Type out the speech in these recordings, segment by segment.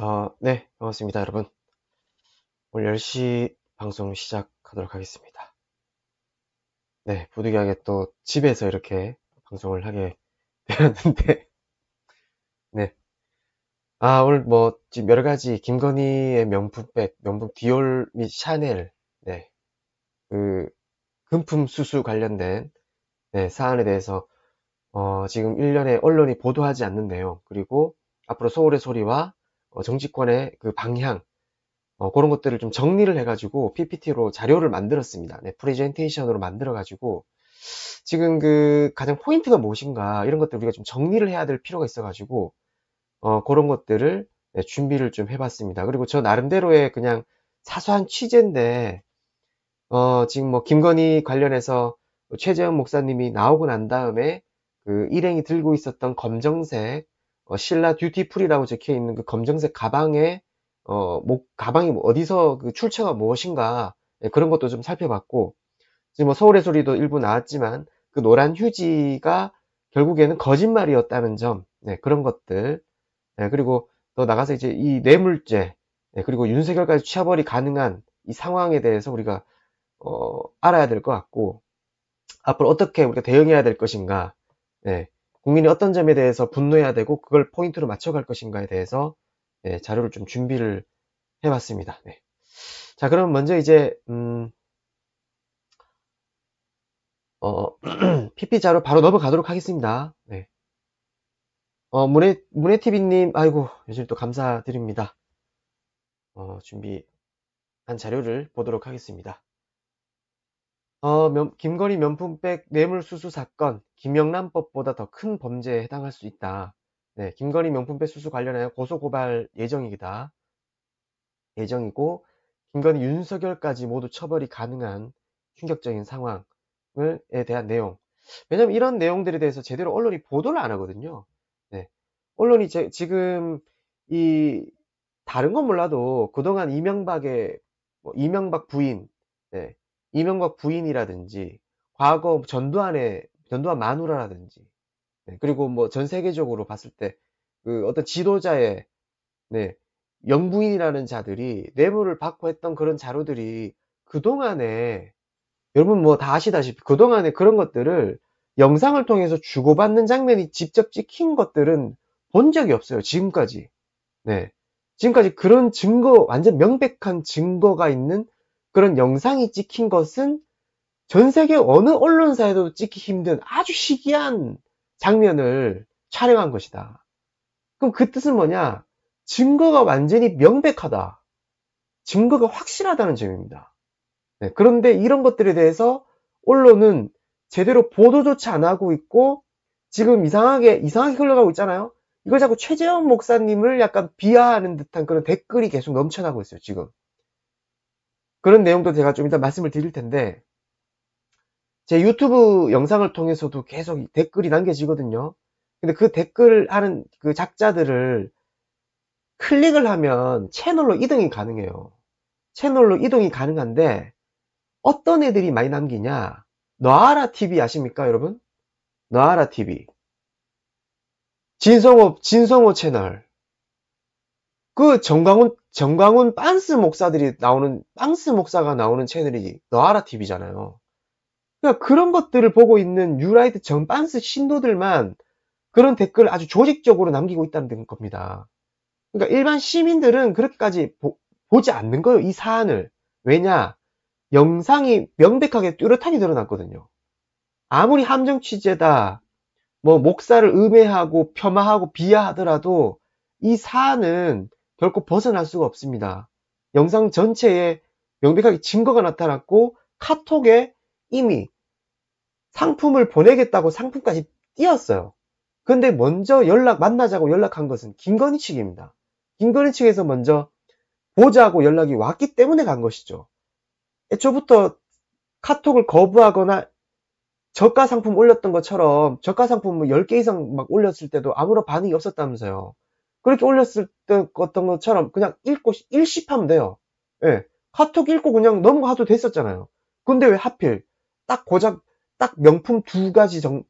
아, 네, 반갑습니다, 여러분. 오늘 10시 방송 시작하도록 하겠습니다. 네, 부득이하게 또 집에서 이렇게 방송을 하게 되었는데, 네. 아, 오늘 뭐, 지금 여러 가지 김건희의 명품백, 명품 디올 및 샤넬, 네. 그, 금품 수수 관련된, 네, 사안에 대해서, 어, 지금 1년에 언론이 보도하지 않는데요. 그리고 앞으로 서울의 소리와 어, 정치권의 그 방향 어, 그런 것들을 좀 정리를 해가지고 PPT로 자료를 만들었습니다. 네, 프레젠테이션으로 만들어가지고 지금 그 가장 포인트가 무엇인가 이런 것들 우리가 좀 정리를 해야 될 필요가 있어가지고 어, 그런 것들을 네, 준비를 좀 해봤습니다. 그리고 저 나름대로의 그냥 사소한 취재인데 어, 지금 뭐 김건희 관련해서 최재형 목사님이 나오고 난 다음에 그 일행이 들고 있었던 검정색 어, 신라 듀티풀이라고 적혀 있는 그 검정색 가방에 어, 뭐, 가방이 뭐 어디서 그 출처가 무엇인가 네, 그런 것도 좀 살펴봤고 지금 뭐 서울의 소리도 일부 나왔지만 그 노란 휴지가 결국에는 거짓말이었다는 점 네, 그런 것들 네, 그리고 더 나가서 이제 이 뇌물죄 네, 그리고 윤석열까지 취하벌이 가능한 이 상황에 대해서 우리가 어, 알아야 될 것 같고 앞으로 어떻게 우리가 대응해야 될 것인가 네, 국민이 어떤 점에 대해서 분노해야 되고 그걸 포인트로 맞춰갈 것인가에 대해서 네, 자료를 좀 준비를 해봤습니다. 네. 자, 그럼 먼저 이제 음, 어, PP 자료 바로 넘어가도록 하겠습니다. 네. 어, 문해 문해 TV님, 아이고 요즘 또 감사드립니다. 어, 준비한 자료를 보도록 하겠습니다. 어, 면, 김건희 명품백 뇌물수수 사건, 김영란법보다 더 큰 범죄에 해당할 수 있다. 네, 김건희 명품백 수수 관련하여 고소고발 예정이다. 예정이고, 김건희 윤석열까지 모두 처벌이 가능한 충격적인 상황에 대한 내용. 왜냐면 이런 내용들에 대해서 제대로 언론이 보도를 안 하거든요. 네. 언론이 제, 지금 이 다른 건 몰라도 그동안 이명박의 뭐 이명박 부인, 네. 이명박 부인이라든지 과거 전두환의 전두환 마누라라든지 네, 그리고 뭐 전 세계적으로 봤을 때 그 어떤 지도자의 네, 영부인이라는 자들이 뇌물을 받고 했던 그런 자료들이 그동안에 여러분 뭐 다 아시다시피 그동안에 그런 것들을 영상을 통해서 주고받는 장면이 직접 찍힌 것들은 본 적이 없어요. 지금까지. 네. 지금까지 그런 증거, 완전 명백한 증거가 있는 그런 영상이 찍힌 것은 전 세계 어느 언론사에도 찍기 힘든 아주 희귀한 장면을 촬영한 것이다. 그럼 그 뜻은 뭐냐? 증거가 완전히 명백하다. 증거가 확실하다는 점입니다. 네, 그런데 이런 것들에 대해서 언론은 제대로 보도조차 안 하고 있고 지금 이상하게 이상하게 흘러가고 있잖아요. 이걸 자꾸 최재원 목사님을 약간 비하하는 듯한 그런 댓글이 계속 넘쳐나고 있어요. 지금 그런 내용도 제가 좀 이따 말씀을 드릴 텐데 제 유튜브 영상을 통해서도 계속 댓글이 남겨지거든요. 근데 그 댓글 하는 그 작자들을 클릭을 하면 채널로 이동이 가능해요. 채널로 이동이 가능한데 어떤 애들이 많이 남기냐? 너아라 TV 아십니까, 여러분? 너아라 TV. 진성호 진성호 채널. 그 정강훈 정광훈 빤스 목사들이 나오는 빤스 목사가 나오는 채널이 너아라 TV잖아요. 그러니까 그런 것들을 보고 있는 뉴라이트전 빤스 신도들만 그런 댓글을 아주 조직적으로 남기고 있다는 겁니다. 그러니까 일반 시민들은 그렇게까지 보, 보지 않는 거예요. 이 사안을. 왜냐? 영상이 명백하게 뚜렷하게 드러났거든요. 아무리 함정 취재다, 뭐 목사를 음해하고 폄하하고 비하하더라도 이 사안은 결코 벗어날 수가 없습니다. 영상 전체에 명백하게 증거가 나타났고 카톡에 이미 상품을 보내겠다고 상품까지 띄었어요. 근데 먼저 연락 만나자고 연락한 것은 김건희 측입니다. 김건희 측에서 먼저 보자고 연락이 왔기 때문에 간 것이죠. 애초부터 카톡을 거부하거나 저가 상품 올렸던 것처럼 저가 상품 10개 이상 막 올렸을 때도 아무런 반응이 없었다면서요. 그렇게 올렸을 때 어떤 것처럼 그냥 읽고 일십하면 돼요. 예. 카톡 읽고 그냥 넘어가도 됐었잖아요. 근데 왜 하필 딱 고작 딱 명품 두 가지 정,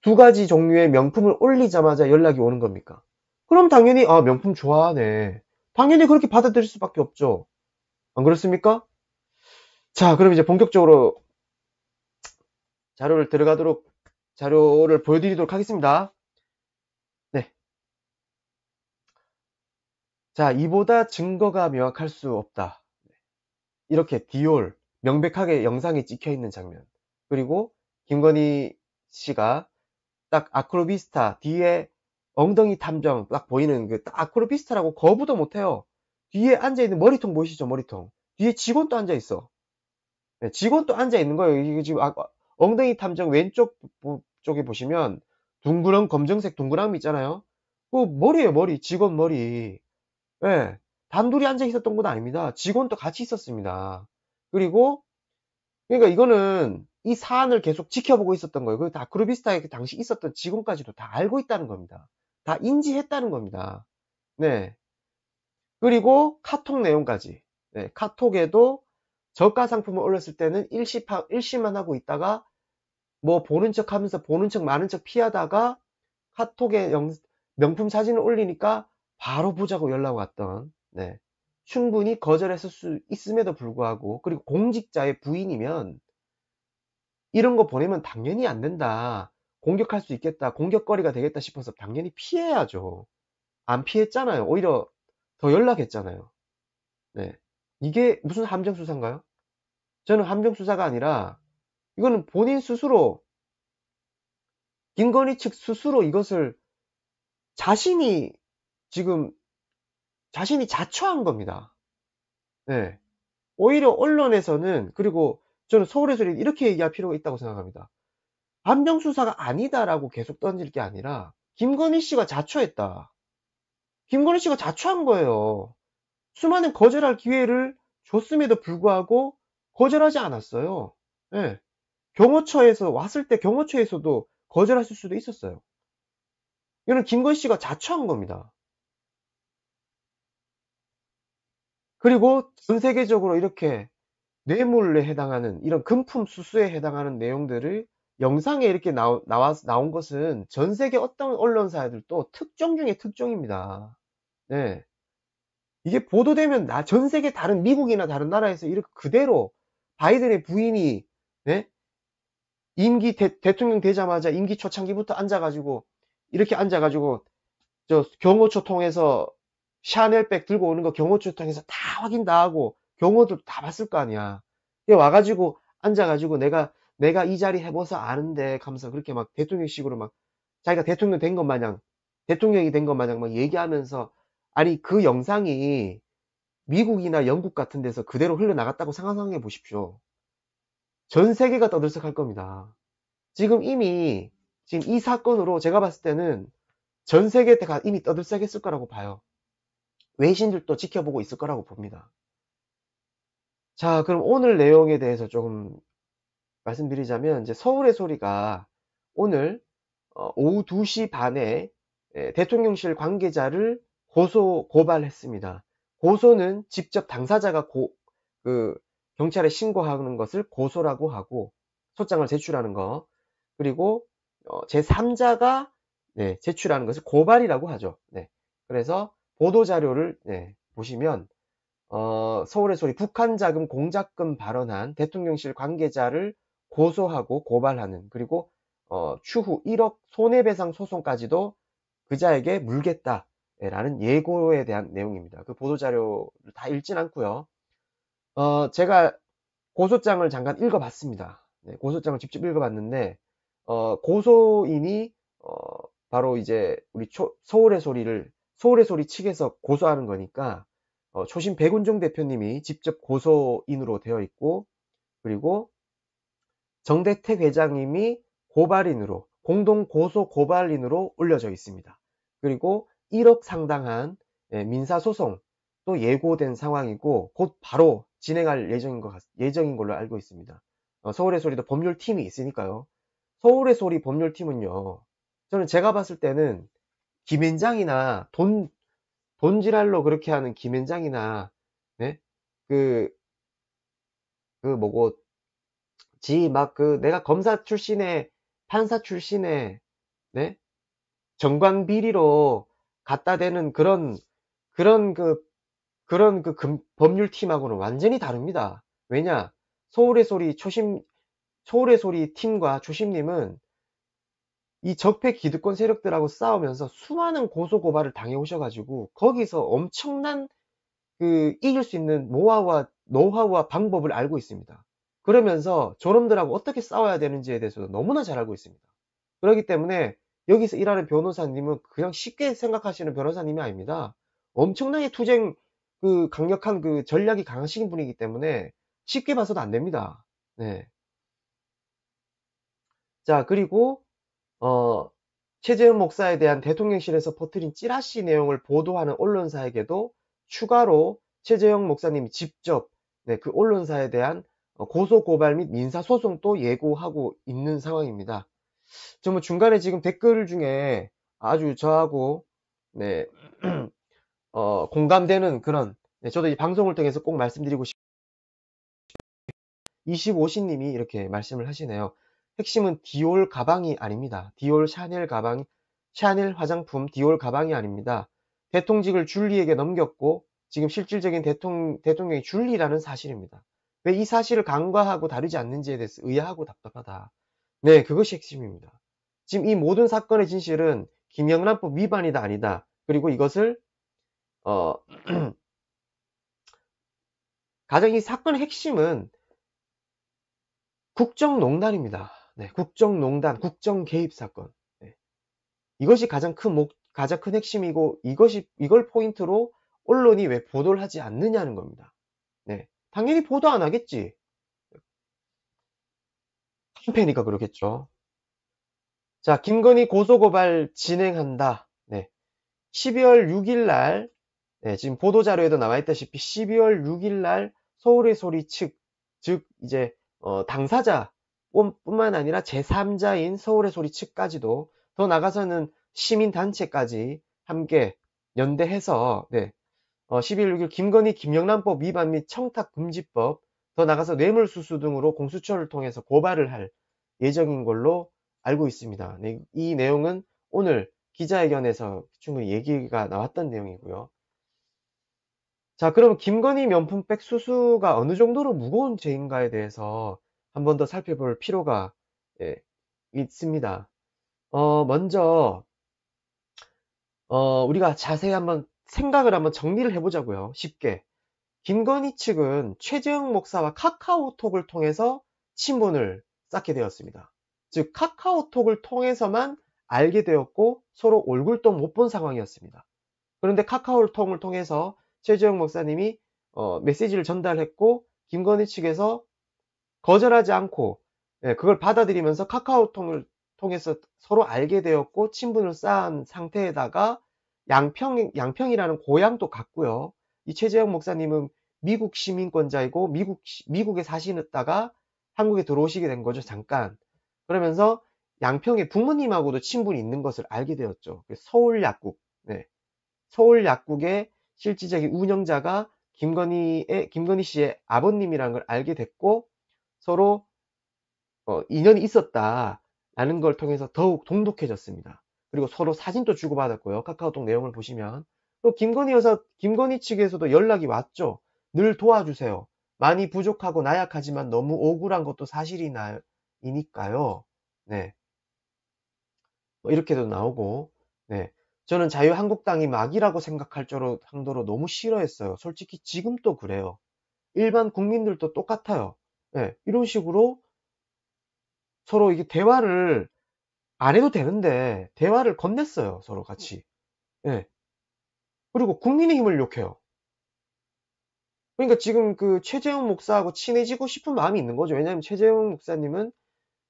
두 가지 종류의 명품을 올리자마자 연락이 오는 겁니까? 그럼 당연히 아 명품 좋아하네. 당연히 그렇게 받아들일 수밖에 없죠. 안 그렇습니까? 자, 그럼 이제 본격적으로 자료를 들어가도록 자료를 보여드리도록 하겠습니다. 자, 이보다 증거가 명확할 수 없다. 이렇게 디올 명백하게 영상이 찍혀 있는 장면. 그리고 김건희 씨가 딱 아크로비스타 뒤에 엉덩이 탐정 딱 보이는 그 딱 아크로비스타라고 거부도 못해요. 뒤에 앉아 있는 머리통 보이시죠? 머리통. 뒤에 직원도 앉아 있어. 네, 직원도 앉아 있는 거예요. 이거 지금 아, 엉덩이 탐정 왼쪽 보, 쪽에 보시면 둥그런 검정색 동그라미 있잖아요. 그머리에요 머리. 직원 머리. 네, 단둘이 앉아 있었던 건 아닙니다. 직원도 같이 있었습니다. 그리고 그러니까 이거는 이 사안을 계속 지켜보고 있었던 거예요. 그 다 그루비스타에 그 당시 있었던 직원까지도 다 알고 있다는 겁니다. 다 인지했다는 겁니다. 네. 그리고 카톡 내용까지. 네, 카톡에도 저가 상품을 올렸을 때는 일시파, 일시만 하고 있다가 뭐 보는 척 하면서 보는 척 많은 척 피하다가 카톡에 영, 명품 사진을 올리니까 바로 보자고 연락 왔던 네, 충분히 거절했을 수 있음에도 불구하고 그리고 공직자의 부인이면 이런 거 보내면 당연히 안 된다. 공격할 수 있겠다. 공격거리가 되겠다 싶어서 당연히 피해야죠. 안 피했잖아요. 오히려 더 연락했잖아요. 네. 이게 무슨 함정수사인가요? 저는 함정수사가 아니라 이거는 본인 스스로 김건희 측 스스로 이것을 자신이 지금 자신이 자처한 겁니다. 네. 오히려 언론에서는 그리고 저는 서울에서 이렇게 얘기할 필요가 있다고 생각합니다. 안병 수사가 아니다라고 계속 던질 게 아니라 김건희 씨가 자초했다. 김건희 씨가 자초한 거예요. 수많은 거절할 기회를 줬음에도 불구하고 거절하지 않았어요. 네. 경호처에서 왔을 때 경호처에서도 거절하실 수도 있었어요. 이거는 김건희 씨가 자초한 겁니다. 그리고 전 세계적으로 이렇게 뇌물에 해당하는 이런 금품 수수에 해당하는 내용들을 영상에 이렇게 나 나와, 나온 것은 전 세계 어떤 언론사들도 특정 중에 특정입니다. 네. 이게 보도되면 나 전 세계 다른 미국이나 다른 나라에서 이렇게 그대로 바이든의 부인이 네? 임기 대, 통령 되자마자 임기 초창기부터 앉아가지고 이렇게 앉아가지고 저 경호처 통해서 샤넬백 들고 오는 거경호추통해서다 확인 다 하고 경호들도 다 봤을 거 아니야. 와가지고 앉아가지고 내가 내가 이 자리 해봐서 아는데 감사 그렇게 막 대통령식으로 막 자기가 대통령 된 것 마냥 대통령이 된 것 마냥 막 얘기하면서 아니 그 영상이 미국이나 영국 같은 데서 그대로 흘러나갔다고 상상해 보십시오. 전 세계가 떠들썩할 겁니다. 지금 이미 지금 이 사건으로 제가 봤을 때는 전 세계 때가 이미 떠들썩했을 거라고 봐요. 외신들도 지켜보고 있을 거라고 봅니다. 자, 그럼 오늘 내용에 대해서 조금 말씀드리자면 이제 서울의 소리가 오늘 어, 오후 2시 반에 예, 대통령실 관계자를 고소 고발했습니다. 고소는 직접 당사자가 고, 그 경찰에 신고하는 것을 고소라고 하고 소장을 제출하는 거 그리고 어, 제3자가 제출하는 것을 고발이라고 하죠. 네. 그래서 보도 자료를 네, 보시면 어, 서울의 소리 북한 자금 공작금 발언한 대통령실 관계자를 고소하고 고발하는 그리고 어, 추후 1억 손해배상 소송까지도 그자에게 물겠다라는 네, 예고에 대한 내용입니다. 그 보도 자료를 다 읽진 않고요. 어, 제가 고소장을 잠깐 읽어봤습니다. 네, 고소장을 직접 읽어봤는데 어, 고소인이 어, 바로 이제 우리 초, 서울의 소리를 서울의 소리 측에서 고소하는 거니까 어, 초심 백운종 대표님이 직접 고소인으로 되어 있고 그리고 정대태 회장님이 고발인으로 공동 고소 고발인으로 올려져 있습니다. 그리고 1억 상당한 예, 민사소송 또 예고된 상황이고 곧 바로 진행할 예정인, 것, 예정인 걸로 알고 있습니다. 어, 서울의 소리도 법률팀이 있으니까요. 서울의 소리 법률팀은요. 저는 제가 봤을 때는 김앤장이나 돈, 돈지랄로 그렇게 하는 김앤장이나, 네? 그, 그 뭐고, 지 막 그 내가 검사 출신의 판사 출신의, 네? 정관 비리로 갖다 대는 그런, 그런 그, 그런 그 금, 법률팀하고는 완전히 다릅니다. 왜냐? 서울의 소리 초심, 서울의 소리 팀과 조심님은 이 적폐 기득권 세력들하고 싸우면서 수많은 고소 고발을 당해 오셔가지고 거기서 엄청난 그 이길 수 있는 모아와 노하우와 방법을 알고 있습니다. 그러면서 저놈들하고 어떻게 싸워야 되는지에 대해서도 너무나 잘 알고 있습니다. 그렇기 때문에 여기서 일하는 변호사님은 그냥 쉽게 생각하시는 변호사님이 아닙니다. 엄청나게 투쟁 그 강력한 그 전략이 강하신 분이기 때문에 쉽게 봐서도 안 됩니다. 네. 자, 그리고 어, 최재형 목사에 대한 대통령실에서 퍼뜨린 찌라시 내용을 보도하는 언론사에게도 추가로 최재형 목사님이 직접 네, 그 언론사에 대한 어, 고소 고발 및 민사 소송도 예고하고 있는 상황입니다. 저뭐 중간에 지금 댓글 중에 아주 저하고 네, 어, 공감되는 그런 네, 저도 이 방송을 통해서 꼭 말씀드리고 싶 25시님이 이렇게 말씀을 하시네요. 핵심은 디올 가방이 아닙니다. 디올 샤넬 가방, 샤넬 화장품 디올 가방이 아닙니다. 대통직을 줄리에게 넘겼고 지금 실질적인 대통령, 대통령이 줄리라는 사실입니다. 왜 이 사실을 간과하고 다루지 않는지에 대해서 의아하고 답답하다. 네, 그것이 핵심입니다. 지금 이 모든 사건의 진실은 김영란법 위반이다 아니다. 그리고 이것을 어 가장 이 사건의 핵심은 국정농단입니다. 네, 국정농단, 국정개입 사건. 네. 이것이 가장 큰 목, 가장 큰 핵심이고 이것이 이걸 포인트로 언론이 왜 보도를 하지 않느냐는 겁니다. 네, 당연히 보도 안 하겠지. 캠페니까 그렇겠죠. 자, 김건희 고소고발 진행한다. 네, 12월 6일 날 네, 지금 보도자료에도 나와있다시피 12월 6일 날 서울의 소리 측, 즉 이제 어, 당사자 뿐만 아니라 제3자인 서울의 소리 측까지도 더 나가서는 시민단체까지 함께 연대해서 네, 어, 12.6일 김건희 김영란법 위반 및 청탁금지법 더 나가서 뇌물수수 등으로 공수처를 통해서 고발을 할 예정인 걸로 알고 있습니다. 네, 이 내용은 오늘 기자회견에서 충분히 얘기가 나왔던 내용이고요. 자, 그럼 김건희 명품백 수수가 어느 정도로 무거운 죄인가에 대해서 한번더 살펴볼 필요가 예, 있습니다. 어, 먼저 어, 우리가 자세히 한번 생각을 한번 정리를 해보자고요. 쉽게. 김건희 측은 최재형 목사와 카카오톡을 통해서 친분을 쌓게 되었습니다. 즉 카카오톡을 통해서만 알게 되었고 서로 얼굴도 못 본 상황이었습니다. 그런데 카카오톡을 통해서 최재형 목사님이 어, 메시지를 전달했고 김건희 측에서 거절하지 않고 예, 그걸 받아들이면서 카카오톡을 통해서 서로 알게 되었고 친분을 쌓은 상태에다가 양평 양평이라는 고향도 갔고요이 최재형 목사님은 미국 시민권자이고 미국 미국에 사시다가 한국에 들어오시게 된 거죠. 잠깐. 그러면서 양평의 부모님하고도 친분이 있는 것을 알게 되었죠. 그 서울 약국. 네. 서울 약국의 실질적인 운영자가 김건희의 김건희 씨의 아버님이라는 걸 알게 됐고 서로 어, 인연이 있었다라는 걸 통해서 더욱 돈독해졌습니다. 그리고 서로 사진도 주고받았고요. 카카오톡 내용을 보시면 또 김건희 여사, 김건희 측에서도 연락이 왔죠. 늘 도와주세요. 많이 부족하고 나약하지만 너무 억울한 것도 사실이니까요. 네. 뭐 이렇게도 나오고, 네. 저는 자유한국당이 막이라고 생각할 정도로 너무 싫어했어요. 솔직히 지금도 그래요. 일반 국민들도 똑같아요. 네, 이런 식으로 서로 이게 대화를 안 해도 되는데 대화를 건넸어요 서로 같이 네. 그리고 국민의힘을 욕해요 그러니까 지금 그 최재형 목사하고 친해지고 싶은 마음이 있는 거죠 왜냐하면 최재형 목사님은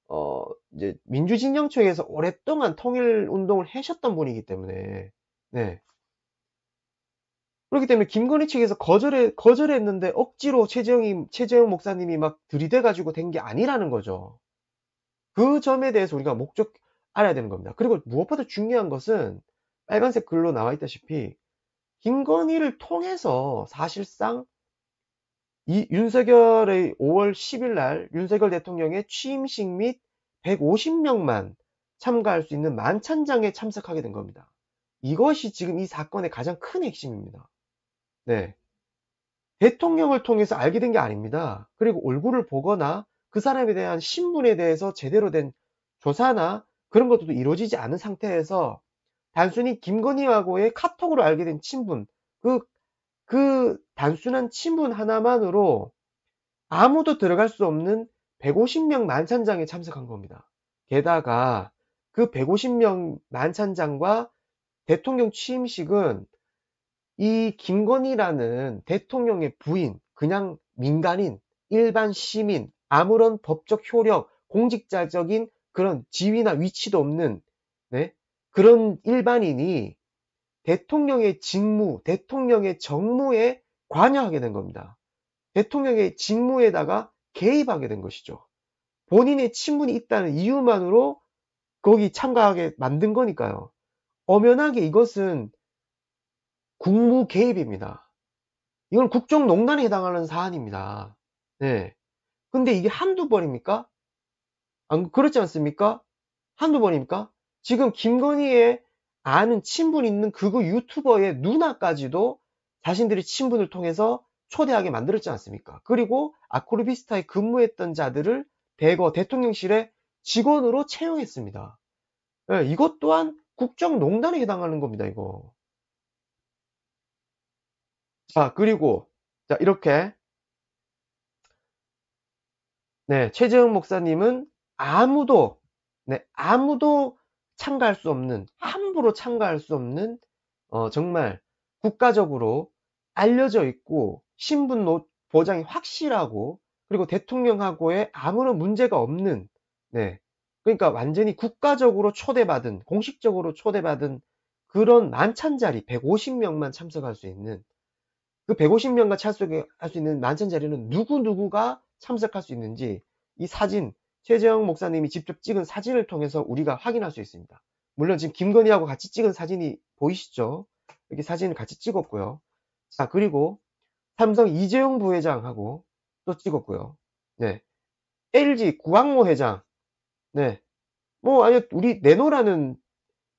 어 이제 민주진영 측에서 오랫동안 통일운동을 하셨던 분이기 때문에 네. 그렇기 때문에 김건희 측에서 거절해, 거절했는데 억지로 최재형이, 최재형 목사님이 막 들이대가지고 된 게 아니라는 거죠. 그 점에 대해서 우리가 목적 알아야 되는 겁니다. 그리고 무엇보다 중요한 것은 빨간색 글로 나와 있다시피 김건희를 통해서 사실상 이 윤석열의 5월 10일 날 윤석열 대통령의 취임식 및 150명만 참가할 수 있는 만찬장에 참석하게 된 겁니다. 이것이 지금 이 사건의 가장 큰 핵심입니다. 네. 대통령을 통해서 알게 된 게 아닙니다. 그리고 얼굴을 보거나 그 사람에 대한 신분에 대해서 제대로 된 조사나 그런 것도 이루어지지 않은 상태에서 단순히 김건희하고의 카톡으로 알게 된 친분, 그, 그 단순한 친분 하나만으로 아무도 들어갈 수 없는 150명 만찬장에 참석한 겁니다. 게다가 그 150명 만찬장과 대통령 취임식은 이 김건희라는 대통령의 부인, 그냥 민간인, 일반 시민, 아무런 법적 효력, 공직자적인 그런 지위나 위치도 없는 네? 그런 일반인이 대통령의 직무, 대통령의 정무에 관여하게 된 겁니다. 대통령의 직무에다가 개입하게 된 것이죠. 본인의 친분이 있다는 이유만으로 거기 참가하게 만든 거니까요. 엄연하게 이것은 국무 개입입니다. 이건 국정농단에 해당하는 사안입니다. 네. 근데 이게 한두 번입니까? 안, 그렇지 않습니까? 한두 번입니까? 지금 김건희의 아는 친분 있는 그거 유튜버의 누나까지도 자신들이 친분을 통해서 초대하게 만들었지 않습니까? 그리고 아코르비스타에 근무했던 자들을 대거 대통령실에 직원으로 채용했습니다. 네, 이것 또한 국정농단에 해당하는 겁니다, 이거. 자, 그리고 자, 이렇게 네, 최재흥 목사님은 아무도 네, 아무도 참가할 수 없는 함부로 참가할 수 없는 어, 정말 국가적으로 알려져 있고 신분 보장이 확실하고 그리고 대통령하고의 아무런 문제가 없는 네 그러니까 완전히 국가적으로 초대받은 공식적으로 초대받은 그런 만찬 자리 150명만 참석할 수 있는 그 150명과 참석할 수 있는 만찬 자리는 누구누구가 참석할 수 있는지 이 사진, 최재형 목사님이 직접 찍은 사진을 통해서 우리가 확인할 수 있습니다. 물론 지금 김건희하고 같이 찍은 사진이 보이시죠? 이렇게 사진을 같이 찍었고요. 자, 그리고 삼성 이재용 부회장하고 또 찍었고요. 네. LG 구항모 회장. 네. 뭐, 아니, 우리 네노라는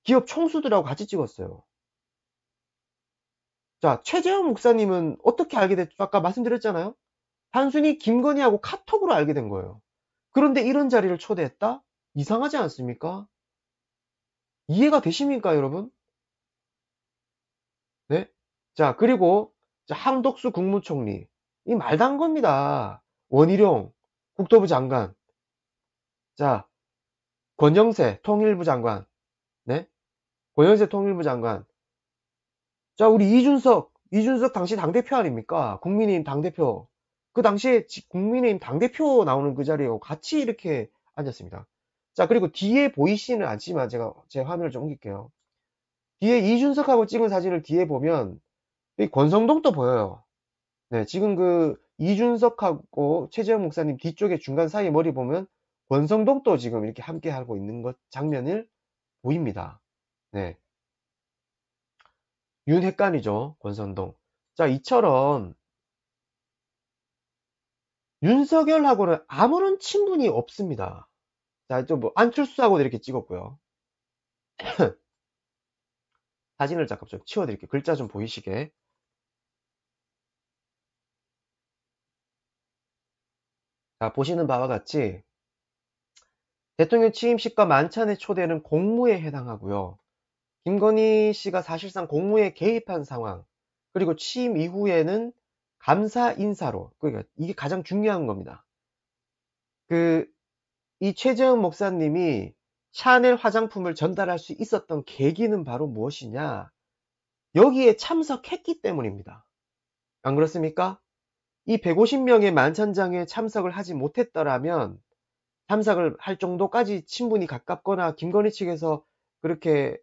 기업 총수들하고 같이 찍었어요. 자, 최재형 목사님은 어떻게 알게 됐죠? 아까 말씀드렸잖아요. 단순히 김건희하고 카톡으로 알게 된 거예요. 그런데 이런 자리를 초대했다? 이상하지 않습니까? 이해가 되십니까, 여러분? 네? 자, 그리고 한덕수 국무총리. 이 말단 겁니다. 원희룡 국토부 장관. 자, 권영세 통일부 장관. 네? 권영세 통일부 장관. 자, 우리 이준석, 이준석 당시 당대표 아닙니까? 국민의힘 당대표. 그 당시에 국민의힘 당대표 나오는 그 자리에 같이 이렇게 앉았습니다. 자, 그리고 뒤에 보이시는 않지만 제가 제 화면을 좀 옮길게요. 뒤에 이준석하고 찍은 사진을 뒤에 보면 이 권성동도 보여요. 네, 지금 그 이준석하고 최재형 목사님 뒤쪽에 중간 사이 머리 보면 권성동도 지금 이렇게 함께 하고 있는 것 장면을 보입니다. 네. 윤핵관이죠. 권선동. 자, 이처럼 윤석열하고는 아무런 친분이 없습니다. 자, 좀뭐 안철수하고 도 이렇게 찍었고요. 사진을 잠깐 좀 치워드릴게요. 글자 좀 보이시게. 자, 보시는 바와 같이 대통령 취임식과 만찬의 초대는 공무에 해당하고요. 김건희 씨가 사실상 공무에 개입한 상황, 그리고 취임 이후에는 감사 인사로, 그러니까 이게 가장 중요한 겁니다. 그, 이 최재형 목사님이 샤넬 화장품을 전달할 수 있었던 계기는 바로 무엇이냐? 여기에 참석했기 때문입니다. 안 그렇습니까? 이 150명의 만찬장에 참석을 하지 못했더라면 참석을 할 정도까지 친분이 가깝거나 김건희 측에서 그렇게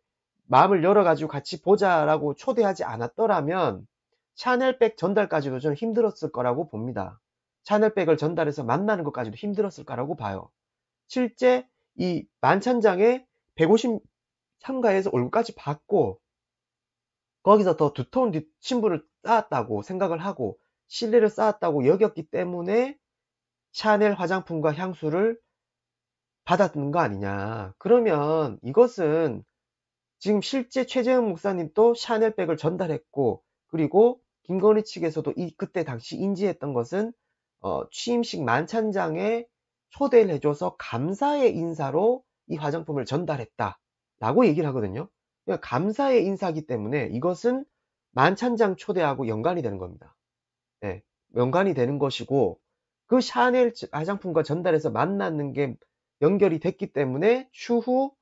마음을 열어가지고 같이 보자라고 초대하지 않았더라면 샤넬백 전달까지도 저는 힘들었을 거라고 봅니다. 샤넬백을 전달해서 만나는 것까지도 힘들었을 거라고 봐요. 실제 이 만찬장에 153가에서 올까지 받고 거기서 더 두터운 친분을 쌓았다고 생각을 하고 신뢰를 쌓았다고 여겼기 때문에 샤넬 화장품과 향수를 받았는 거 아니냐. 그러면 이것은 지금 실제 최재형 목사님도 샤넬백을 전달했고 그리고 김건희 측에서도 이 그때 당시 인지했던 것은 어, 취임식 만찬장에 초대를 해줘서 감사의 인사로 이 화장품을 전달했다라고 얘기를 하거든요. 그러니까 감사의 인사기 때문에 이것은 만찬장 초대하고 연관이 되는 겁니다. 네, 연관이 되는 것이고 그 샤넬 화장품과 전달해서 만났는 게 연결이 됐기 때문에 추후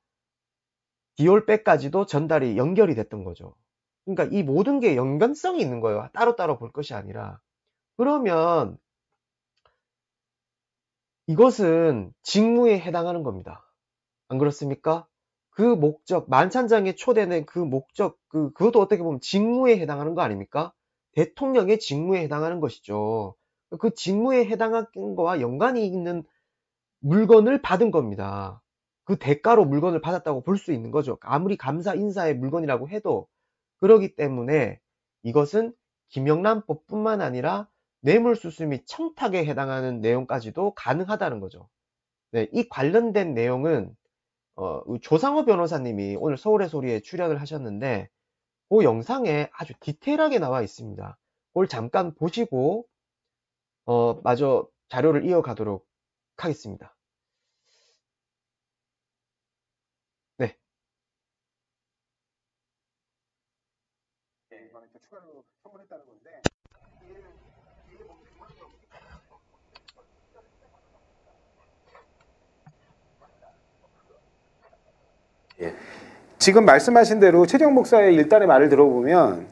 디올백까지도 전달이 연결이 됐던 거죠. 그러니까 이 모든 게 연관성이 있는 거예요. 따로따로 볼 것이 아니라. 그러면 이것은 직무에 해당하는 겁니다. 안 그렇습니까? 그 목적, 만찬장에 초대된 그 목적, 그, 그것도 어떻게 보면 직무에 해당하는 거 아닙니까? 대통령의 직무에 해당하는 것이죠. 그 직무에 해당하는 거와 연관이 있는 물건을 받은 겁니다. 그 대가로 물건을 받았다고 볼 수 있는 거죠. 아무리 감사 인사의 물건이라고 해도 그러기 때문에 이것은 김영란법뿐만 아니라 뇌물수수 및 청탁에 해당하는 내용까지도 가능하다는 거죠. 네, 이 관련된 내용은 어, 조상호 변호사님이 오늘 서울의 소리에 출연을 하셨는데 그 영상에 아주 디테일하게 나와 있습니다. 그걸 잠깐 보시고 어, 마저 자료를 이어가도록 하겠습니다. 예. 지금 말씀하신 대로 최정 목사의 일단의 말을 들어보면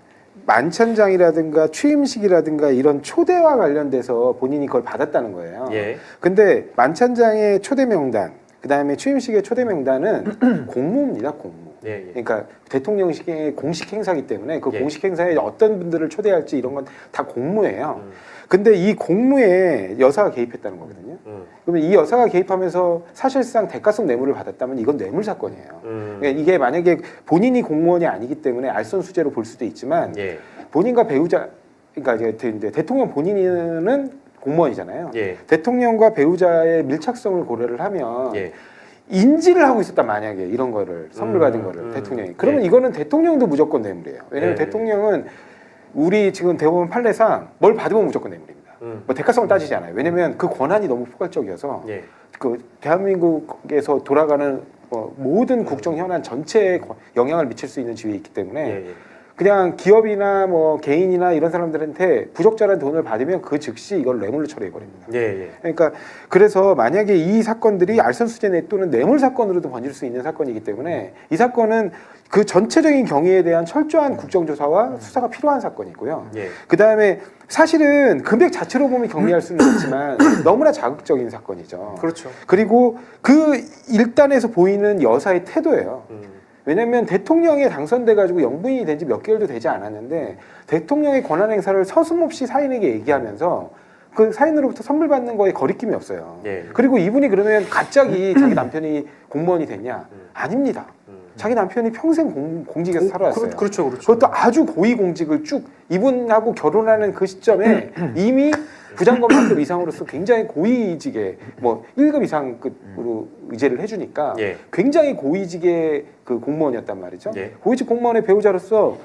만찬장이라든가 취임식이라든가 이런 초대와 관련돼서 본인이 그걸 받았다는 거예요. 예. 근데 만찬장의 초대 명단, 그 다음에 취임식의 초대 명단은 공무입니다공무 예, 예. 그러니까 대통령식의 공식 행사기 때문에 그 예. 공식 행사에 어떤 분들을 초대할지 이런 건 다 공무예요. 음. 근데 이 공무에 여사가 개입했다는 거거든요. 음. 그러면 이 여사가 개입하면서 사실상 대가성 뇌물을 받았다면 이건 뇌물 사건이에요. 음. 그러니까 이게 만약에 본인이 공무원이 아니기 때문에 알선 수재로 볼 수도 있지만 예. 본인과 배우자 그러니까 대통령 본인은 공무원이잖아요. 예. 대통령과 배우자의 밀착성을 고려를 하면 인지를 하고 있었다 만약에 이런 거를 선물 음, 받은 거를 음, 대통령이 그러면 네. 이거는 대통령도 무조건 뇌물이에요 왜냐면 하 예. 네. 대통령은 우리 지금 대법원 판례상 뭘 받으면 무조건 뇌물입니다 음. 뭐 대가성을 음. 따지지 않아요 왜냐면 그 권한이 너무 포괄적이어서 네. 그 대한민국에서 돌아가는 뭐 모든 국정 현안 전체에 영향을 미칠 수 있는 지위에 있기 때문에 그냥 기업이나 뭐 개인이나 이런 사람들한테 부적절한 돈을 받으면 그 즉시 이걸 뇌물로 처리해 버립니다. 예, 예. 그러니까 그래서 만약에 이 사건들이 알선수재내 또는 뇌물 사건으로도 번질 수 있는 사건이기 때문에 이 사건은 그 전체적인 경위에 대한 철저한 국정조사와 수사가 필요한 사건이고요. 예. 그 다음에 사실은 금액 자체로 보면 경리할 수는 있지만 너무나 자극적인 사건이죠. 그렇죠. 그리고 그 일단에서 보이는 여사의 태도예요. 음. 왜냐면대통령이 당선돼가지고 영부인이 된 지 몇 개월도 되지 않았는데 대통령의 권한 행사를 서슴없이 사인에게 얘기하면서 그 사인으로부터 선물 받는 거에 거리낌이 없어요. 네. 그리고 이분이 그러면 갑자기 자기 남편이 공무원이 됐냐? 음. 아닙니다. 음. 자기 남편이 평생 공, 직에서 살아왔어요. 그, 렇죠 그렇죠, 그렇죠. 그것도 아주 고위 공직을 쭉 이분하고 결혼하는 그 시점에 이미 부장검사급 그 이상으로서 굉장히 고위직에 뭐 1급 이상급으로 의제를 해주니까 예. 굉장히 고위직의 그 공무원이었단 말이죠. 예. 고위직 공무원의 배우자로서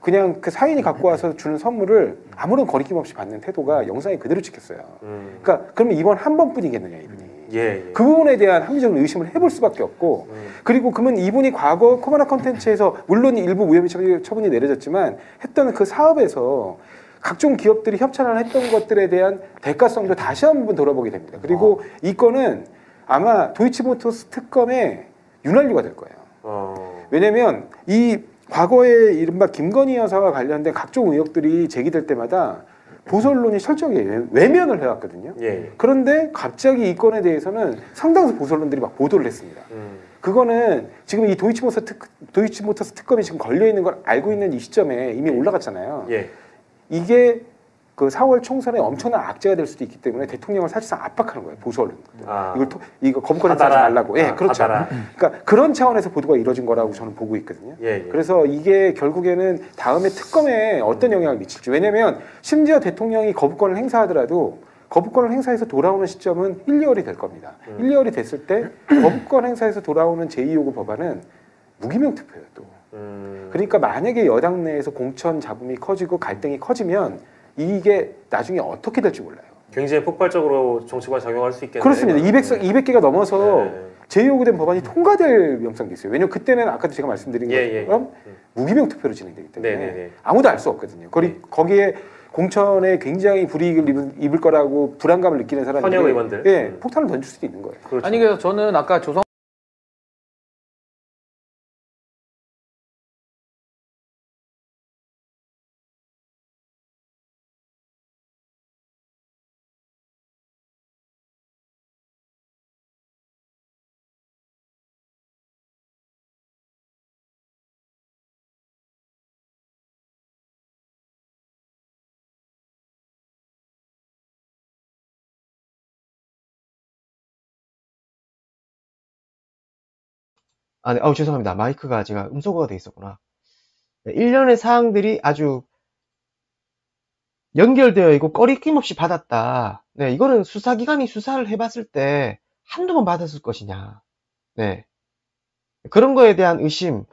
그냥 그 사인이 갖고 와서 주는 선물을 아무런 거리낌 없이 받는 태도가 영상에 그대로 찍혔어요. 음. 그러니까 그러면 이번 한 번뿐이겠느냐 이분이. 예, 예. 그 부분에 대한 합리적인 의심을 해볼 수밖에 없고 음. 그리고 그러면 이분이 과거 코바나 컨텐츠에서 물론 일부 무혐의 처분이 내려졌지만 했던 그 사업에서 각종 기업들이 협찬을 했던 것들에 대한 대가성도 다시 한번 돌아보게 됩니다. 그리고 어. 이 건은 아마 도이치모터스 특검의 윤활유가 될 거예요. 어. 아. 왜냐하면 이 과거에 이른바 김건희 여사와 관련된 각종 의혹들이 제기될 때마다 보수언론이 철저하게 외면을 해왔거든요. 예. 그런데 갑자기 이 건에 대해서는 상당수 보수언론들이 막 보도를 했습니다. 음. 그거는 지금 이 도이치모터스, 특, 도이치모터스 특검이 지금 걸려 있는 걸 알고 있는 이 시점에 이미 예. 올라갔잖아요. 예. 이게 그 4월 총선에 엄청난 악재가 될 수도 있기 때문에 대통령을 사실상 압박하는 거예요 보수 언론. 아, 이걸 토, 이거 검거는 하지 말라고. 예, 아, 그렇죠. 하다라. 그러니까 그런 차원에서 보도가 이루어진 거라고 저는 보고 있거든요. 예, 예. 그래서 이게 결국에는 다음에 특검에 어떤 영향을 미칠지. 왜냐면 심지어 대통령이 거부권을 행사하더라도 거부권을 행사해서 돌아오는 시점은 1, 2월이 될 겁니다. 음. 1, 2월이 됐을 때 거부권 행사에서 돌아오는 제2요구 법안은 무기명 투표예요 또. 음. 그러니까 만약에 여당 내에서 공천 잡음이 커지고 갈등이 커지면 이게 나중에 어떻게 될지 몰라요. 굉장히 폭발적으로 정치가 작용할 수 있겠네요. 그렇습니다. 200석 200개가 넘어서 네. 제요구된 법안이 통과될 영상도 있어요. 왜냐면 그때는 아까도 제가 말씀드린 예, 예. 것처럼 예, 무기명 투표로 진행되기 때문에 네, 네, 네. 아무도 알 수 없거든요. 거기, 네. 거기에 공천에 굉장히 불이익을 입은, 입을 거라고 불안감을 느끼는 사람들이 예, 음. 폭탄을 던질 수도 있는 거예요. 그렇죠. 아니 그래서 저는 아까 조성 아, 네. 아 죄송합니다. 마이크가 제가 음소거가 돼 있었구나. 1년의 사항들이 아주 연결되어 있고 꺼리낌 없이 받았다. 네, 이거는 수사기관이 수사를 해봤을 때 한두 번 받았을 것이냐. 네. 그런 거에 대한 의심.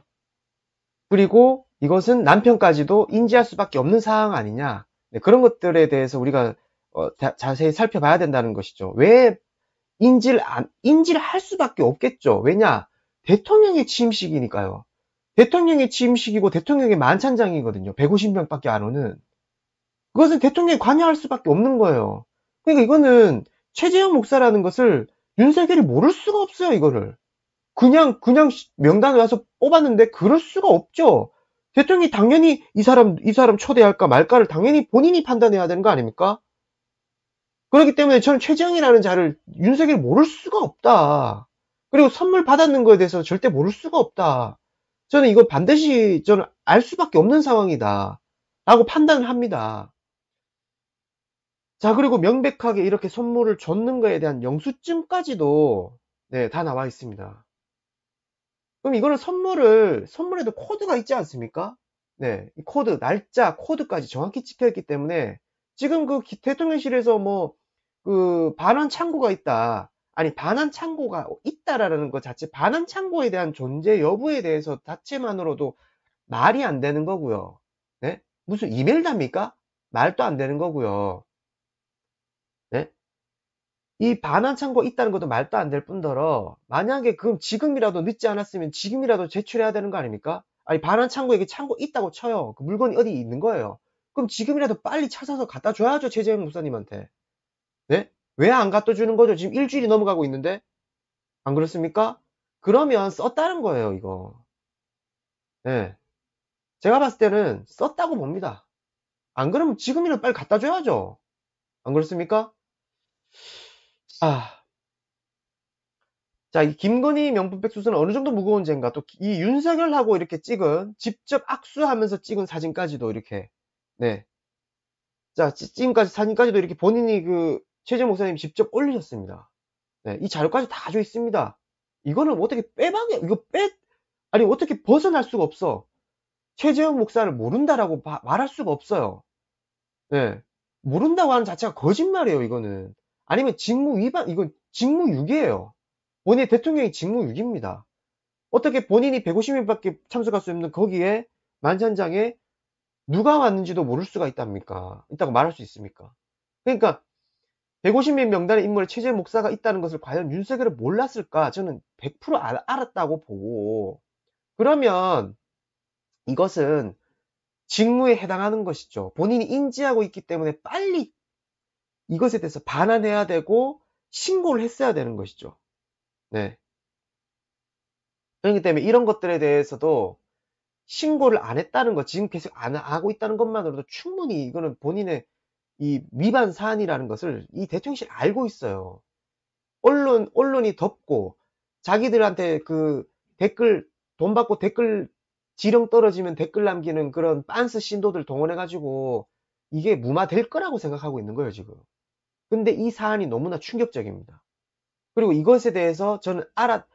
그리고 이것은 남편까지도 인지할 수밖에 없는 사항 아니냐. 네, 그런 것들에 대해서 우리가 어, 다, 자세히 살펴봐야 된다는 것이죠. 왜 인지를 안, 인지를 할 수밖에 없겠죠. 왜냐? 대통령의 취임식이니까요. 대통령의 취임식이고 대통령의 만찬장이거든요. 150명밖에 안 오는. 그것은 대통령이 관여할 수밖에 없는 거예요. 그러니까 이거는 최재형 목사라는 것을 윤석열이 모를 수가 없어요. 이거를. 그냥 그냥 명단에 와서 뽑았는데 그럴 수가 없죠. 대통령이 당연히 이 사람 이 사람 초대할까 말까를 당연히 본인이 판단해야 되는 거 아닙니까? 그렇기 때문에 저는 최재형이라는 자를 윤석열이 모를 수가 없다. 그리고 선물 받았는 거에 대해서 절대 모를 수가 없다. 저는 이거 반드시 저는 알 수밖에 없는 상황이다. 라고 판단을 합니다. 자, 그리고 명백하게 이렇게 선물을 줬는 거에 대한 영수증까지도 네, 다 나와 있습니다. 그럼 이거는 선물을, 선물에도 코드가 있지 않습니까? 네, 코드, 날짜, 코드까지 정확히 찍혀있기 때문에 지금 그 대통령실에서 뭐, 그 반환 창구가 있다. 아니 반환 창고가 있다라는 것 자체 반환 창고에 대한 존재 여부에 대해서 자체만으로도 말이 안 되는 거고요. 네? 무슨 이메일답니까? 말도 안 되는 거고요. 네? 이 반환 창고 있다는 것도 말도 안 될 뿐더러 만약에 그럼 지금이라도 늦지 않았으면 지금이라도 제출해야 되는 거 아닙니까? 아니 반환 창고에 그 창고 있다고 쳐요. 그 물건이 어디 있는 거예요. 그럼 지금이라도 빨리 찾아서 갖다 줘야죠 최재형 목사님한테. 네? 왜안 갖다 주는 거죠? 지금 일주일이 넘어가고 있는데? 안 그렇습니까? 그러면 썼다는 거예요, 이거. 예. 네. 제가 봤을 때는 썼다고 봅니다. 안 그러면 지금이라도 빨리 갖다 줘야죠. 안 그렇습니까? 아. 자, 이 김건희 명품백수는 어느 정도 무거운 죄인가? 또 이 윤석열하고 이렇게 찍은, 직접 악수하면서 찍은 사진까지도 이렇게, 네. 자, 지금까지 사진까지도 이렇게 본인이 그 최재 목사님 직접 올리셨습니다. 네, 이 자료까지 다 가지고 있습니다. 이거는 뭐 어떻게 빼박이 이거 빼 아니 어떻게 벗어날 수가 없어. 최재형 목사를 모른다라고 바, 말할 수가 없어요. 네, 모른다고 하는 자체가 거짓말이에요. 이거는 아니면 직무 위반 이건 직무유기예요. 본인 대통령이 직무유기입니다. 어떻게 본인이 150명밖에 참석할 수 없는 거기에 만찬장에 누가 왔는지도 모를 수가 있답니까? 있다고 말할 수 있습니까? 그러니까 150명 명단의 인물의 최재 목사가 있다는 것을 과연 윤석열은 몰랐을까? 저는 100% 알, 알았다고 보고. 그러면 이것은 직무에 해당하는 것이죠. 본인이 인지하고 있기 때문에 빨리 이것에 대해서 반환해야 되고 신고를 했어야 되는 것이죠. 네. 그렇기 때문에 이런 것들에 대해서도 신고를 안 했다는 것, 지금 계속 안 하고 있다는 것만으로도 충분히 이거는 본인의 이 위반 사안이라는 것을 이 대통령실 알고 있어요. 언론, 언론이 덮고 자기들한테 그 댓글, 돈 받고 댓글 지령 떨어지면 댓글 남기는 그런 빤스 신도들 동원해가지고 이게 무마될 거라고 생각하고 있는 거예요, 지금. 근데 이 사안이 너무나 충격적입니다. 그리고 이것에 대해서 저는 알아,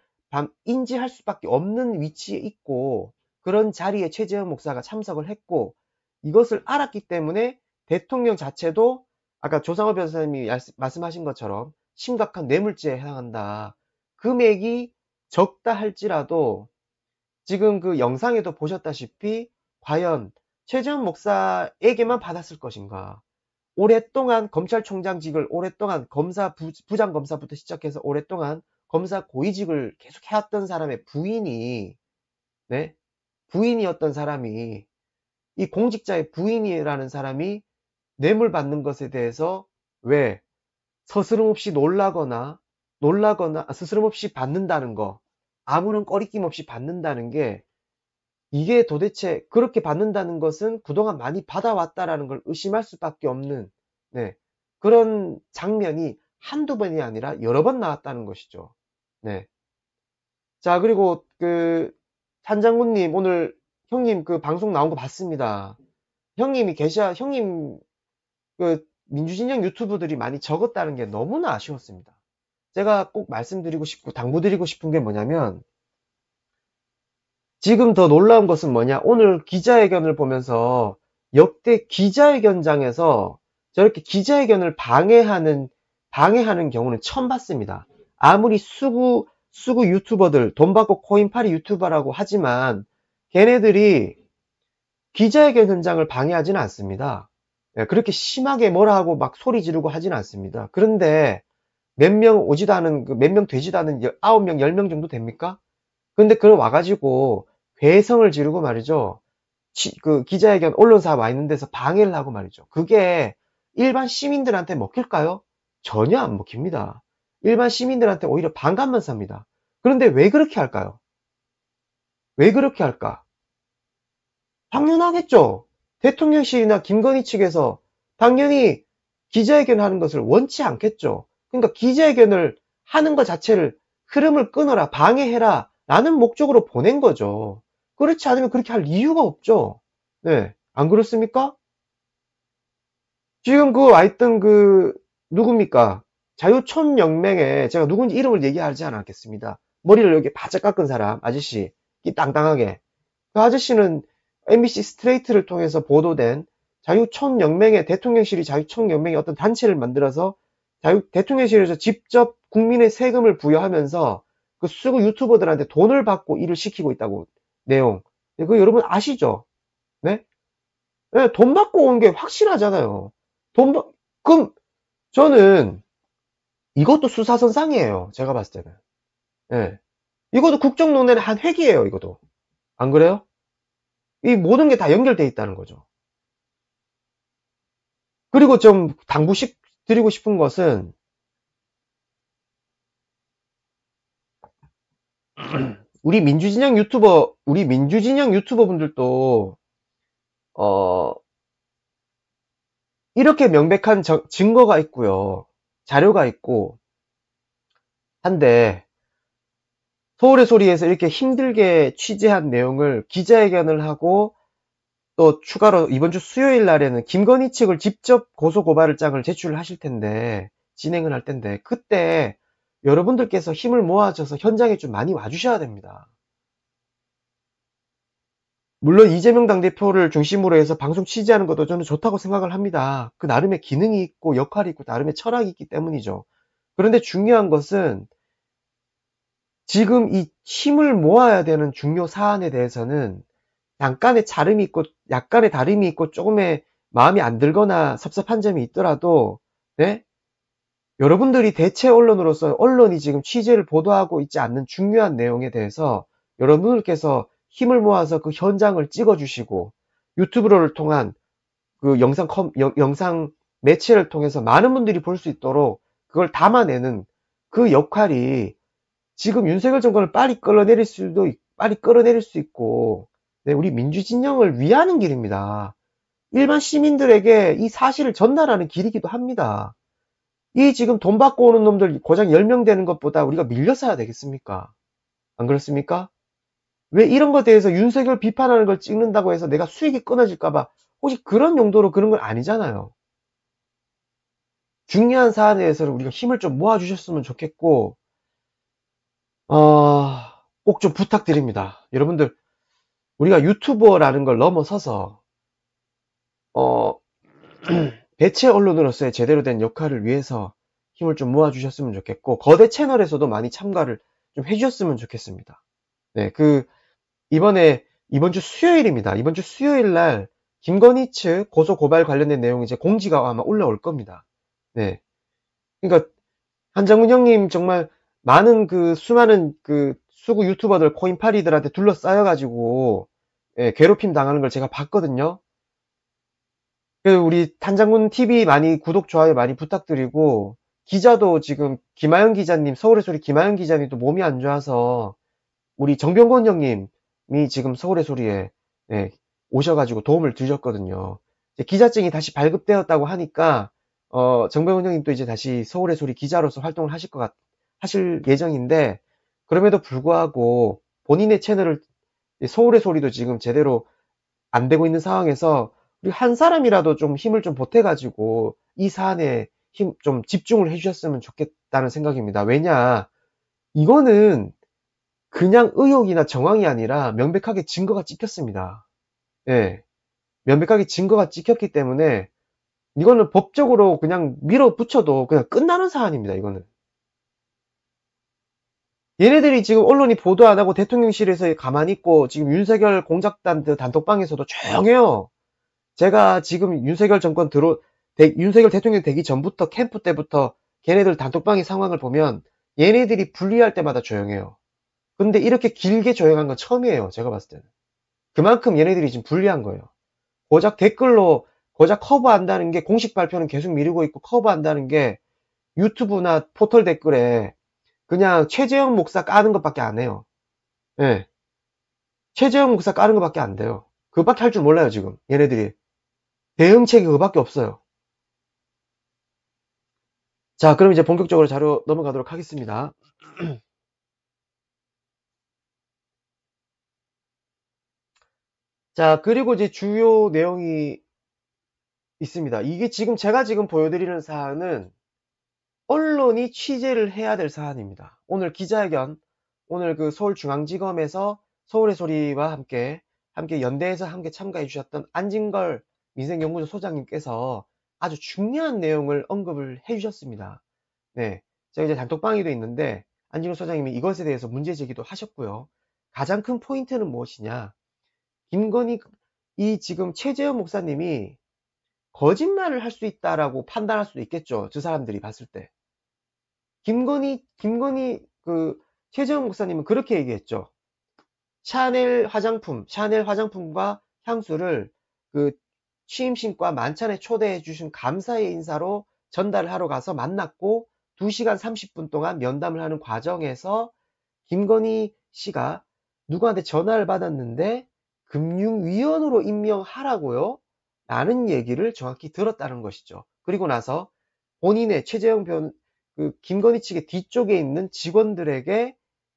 인지할 수밖에 없는 위치에 있고, 그런 자리에 최재형 목사가 참석을 했고, 이것을 알았기 때문에 대통령 자체도 아까 조상호 변호사님이 말씀하신 것처럼 심각한 뇌물죄에 해당한다. 금액이 그 적다 할지라도 지금 그 영상에도 보셨다시피 과연 최재현 목사에게만 받았을 것인가? 오랫동안 검찰총장직을 오랫동안 검사 부, 장검사부터 시작해서 오랫동안 검사 고위직을 계속 해왔던 사람의 부인이 네 부인이었던 사람이 이 공직자의 부인이라는 사람이 뇌물 받는 것에 대해서 왜 서스럼없이 놀라거나 놀라거나 아, 스스럼없이 받는다는 거 아무런 꺼리낌 없이 받는다는 게 이게 도대체 그렇게 받는다는 것은 그동안 많이 받아왔다라는 걸 의심할 수밖에 없는 네, 그런 장면이 한두 번이 아니라 여러 번 나왔다는 것이죠. 네. 자 그리고 그 한장군님 오늘 형님 그 방송 나온 거 봤습니다. 형님이 계셔 형님 그 민주진영 유튜브들이 많이 적었다는 게 너무나 아쉬웠습니다. 제가 꼭 말씀드리고 싶고 당부드리고 싶은 게 뭐냐면 지금 더 놀라운 것은 뭐냐 오늘 기자회견을 보면서 역대 기자회견장에서 저렇게 기자회견을 방해하는 방해하는 경우는 처음 봤습니다. 아무리 수구 수구 유튜버들 돈 받고 코인팔이 유튜버라고 하지만 걔네들이 기자회견 현장을 방해하지는 않습니다. 예, 그렇게 심하게 뭐라 하고 막 소리 지르고 하진 않습니다. 그런데 몇 명 오지도 않은, 그 몇명 되지도 않은 9명, 10명 정도 됩니까? 그런데 그걸 와가지고 괴성을 지르고 말이죠. 그 기자회견 언론사 와 있는 데서 방해를 하고 말이죠. 그게 일반 시민들한테 먹힐까요? 전혀 안 먹힙니다. 일반 시민들한테 오히려 반감만 삽니다. 그런데 왜 그렇게 할까요? 왜 그렇게 할까? 당연하겠죠. 대통령실이나 김건희 측에서 당연히 기자회견 하는 것을 원치 않겠죠. 그러니까 기자회견을 하는 것 자체를 흐름을 끊어라, 방해해라, 라는 목적으로 보낸 거죠. 그렇지 않으면 그렇게 할 이유가 없죠. 네. 안 그렇습니까? 지금 그, 하여튼 그, 누굽니까? 자유촌연맹에 제가 누군지 이름을 얘기하지 않았겠습니다. 머리를 여기 바짝 깎은 사람, 아저씨, 이 땅땅하게. 그 아저씨는 MBC 스트레이트를 통해서 보도된 자유촌연맹의 대통령실이 자유촌연맹의 어떤 단체를 만들어서 자유 대통령실에서 직접 국민의 세금을 부여하면서 그 쓰고 유튜버들한테 돈을 받고 일을 시키고 있다고 내용. 네, 그거 여러분 아시죠? 네? 네돈 받고 온 게 확실하잖아요. 돈 받, 그럼 저는 이것도 수사선상이에요. 제가 봤을 때는. 네. 이것도 국정농단의 한 획이에요. 이것도. 안 그래요? 이 모든 게 다 연결돼 있다는 거죠. 그리고 좀 당부 식 드리고 싶은 것은 우리 민주진영 유튜버, 우리 민주진영 유튜버 분들도, 어, 이렇게 명백한 저, 증거가 있고요. 자료가 있고, 한데, 서울의 소리에서 이렇게 힘들게 취재한 내용을 기자회견을 하고 또 추가로 이번 주 수요일 날에는 김건희 측을 직접 고소고발장을제출 하실 텐데 진행을 할 텐데 그때 여러분들께서 힘을 모아줘서 현장에 좀 많이 와주셔야 됩니다. 물론 이재명 당대표를 중심으로 해서 방송 취재하는 것도 저는 좋다고 생각을 합니다. 그 나름의 기능이 있고 역할이 있고 나름의 철학이 있기 때문이죠. 그런데 중요한 것은 지금 이 힘을 모아야 되는 중요 사안에 대해서는 약간의 자름이 있고 약간의 다름이 있고 조금의 마음이 안 들거나 섭섭한 점이 있더라도 네? 여러분들이 대체 언론으로서 언론이 지금 취재를 보도하고 있지 않는 중요한 내용에 대해서 여러분들께서 힘을 모아서 그 현장을 찍어주시고 유튜브를 통한 그 영상 컴, 여, 영상 매체를 통해서 많은 분들이 볼 수 있도록 그걸 담아내는 그 역할이 지금 윤석열 정권을 빨리 끌어내릴 수도 빨리 끌어내릴 수 있고 네, 우리 민주 진영을 위하는 길입니다. 일반 시민들에게 이 사실을 전달하는 길이기도 합니다. 이 지금 돈 받고 오는 놈들 고장 10명 되는 것보다 우리가 밀려서야 되겠습니까? 안 그렇습니까? 왜 이런 것에 대해서 윤석열 비판하는 걸 찍는다고 해서 내가 수익이 끊어질까봐 혹시 그런 용도로 그런 건 아니잖아요. 중요한 사안에 대해서 는 우리가 힘을 좀 모아주셨으면 좋겠고 어, 꼭좀 부탁드립니다. 여러분들, 우리가 유튜버라는 걸 넘어서서, 어, 대체 언론으로서의 제대로 된 역할을 위해서 힘을 좀 모아주셨으면 좋겠고, 거대 채널에서도 많이 참가를 좀 해주셨으면 좋겠습니다. 네, 그, 이번에, 이번 주 수요일입니다. 이번 주 수요일 날, 김건희 측 고소 고발 관련된 내용이 제 공지가 아마 올라올 겁니다. 네. 그러니까, 한정훈 형님 정말 많은 그 수많은 그 수구 유튜버들 코인파리들한테 둘러싸여가지고 예, 괴롭힘 당하는 걸 제가 봤거든요. 그래서 우리 탄장군 TV 많이 구독 좋아요 많이 부탁드리고 기자도 지금 김하영 기자님 서울의 소리 김하영 기자님도 몸이 안 좋아서 우리 정병권 형님이 지금 서울의 소리에 예, 오셔가지고 도움을 드셨거든요 기자증이 다시 발급되었다고 하니까 어, 정병훈 형님도 이제 다시 서울의 소리 기자로서 활동을 하실 것 같, 하실 예정인데 그럼에도 불구하고 본인의 채널을 서울의 소리도 지금 제대로 안 되고 있는 상황에서 우리 한 사람이라도 좀 힘을 좀 보태가지고 이 사안에 힘 좀 집중을 해주셨으면 좋겠다는 생각입니다. 왜냐 이거는 그냥 의혹이나 정황이 아니라 명백하게 증거가 찍혔습니다. 예. 명백하게 증거가 찍혔기 때문에 이거는 법적으로 그냥 밀어붙여도 그냥 끝나는 사안입니다. 이거는. 얘네들이 지금 언론이 보도 안 하고 대통령실에서 가만히 있고 지금 윤석열 공작단 들 그 단톡방에서도 조용해요. 제가 지금 윤석열 정권 들어 대, 윤석열 대통령 되기 전부터 캠프 때부터 걔네들 단톡방의 상황을 보면 얘네들이 분리할 때마다 조용해요. 근데 이렇게 길게 조용한 건 처음이에요. 제가 봤을 때는. 그만큼 얘네들이 지금 불리한 거예요. 고작 댓글로 고작 커버한다는 게 공식 발표는 계속 미루고 있고 커버한다는 게 유튜브나 포털 댓글에 그냥 최재형 목사 까는 것밖에 안 해요. 예. 네. 최재형 목사 까는 것밖에 안 돼요. 그거밖에 할 줄 몰라요, 지금. 얘네들이. 대응책이 그거밖에 없어요. 자, 그럼 이제 본격적으로 자료 넘어가도록 하겠습니다. 자, 그리고 이제 주요 내용이 있습니다. 이게 지금 제가 지금 보여드리는 사항은 언론이 취재를 해야 될 사안입니다. 오늘 기자회견, 오늘 그 서울중앙지검에서 서울의 소리와 함께 함께 연대에서 함께 참가해 주셨던 안진걸 민생연구소 소장님께서 아주 중요한 내용을 언급을 해 주셨습니다. 네. 제가 이제 단톡방에도 있는데 안진걸 소장님이 이것에 대해서 문제 제기도 하셨고요. 가장 큰 포인트는 무엇이냐? 김건희 이 지금 최재현 목사님이 거짓말을 할 수 있다라고 판단할 수도 있겠죠. 저 사람들이 봤을 때. 김건희, 김건희, 그, 최재형 목사님은 그렇게 얘기했죠. 샤넬 화장품, 샤넬 화장품과 향수를 그 취임신과 만찬에 초대해 주신 감사의 인사로 전달을 하러 가서 만났고 2시간 30분 동안 면담을 하는 과정에서 김건희 씨가 누구한테 전화를 받았는데 금융위원으로 임명하라고요? 라는 얘기를 정확히 들었다는 것이죠. 그리고 나서 본인의 최재형 변, 그 김건희 측의 뒤쪽에 있는 직원들에게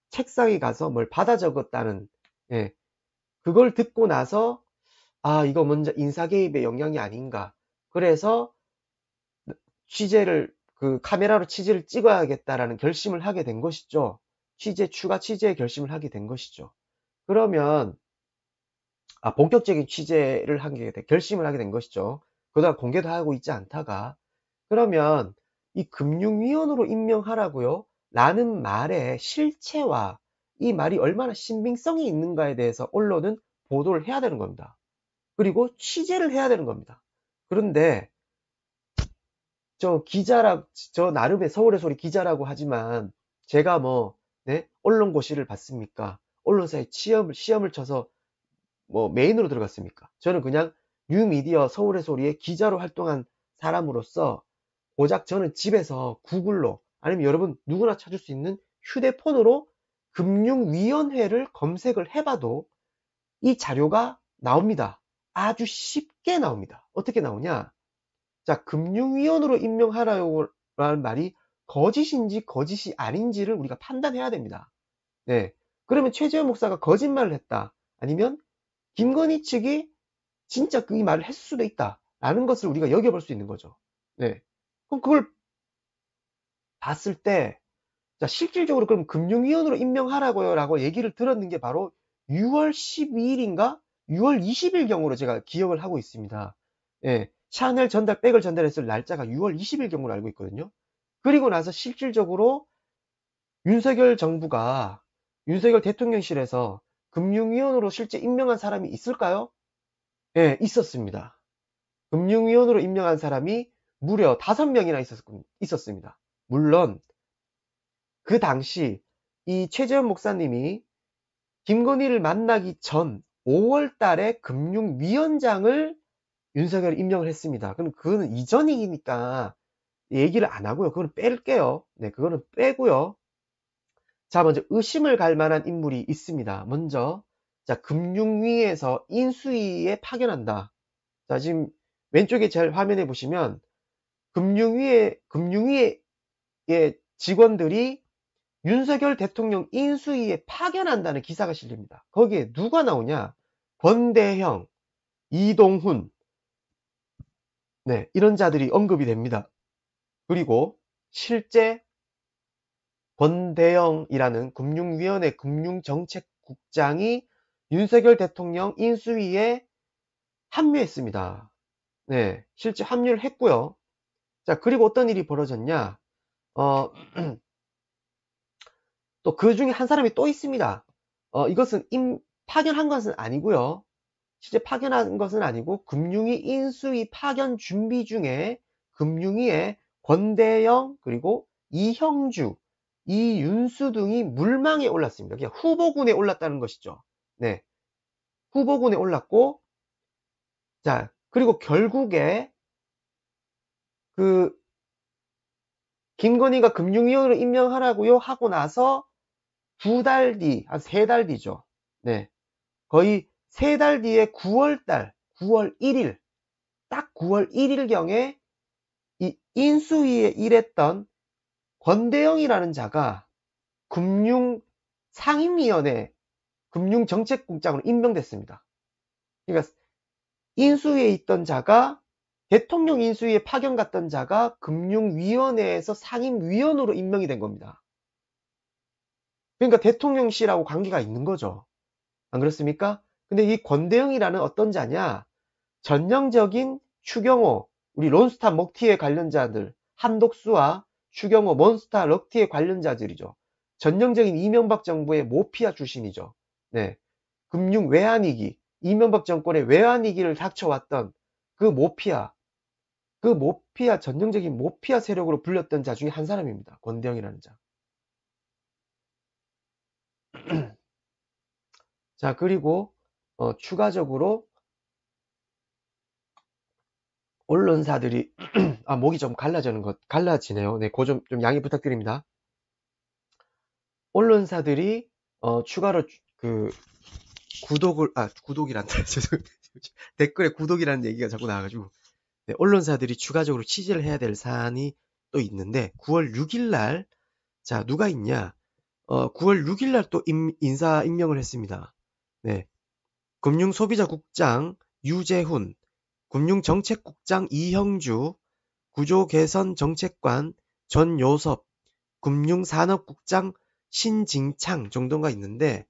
책상에 가서 뭘 받아 적었다는 예. 그걸 듣고 나서 아 이거 먼저 인사 개입의 영향이 아닌가. 그래서 취재를 그 카메라로 취재를 찍어야겠다라는 결심을 하게 된 것이죠. 취재 추가 취재 결심을 하게 된 것이죠. 그러면 아, 본격적인 취재를 하게 돼, 결심을 하게 된 것이죠. 그동안 공개도 하고 있지 않다가 그러면 이 금융위원으로 임명하라고요? 라는 말의 실체와 이 말이 얼마나 신빙성이 있는가에 대해서 언론은 보도를 해야 되는 겁니다. 그리고 취재를 해야 되는 겁니다. 그런데 저 기자라 저 나름의 서울의 소리 기자라고 하지만 제가 뭐 네? 언론 고시를 봤습니까? 언론사에 시험을 시험을 쳐서 뭐 메인으로 들어갔습니까? 저는 그냥 뉴미디어 서울의 소리의 기자로 활동한 사람으로서 고작 저는 집에서 구글로 아니면 여러분 누구나 찾을 수 있는 휴대폰으로 금융위원회를 검색을 해봐도 이 자료가 나옵니다. 아주 쉽게 나옵니다. 어떻게 나오냐? 자, 금융위원으로 임명하라는 라 말이 거짓인지 거짓이 아닌지를 우리가 판단해야 됩니다. 네. 그러면 최재현 목사가 거짓말을 했다. 아니면 김건희 측이 진짜 그 말을 했을 수도 있다. 라는 것을 우리가 여겨볼 수 있는 거죠. 네. 그럼 그걸 봤을 때, 자, 실질적으로 그럼 금융위원으로 임명하라고요 라고 얘기를 들었는 게 바로 6월 12일인가? 6월 20일 경으로 제가 기억을 하고 있습니다. 예. 샤넬 전달, 백을 전달했을 날짜가 6월 20일 경으로 알고 있거든요. 그리고 나서 실질적으로 윤석열 정부가 윤석열 대통령실에서 금융위원으로 실제 임명한 사람이 있을까요? 예, 있었습니다. 금융위원으로 임명한 사람이 무려 5명이나 있었, 습니다 물론 그 당시 이 최재현 목사님이 김건희를 만나기 전 5월 달에 금융위원장을 윤석열이 임명을 했습니다. 그럼 그거는 이전이니까 얘기를 안 하고요. 그거는 뺄게요. 네, 그거는 빼고요. 자, 먼저 의심을 갈 만한 인물이 있습니다. 먼저, 자, 금융위에서 인수위에 파견한다. 자, 지금 왼쪽에 제일 화면에 보시면 금융위의 금융위의 직원들이 윤석열 대통령 인수위에 파견한다는 기사가 실립니다. 거기에 누가 나오냐? 권대형, 이동훈, 네, 이런 자들이 언급이 됩니다. 그리고 실제 권대형이라는 금융위원회 금융정책국장이 윤석열 대통령 인수위에 합류했습니다. 네, 실제 합류를 했고요. 자, 그리고 어떤 일이 벌어졌냐? 어, 또 그 중에 한 사람이 또 있습니다. 어, 이것은 임, 파견한 것은 아니고요. 실제 파견한 것은 아니고 금융위 인수위 파견 준비 중에 금융위의 권대영 그리고 이형주, 이윤수 등이 물망에 올랐습니다. 그냥 후보군에 올랐다는 것이죠. 네, 후보군에 올랐고, 자 그리고 결국에 그 김건희가 금융위원으로 임명하라고요 하고 나서 두 달 뒤, 한 세 달 뒤죠. 네. 거의 세 달 뒤에 9월 달, 9월 1일, 딱 9월 1일경에 이 인수위에 일했던 권대영이라는 자가 금융 상임위원회 금융정책국장으로 임명됐습니다. 그러니까 인수위에 있던 자가 대통령 인수위에 파견 갔던 자가 금융위원회에서 상임위원으로 임명이 된 겁니다. 그러니까 대통령실하고 관계가 있는 거죠. 안 그렇습니까? 근데 이권대영이라는 어떤 자냐? 전형적인 추경호, 우리 론스타 먹튀의 관련자들, 한독수와 추경호, 몬스타 럭티의 관련자들이죠. 전형적인 이명박 정부의 모피아 출신이죠. 네. 금융 외환위기, 이명박 정권의 외환위기를 닥쳐왔던 그 모피아, 그 모피아 전형적인 모피아 세력으로 불렸던 자 중에 한 사람입니다. 권대영이라는 자. 자 그리고 어, 추가적으로 언론사들이 아 목이 좀 갈라지는 것 갈라지네요. 네, 고 좀 좀 양해 부탁드립니다. 언론사들이 어, 추가로 그 구독을 아 구독이란다 죄송 댓글에 구독이라는 얘기가 자꾸 나와가지고 네, 언론사들이 추가적으로 취재를 해야 될 사안이 또 있는데 9월 6일 날 자, 누가 있냐? 어, 9월 6일 날 또 인사 임명을 했습니다. 네. 금융소비자국장 유재훈, 금융정책국장 이형주, 구조개선정책관 전요섭, 금융산업국장 신진창 정도가 있는데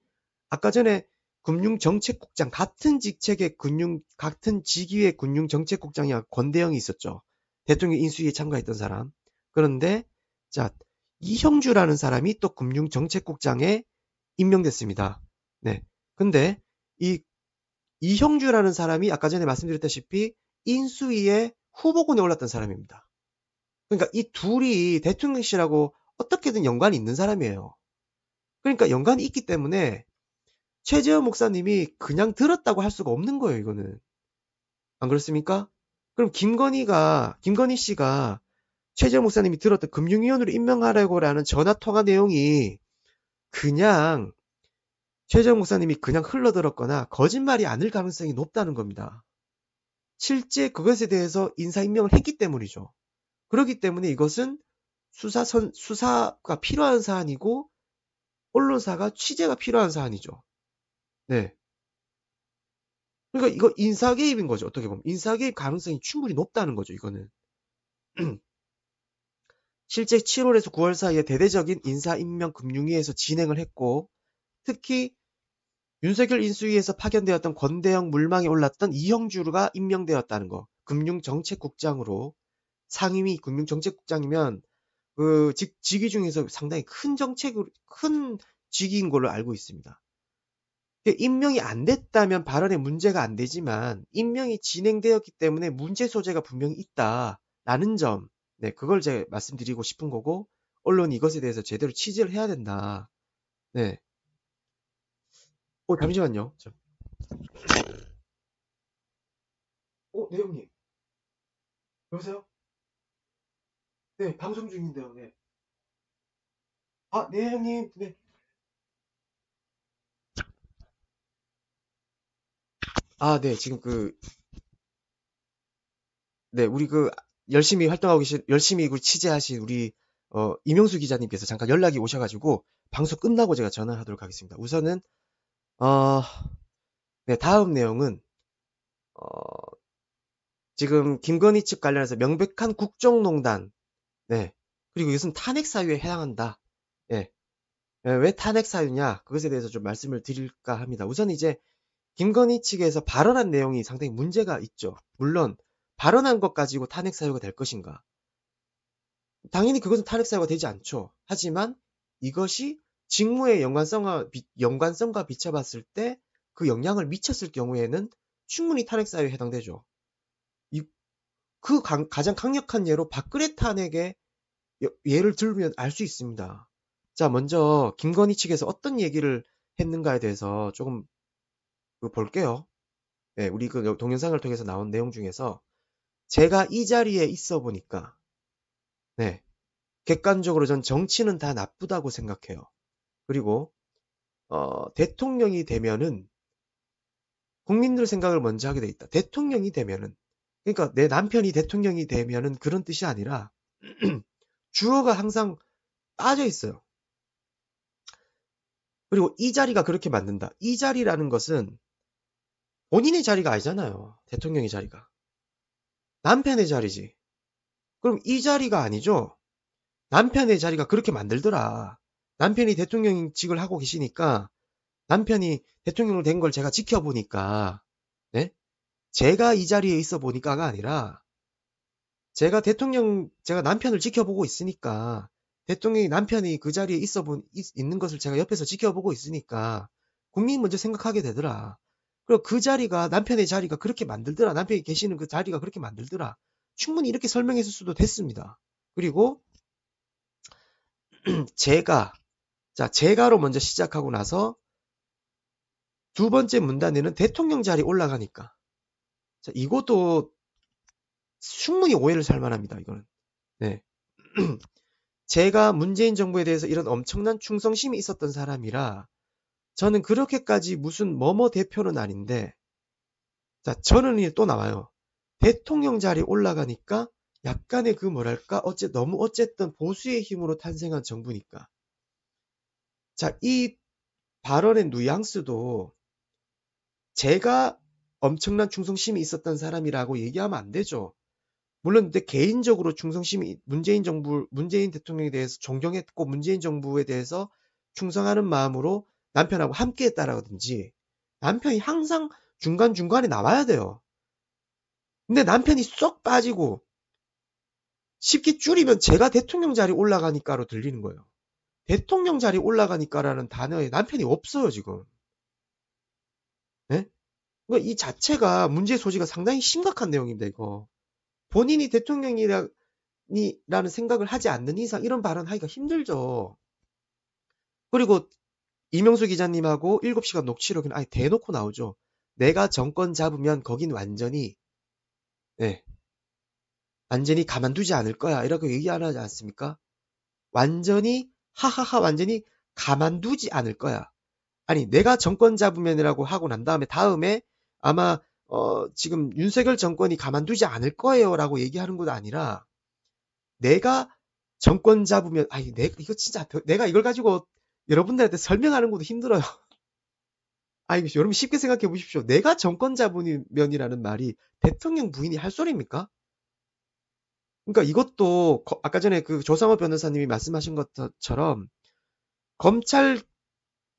아까 전에 금융정책국장 같은 직책의 금융 같은 직위의 금융정책국장이 권대영이 있었죠. 대통령 인수위에 참가했던 사람. 그런데 자 이형주라는 사람이 또 금융정책국장에 임명됐습니다. 네. 근데 이 이형주라는 사람이 아까 전에 말씀드렸다시피 인수위의 후보군에 올랐던 사람입니다. 그러니까 이 둘이 대통령실하고 어떻게든 연관이 있는 사람이에요. 그러니까 연관이 있기 때문에 최재현 목사님이 그냥 들었다고 할 수가 없는 거예요, 이거는. 안 그렇습니까? 그럼 김건희가, 김건희 씨가 최재현 목사님이 들었던 금융위원으로 임명하라고라는 전화 통화 내용이 그냥 최재현 목사님이 그냥 흘러들었거나 거짓말이 아닐 가능성이 높다는 겁니다. 실제 그것에 대해서 인사임명을 했기 때문이죠. 그렇기 때문에 이것은 수사 선, 수사가 필요한 사안이고, 언론사가 취재가 필요한 사안이죠. 네. 그러니까 이거 인사 개입인 거죠. 어떻게 보면 인사 개입 가능성이 충분히 높다는 거죠. 이거는. 실제 7월에서 9월 사이에 대대적인 인사인명 금융위에서 진행을 했고 특히 윤석열 인수위에서 파견되었던 권대형 물망에 올랐던 이형주가 임명되었다는 거. 금융정책국장으로 상임위 금융정책국장이면 그 직, 직위 중에서 상당히 큰 정책, 큰 직위인 걸로 알고 있습니다. 그 임명이 안 됐다면 발언에 문제가 안 되지만 임명이 진행되었기 때문에 문제 소재가 분명히 있다라는 점, 네 그걸 제가 말씀드리고 싶은 거고 언론이 이것에 대해서 제대로 취재를 해야 된다. 네. 어 잠시만요. 저... 어 내용님 네, 여보세요? 네 방송 중인데요. 네. 아네 형님 네. 아, 네. 지금 그, 네. 우리 그, 열심히 활동하고 계신, 열심히 그 취재하신 우리, 어, 이용수 기자님께서 잠깐 연락이 오셔가지고, 방송 끝나고 제가 전화하도록 하겠습니다. 우선은, 어, 네. 다음 내용은, 어, 지금 김건희 측 관련해서 명백한 국정농단, 네. 그리고 이것은 탄핵 사유에 해당한다. 예. 네. 왜 탄핵 사유냐? 그것에 대해서 좀 말씀을 드릴까 합니다. 우선 이제 김건희 측에서 발언한 내용이 상당히 문제가 있죠. 물론 발언한 것 가지고 탄핵 사유가 될 것인가? 당연히 그것은 탄핵 사유가 되지 않죠. 하지만 이것이 직무의 연관성과, 비, 연관성과 비춰봤을 때 그 영향을 미쳤을 경우에는 충분히 탄핵 사유에 해당되죠. 이, 그 강, 가장 강력한 예로 박근혜 탄핵의 예를 들면 알 수 있습니다. 자, 먼저 김건희 측에서 어떤 얘기를 했는가에 대해서 조금 이거 볼게요. 네, 우리 그 동영상을 통해서 나온 내용 중에서 제가 이 자리에 있어 보니까 네, 객관적으로 전 정치는 다 나쁘다고 생각해요. 그리고 어, 대통령이 되면은 국민들 생각을 먼저 하게 돼 있다. 대통령이 되면은 그러니까 내 남편이 대통령이 되면은 그런 뜻이 아니라 주어가 항상 빠져 있어요. 그리고 이 자리가 그렇게 만든다. 이 자리라는 것은 본인의 자리가 아니잖아요. 대통령의 자리가. 남편의 자리지. 그럼 이 자리가 아니죠? 남편의 자리가 그렇게 만들더라. 남편이 대통령직을 하고 계시니까 남편이 대통령으로 된 걸 제가 지켜보니까 네? 제가 이 자리에 있어 보니까가 아니라 제가 대통령 제가 남편을 지켜보고 있으니까 대통령이 남편이 그 자리에 있어 본 있는 것을 제가 옆에서 지켜보고 있으니까 국민 먼저 생각하게 되더라. 그리고 그 자리가 남편의 자리가 그렇게 만들더라. 남편이 계시는 그 자리가 그렇게 만들더라. 충분히 이렇게 설명했을 수도 됐습니다. 그리고 제가 자 제가로 먼저 시작하고 나서 두 번째 문단에는 대통령 자리 올라가니까 자 이것도 충분히 오해를 살 만합니다. 이거는 네 제가 문재인 정부에 대해서 이런 엄청난 충성심이 있었던 사람이라 저는 그렇게까지 무슨 뭐뭐 대표는 아닌데, 자, 저는 이제 또 나와요. 대통령 자리에 올라가니까 약간의 그 뭐랄까, 어째, 너무 어쨌든 보수의 힘으로 탄생한 정부니까. 자, 이 발언의 뉘앙스도 제가 엄청난 충성심이 있었던 사람이라고 얘기하면 안 되죠. 물론 근데 개인적으로 충성심이 문재인 정부, 문재인 대통령에 대해서 존경했고 문재인 정부에 대해서 충성하는 마음으로 남편하고 함께 했다라든지 남편이 항상 중간중간에 나와야 돼요. 근데 남편이 쏙 빠지고 쉽게 줄이면 제가 대통령 자리 올라가니까로 들리는 거예요. 대통령 자리 올라가니까라는 단어에 남편이 없어요, 지금. 네? 그러니까 이 자체가 문제 소지가 상당히 심각한 내용입니다, 이거. 본인이 대통령이라는 생각을 하지 않는 이상 이런 발언하기가 힘들죠. 그리고 이명수 기자님하고 7시간 녹취록은 아예 대놓고 나오죠. 내가 정권 잡으면 거긴 완전히 네, 완전히 가만두지 않을 거야 이렇게 얘기하지 않습니까? 완전히 하하하 완전히 가만두지 않을 거야. 아니 내가 정권 잡으면이라고 하고 난 다음에 다음에 아마 어, 지금 윤석열 정권이 가만두지 않을 거예요라고 얘기하는 것 아니라 내가 정권 잡으면 아니 내, 이거 진짜 내가 이걸 가지고 여러분들한테 설명하는 것도 힘들어요. 아, 이 여러분 쉽게 생각해 보십시오. 내가 정권자분이면이라는 말이 대통령 부인이 할 소리입니까? 그러니까 이것도 아까 전에 그 조상호 변호사님이 말씀하신 것처럼 검찰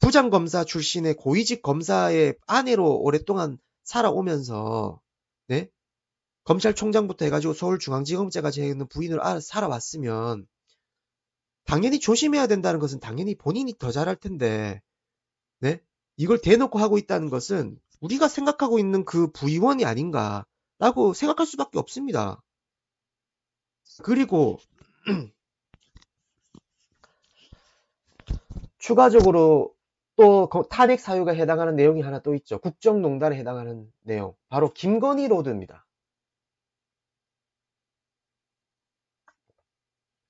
부장검사 출신의 고위직 검사의 아내로 오랫동안 살아오면서 네? 검찰총장부터 해가지고 서울중앙지검장까지 있는 부인으로 아, 살아왔으면 당연히 조심해야 된다는 것은 당연히 본인이 더 잘할 텐데, 네? 이걸 대놓고 하고 있다는 것은 우리가 생각하고 있는 그 부의원이 아닌가라고 생각할 수밖에 없습니다. 그리고, 추가적으로 또 탄핵 사유가 해당하는 내용이 하나 또 있죠. 국정농단에 해당하는 내용. 바로 김건희 로드입니다.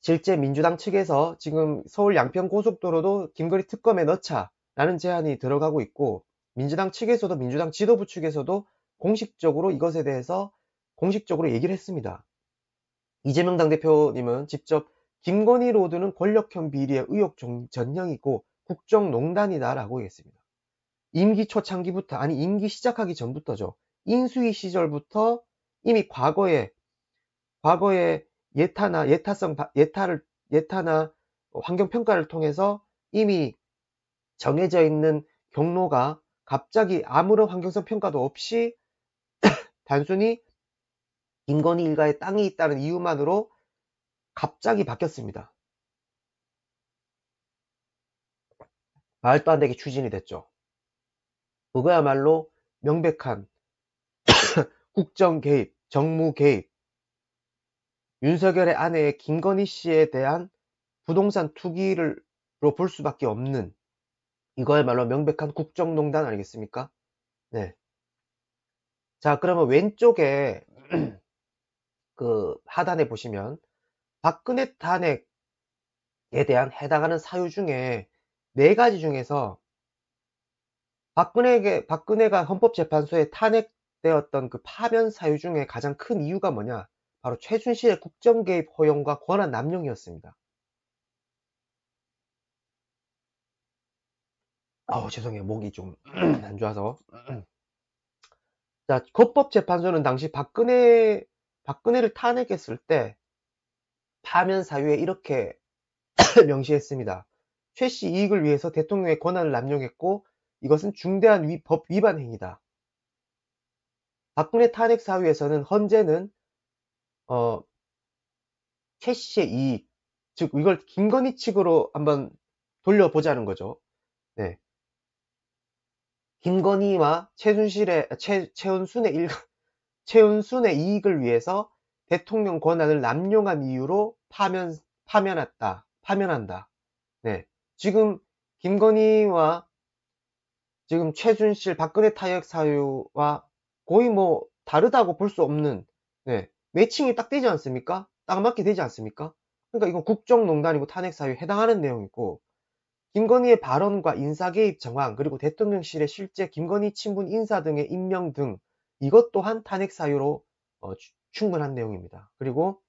실제 민주당 측에서 지금 서울 양평 고속도로도 김거리 특검에 넣자라는 제안이 들어가고 있고 민주당 측에서도 민주당 지도부 측에서도 공식적으로 이것에 대해서 공식적으로 얘기를 했습니다. 이재명 당대표님은 직접 김건희 로드는 권력형 비리의 의혹 전형이고 국정농단이다라고 했습니다. 임기 초창기부터 아니 임기 시작하기 전부터죠. 인수위 시절부터 이미 과거에 과거에 예타나 예타성 예타를 예타나 환경 평가를 통해서 이미 정해져 있는 경로가 갑자기 아무런 환경성 평가도 없이 단순히 인건이 일가의 땅이 있다는 이유만으로 갑자기 바뀌었습니다. 말도 안 되게 추진이 됐죠. 그거야말로 명백한 국정 개입, 정무 개입, 윤석열의 아내 김건희 씨에 대한 부동산 투기를 볼 수밖에 없는 이거야말로 명백한 국정농단 아니겠습니까? 네. 자, 그러면 왼쪽에 그 하단에 보시면 박근혜 탄핵에 대한 해당하는 사유 중에 네 가지 중에서 박근혜에게 박근혜가 헌법재판소에 탄핵되었던 그 파면 사유 중에 가장 큰 이유가 뭐냐? 바로 최순실의 국정 개입 허용과 권한 남용이었습니다. 아우 죄송해요 목이 좀 안 좋아서 자 거법재판소는 당시 박근혜 박근혜를 탄핵했을 때 파면 사유에 이렇게 명시했습니다. 최씨 이익을 위해서 대통령의 권한을 남용했고 이것은 중대한 위, 법 위반 행위다. 박근혜 탄핵 사유에서는 헌재는 어, 캐시의 이익, 즉 이걸 김건희 측으로 한번 돌려보자는 거죠. 네. 김건희와 최순실의 최, 최은순의 일 최은순의 이익을 위해서 대통령 권한을 남용한 이유로 파면 파면했다. 파면한다. 네. 지금 김건희와 지금 최순실 박근혜 타협 사유와 거의 뭐 다르다고 볼 수 없는 네. 매칭이 딱 되지 않습니까? 딱 맞게 되지 않습니까? 그러니까 이건 국정농단이고 탄핵사유에 해당하는 내용이고 김건희의 발언과 인사 개입 정황 그리고 대통령실의 실제 김건희 친분 인사 등의 임명 등 이것 또한 탄핵 사유로 어, 충분한 내용입니다. 그리고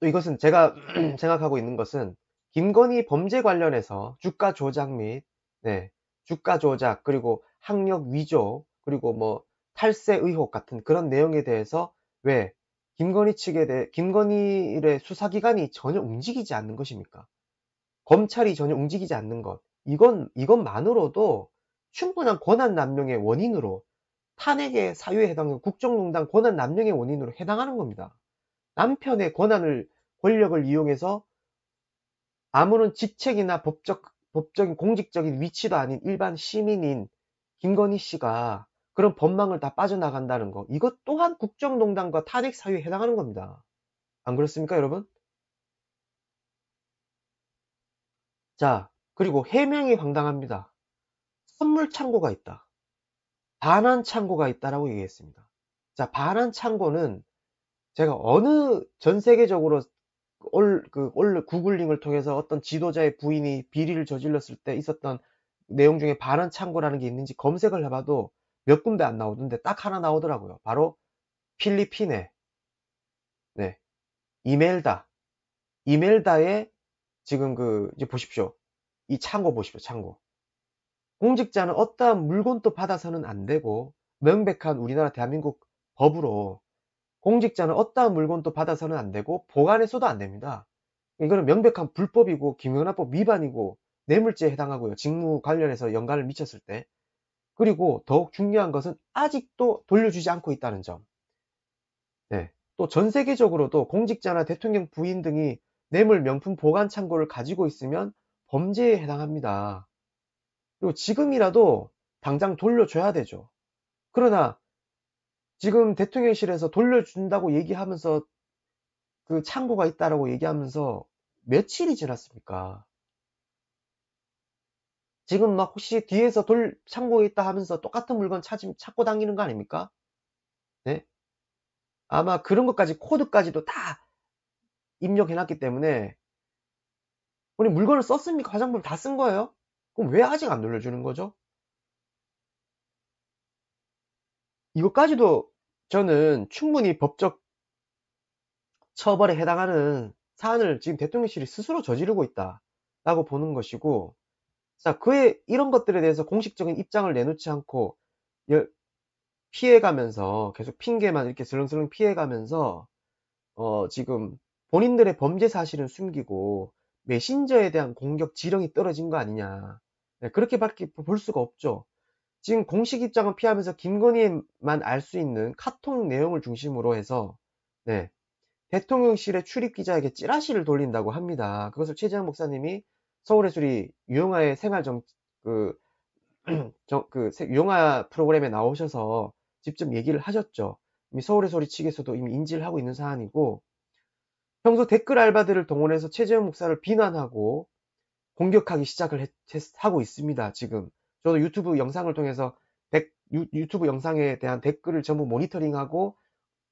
또 이것은 제가 생각하고 있는 것은 김건희 범죄 관련해서 주가 조작 및 네, 주가 조작 그리고 학력 위조 그리고 뭐 탈세 의혹 같은 그런 내용에 대해서 왜 김건희 측에 대해 김건희의 수사기관이 전혀 움직이지 않는 것입니까? 검찰이 전혀 움직이지 않는 것 이건 이것만으로도 충분한 권한 남용의 원인으로 탄핵의 사유에 해당하는 국정농단 권한 남용의 원인으로 해당하는 겁니다. 남편의 권한을 권력을 이용해서 아무런 직책이나 법적 법적인 공직적인 위치도 아닌 일반 시민인 김건희 씨가 그런 법망을 다 빠져나간다는 거 이것 또한 국정농단과 탄핵 사유에 해당하는 겁니다. 안 그렇습니까 여러분? 자 그리고 해명이 황당합니다. 선물 창고가 있다. 반환 창고가 있다라고 얘기했습니다. 자 반환 창고는 제가 어느 전 세계적으로 올, 그, 올, 구글링을 통해서 어떤 지도자의 부인이 비리를 저질렀을 때 있었던 내용 중에 반환 창고라는 게 있는지 검색을 해봐도 몇 군데 안 나오던데 딱 하나 나오더라고요. 바로 필리핀의 네, 이멜다. 이멜다에 지금 그 이제 보십시오. 이 창고 보십시오. 창고. 공직자는 어떠한 물건도 받아서는 안 되고 명백한 우리나라 대한민국 법으로 공직자는 어떠한 물건도 받아서는 안 되고 보관해서도 안 됩니다. 이거는 명백한 불법이고 김연아법 위반이고 뇌물죄에 해당하고요. 직무 관련해서 연관을 미쳤을 때 그리고 더욱 중요한 것은 아직도 돌려주지 않고 있다는 점. 네. 또 전 세계적으로도 공직자나 대통령 부인 등이 뇌물 명품 보관 창고를 가지고 있으면 범죄에 해당합니다. 그리고 지금이라도 당장 돌려줘야 되죠. 그러나 지금 대통령실에서 돌려준다고 얘기하면서 그 창고가 있다라고 얘기하면서 며칠이 지났습니까? 지금 막 혹시 뒤에서 돌 창고에 있다 하면서 똑같은 물건 찾, 찾고 당기는 거 아닙니까? 네? 아마 그런 것까지 코드까지도 다 입력해놨기 때문에 우리 물건을 썼습니까? 화장품 다쓴 거예요? 그럼 왜 아직 안 눌러주는 거죠? 이것까지도 저는 충분히 법적 처벌에 해당하는 사안을 지금 대통령실이 스스로 저지르고 있다라고 보는 것이고 자, 그의 이런 것들에 대해서 공식적인 입장을 내놓지 않고 피해가면서 계속 핑계만 이렇게 슬렁슬렁 피해가면서 어, 지금 본인들의 범죄 사실을 숨기고 메신저에 대한 공격 지령이 떨어진 거 아니냐. 네, 그렇게밖에 볼 수가 없죠. 지금 공식 입장을 피하면서 김건희만 알 수 있는 카톡 내용을 중심으로 해서 네, 대통령실의 출입 기자에게 찌라시를 돌린다고 합니다. 그것을 최재형 목사님이 서울예술이 유영아의 생활 정, 그, 정, 그, 유영아 프로그램에 나오셔서 직접 얘기를 하셨죠. 이미 서울의 소리 측에서도 이미 인지를 하고 있는 사안이고, 평소 댓글 알바들을 동원해서 최재형 목사를 비난하고 공격하기 시작을 했, 하고 있습니다, 지금. 저도 유튜브 영상을 통해서 데, 유, 튜브 영상에 대한 댓글을 전부 모니터링하고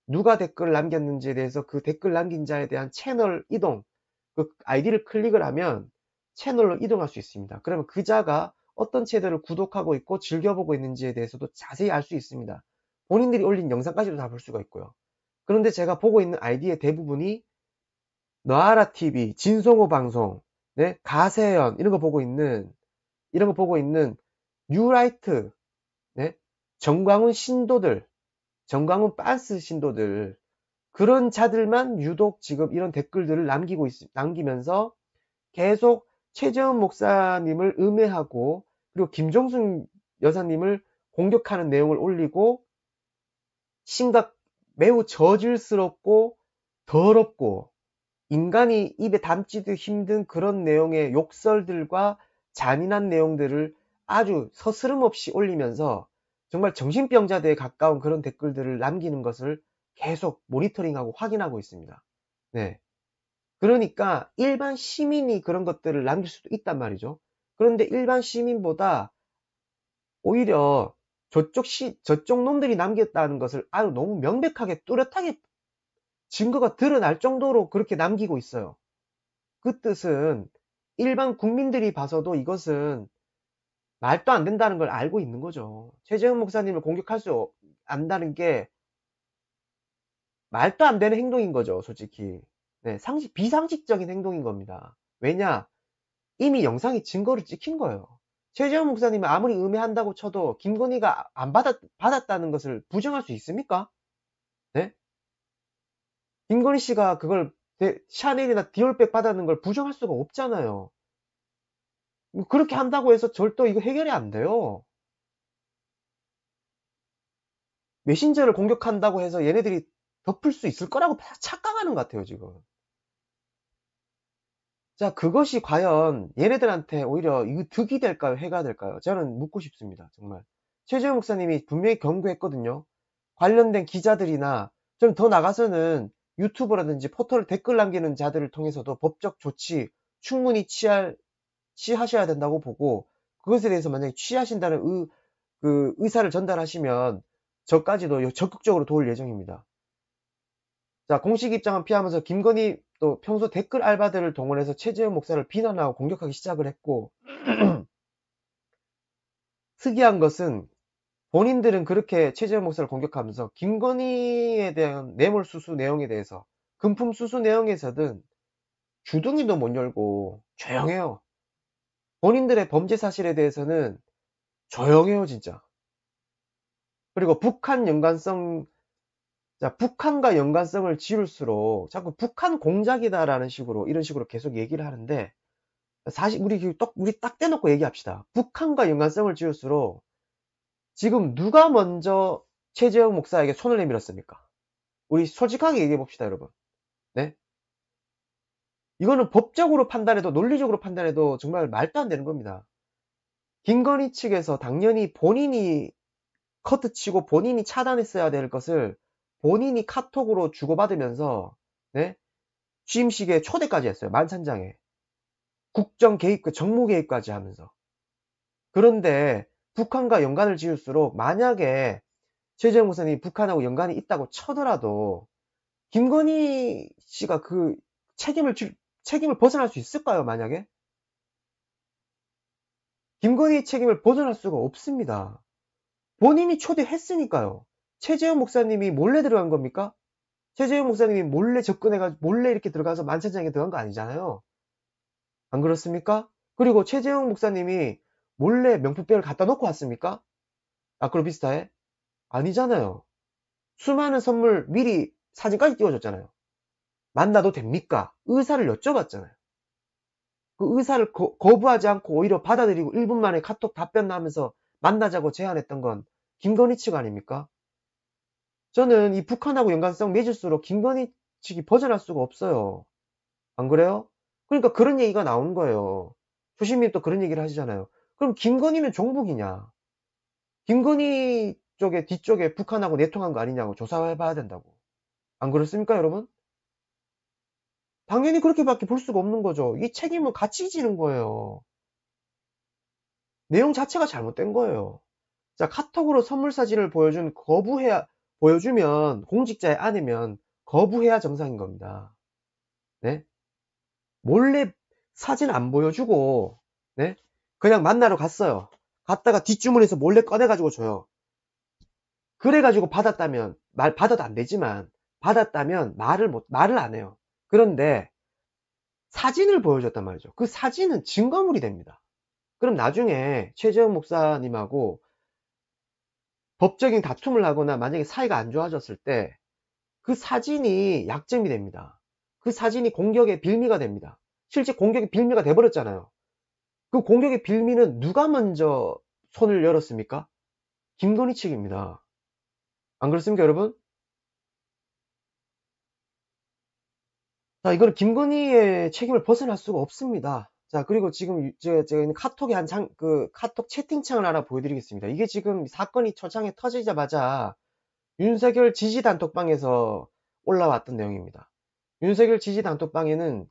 누가 댓글을 남겼는지에 대해서 그 댓글 남긴 자에 대한 채널 이동, 그 아이디를 클릭을 하면 채널로 이동할 수 있습니다. 그러면 그 자가 어떤 채널을 구독하고 있고 즐겨보고 있는지에 대해서도 자세히 알 수 있습니다. 본인들이 올린 영상까지도 다 볼 수가 있고요. 그런데 제가 보고 있는 아이디의 대부분이 너아라 TV, 진송호 방송, 네? 가세연 이런 거 보고 있는 이런 거 보고 있는 뉴라이트, 네? 정광훈 신도들, 정광훈 빤스 신도들 그런 자들만 유독 지금 이런 댓글들을 남기고 있, 남기면서 계속 최재원 목사님을 음해하고 그리고 김종순 여사님을 공격하는 내용을 올리고 심각 매우 저질스럽고 더럽고 인간이 입에 담지도 힘든 그런 내용의 욕설들과 잔인한 내용들을 아주 서스름 없이 올리면서 정말 정신병자들에 가까운 그런 댓글들을 남기는 것을 계속 모니터링하고 확인하고 있습니다. 네. 그러니까 일반 시민이 그런 것들을 남길 수도 있단 말이죠. 그런데 일반 시민보다 오히려 저쪽 시, 저쪽 놈들이 남겼다는 것을 아주 너무 명백하게 뚜렷하게 증거가 드러날 정도로 그렇게 남기고 있어요. 그 뜻은 일반 국민들이 봐서도 이것은 말도 안 된다는 걸 알고 있는 거죠. 최재형 목사님을 공격할 수 안다는 게 말도 안 되는 행동인 거죠, 솔직히. 네, 상식, 비상식적인 행동인 겁니다. 왜냐? 이미 영상이 증거를 찍힌 거예요. 최재형 목사님이 아무리 음해한다고 쳐도 김건희가 안 받았, 받았다는 것을 부정할 수 있습니까? 네? 김건희 씨가 그걸 샤넬이나 디올백 받았는 걸 부정할 수가 없잖아요. 뭐 그렇게 한다고 해서 절도 이거 해결이 안 돼요. 메신저를 공격한다고 해서 얘네들이 덮을 수 있을 거라고 착각하는 것 같아요, 지금. 자, 그것이 과연 얘네들한테 오히려 이거 득이 될까요? 해가 될까요? 저는 묻고 싶습니다. 정말. 최재형 목사님이 분명히 경고했거든요. 관련된 기자들이나 좀 더 나가서는 유튜브라든지 포털 댓글 남기는 자들을 통해서도 법적 조치 충분히 취할, 취하셔야 된다고 보고 그것에 대해서 만약에 취하신다는 의, 그 의사를 전달하시면 저까지도 적극적으로 도울 예정입니다. 자, 공식 입장은 피하면서 김건희 또 평소 댓글 알바들을 동원해서 최재형 목사를 비난하고 공격하기 시작을 했고 특이한 것은 본인들은 그렇게 최재형 목사를 공격하면서 김건희에 대한 뇌물 수수 내용에 대해서 금품 수수 내용에서든 주둥이도 못 열고 조용해요. 본인들의 범죄 사실에 대해서는 조용해요 진짜. 그리고 북한 연관성 자, 북한과 연관성을 지울수록 자꾸 북한 공작이다라는 식으로 이런 식으로 계속 얘기를 하는데 사실 우리 딱 그 우리 딱 떼놓고 얘기합시다. 북한과 연관성을 지울수록 지금 누가 먼저 최재형 목사에게 손을 내밀었습니까? 우리 솔직하게 얘기해 봅시다, 여러분. 네? 이거는 법적으로 판단해도 논리적으로 판단해도 정말 말도 안 되는 겁니다. 김건희 측에서 당연히 본인이 커트 치고 본인이 차단했어야 될 것을 본인이 카톡으로 주고받으면서 네? 취임식에 초대까지 했어요. 만찬장에. 국정 개입, 그 정무 개입까지 하면서. 그런데 북한과 연관을 지을수록 만약에 최재형 선이 북한하고 연관이 있다고 쳐더라도 김건희 씨가 그 책임을 책임을 벗어날 수 있을까요? 만약에 김건희의 책임을 벗어날 수가 없습니다. 본인이 초대했으니까요. 최재형 목사님이 몰래 들어간 겁니까? 최재형 목사님이 몰래 접근해가 지고 몰래 이렇게 들어가서 만찬장에 들어간 거 아니잖아요. 안 그렇습니까? 그리고 최재형 목사님이 몰래 명품백을 갖다 놓고 왔습니까? 아크로비스타에? 아니잖아요. 수많은 선물 미리 사진까지 띄워줬잖아요. 만나도 됩니까? 의사를 여쭤봤잖아요. 그 의사를 거, 부하지 않고 오히려 받아들이고 1분 만에 카톡 답변 나면서 만나자고 제안했던 건 김건희 측 아닙니까? 저는 이 북한하고 연관성 맺을수록 김건희 측이 벗어날 수가 없어요. 안 그래요? 그러니까 그런 얘기가 나온 거예요. 조심히 또 그런 얘기를 하시잖아요. 그럼 김건희는 종북이냐? 김건희 쪽에 뒤쪽에 북한하고 내통한 거 아니냐고 조사해봐야 된다고. 안 그렇습니까, 여러분? 당연히 그렇게밖에 볼 수가 없는 거죠. 이 책임은 같이 지는 거예요. 내용 자체가 잘못된 거예요. 자, 카톡으로 선물 사진을 보여준 거부해야 보여주면 공직자의 아내면 거부해야 정상인 겁니다. 네? 몰래 사진 안 보여주고 네? 그냥 만나러 갔어요. 갔다가 뒷주머니에서 몰래 꺼내가지고 줘요. 그래가지고 받았다면 말 받아도 안 되지만 받았다면 말을 못 말을 안 해요. 그런데 사진을 보여줬단 말이죠. 그 사진은 증거물이 됩니다. 그럼 나중에 최재형 목사님하고 법적인 다툼을 하거나 만약에 사이가 안 좋아졌을 때 그 사진이 약점이 됩니다. 그 사진이 공격의 빌미가 됩니다. 실제 공격의 빌미가 돼버렸잖아요. 그 공격의 빌미는 누가 먼저 손을 열었습니까? 김건희 측입니다. 안 그렇습니까, 여러분? 자, 이거는 김건희의 책임을 벗어날 수가 없습니다. 자, 그리고 지금 제가, 있는 카톡의 한 장, 그 카톡 채팅창을 하나 보여드리겠습니다. 이게 지금 사건이 초장에 터지자마자 윤석열 지지 단톡방에서 올라왔던 내용입니다. 윤석열 지지 단톡방에는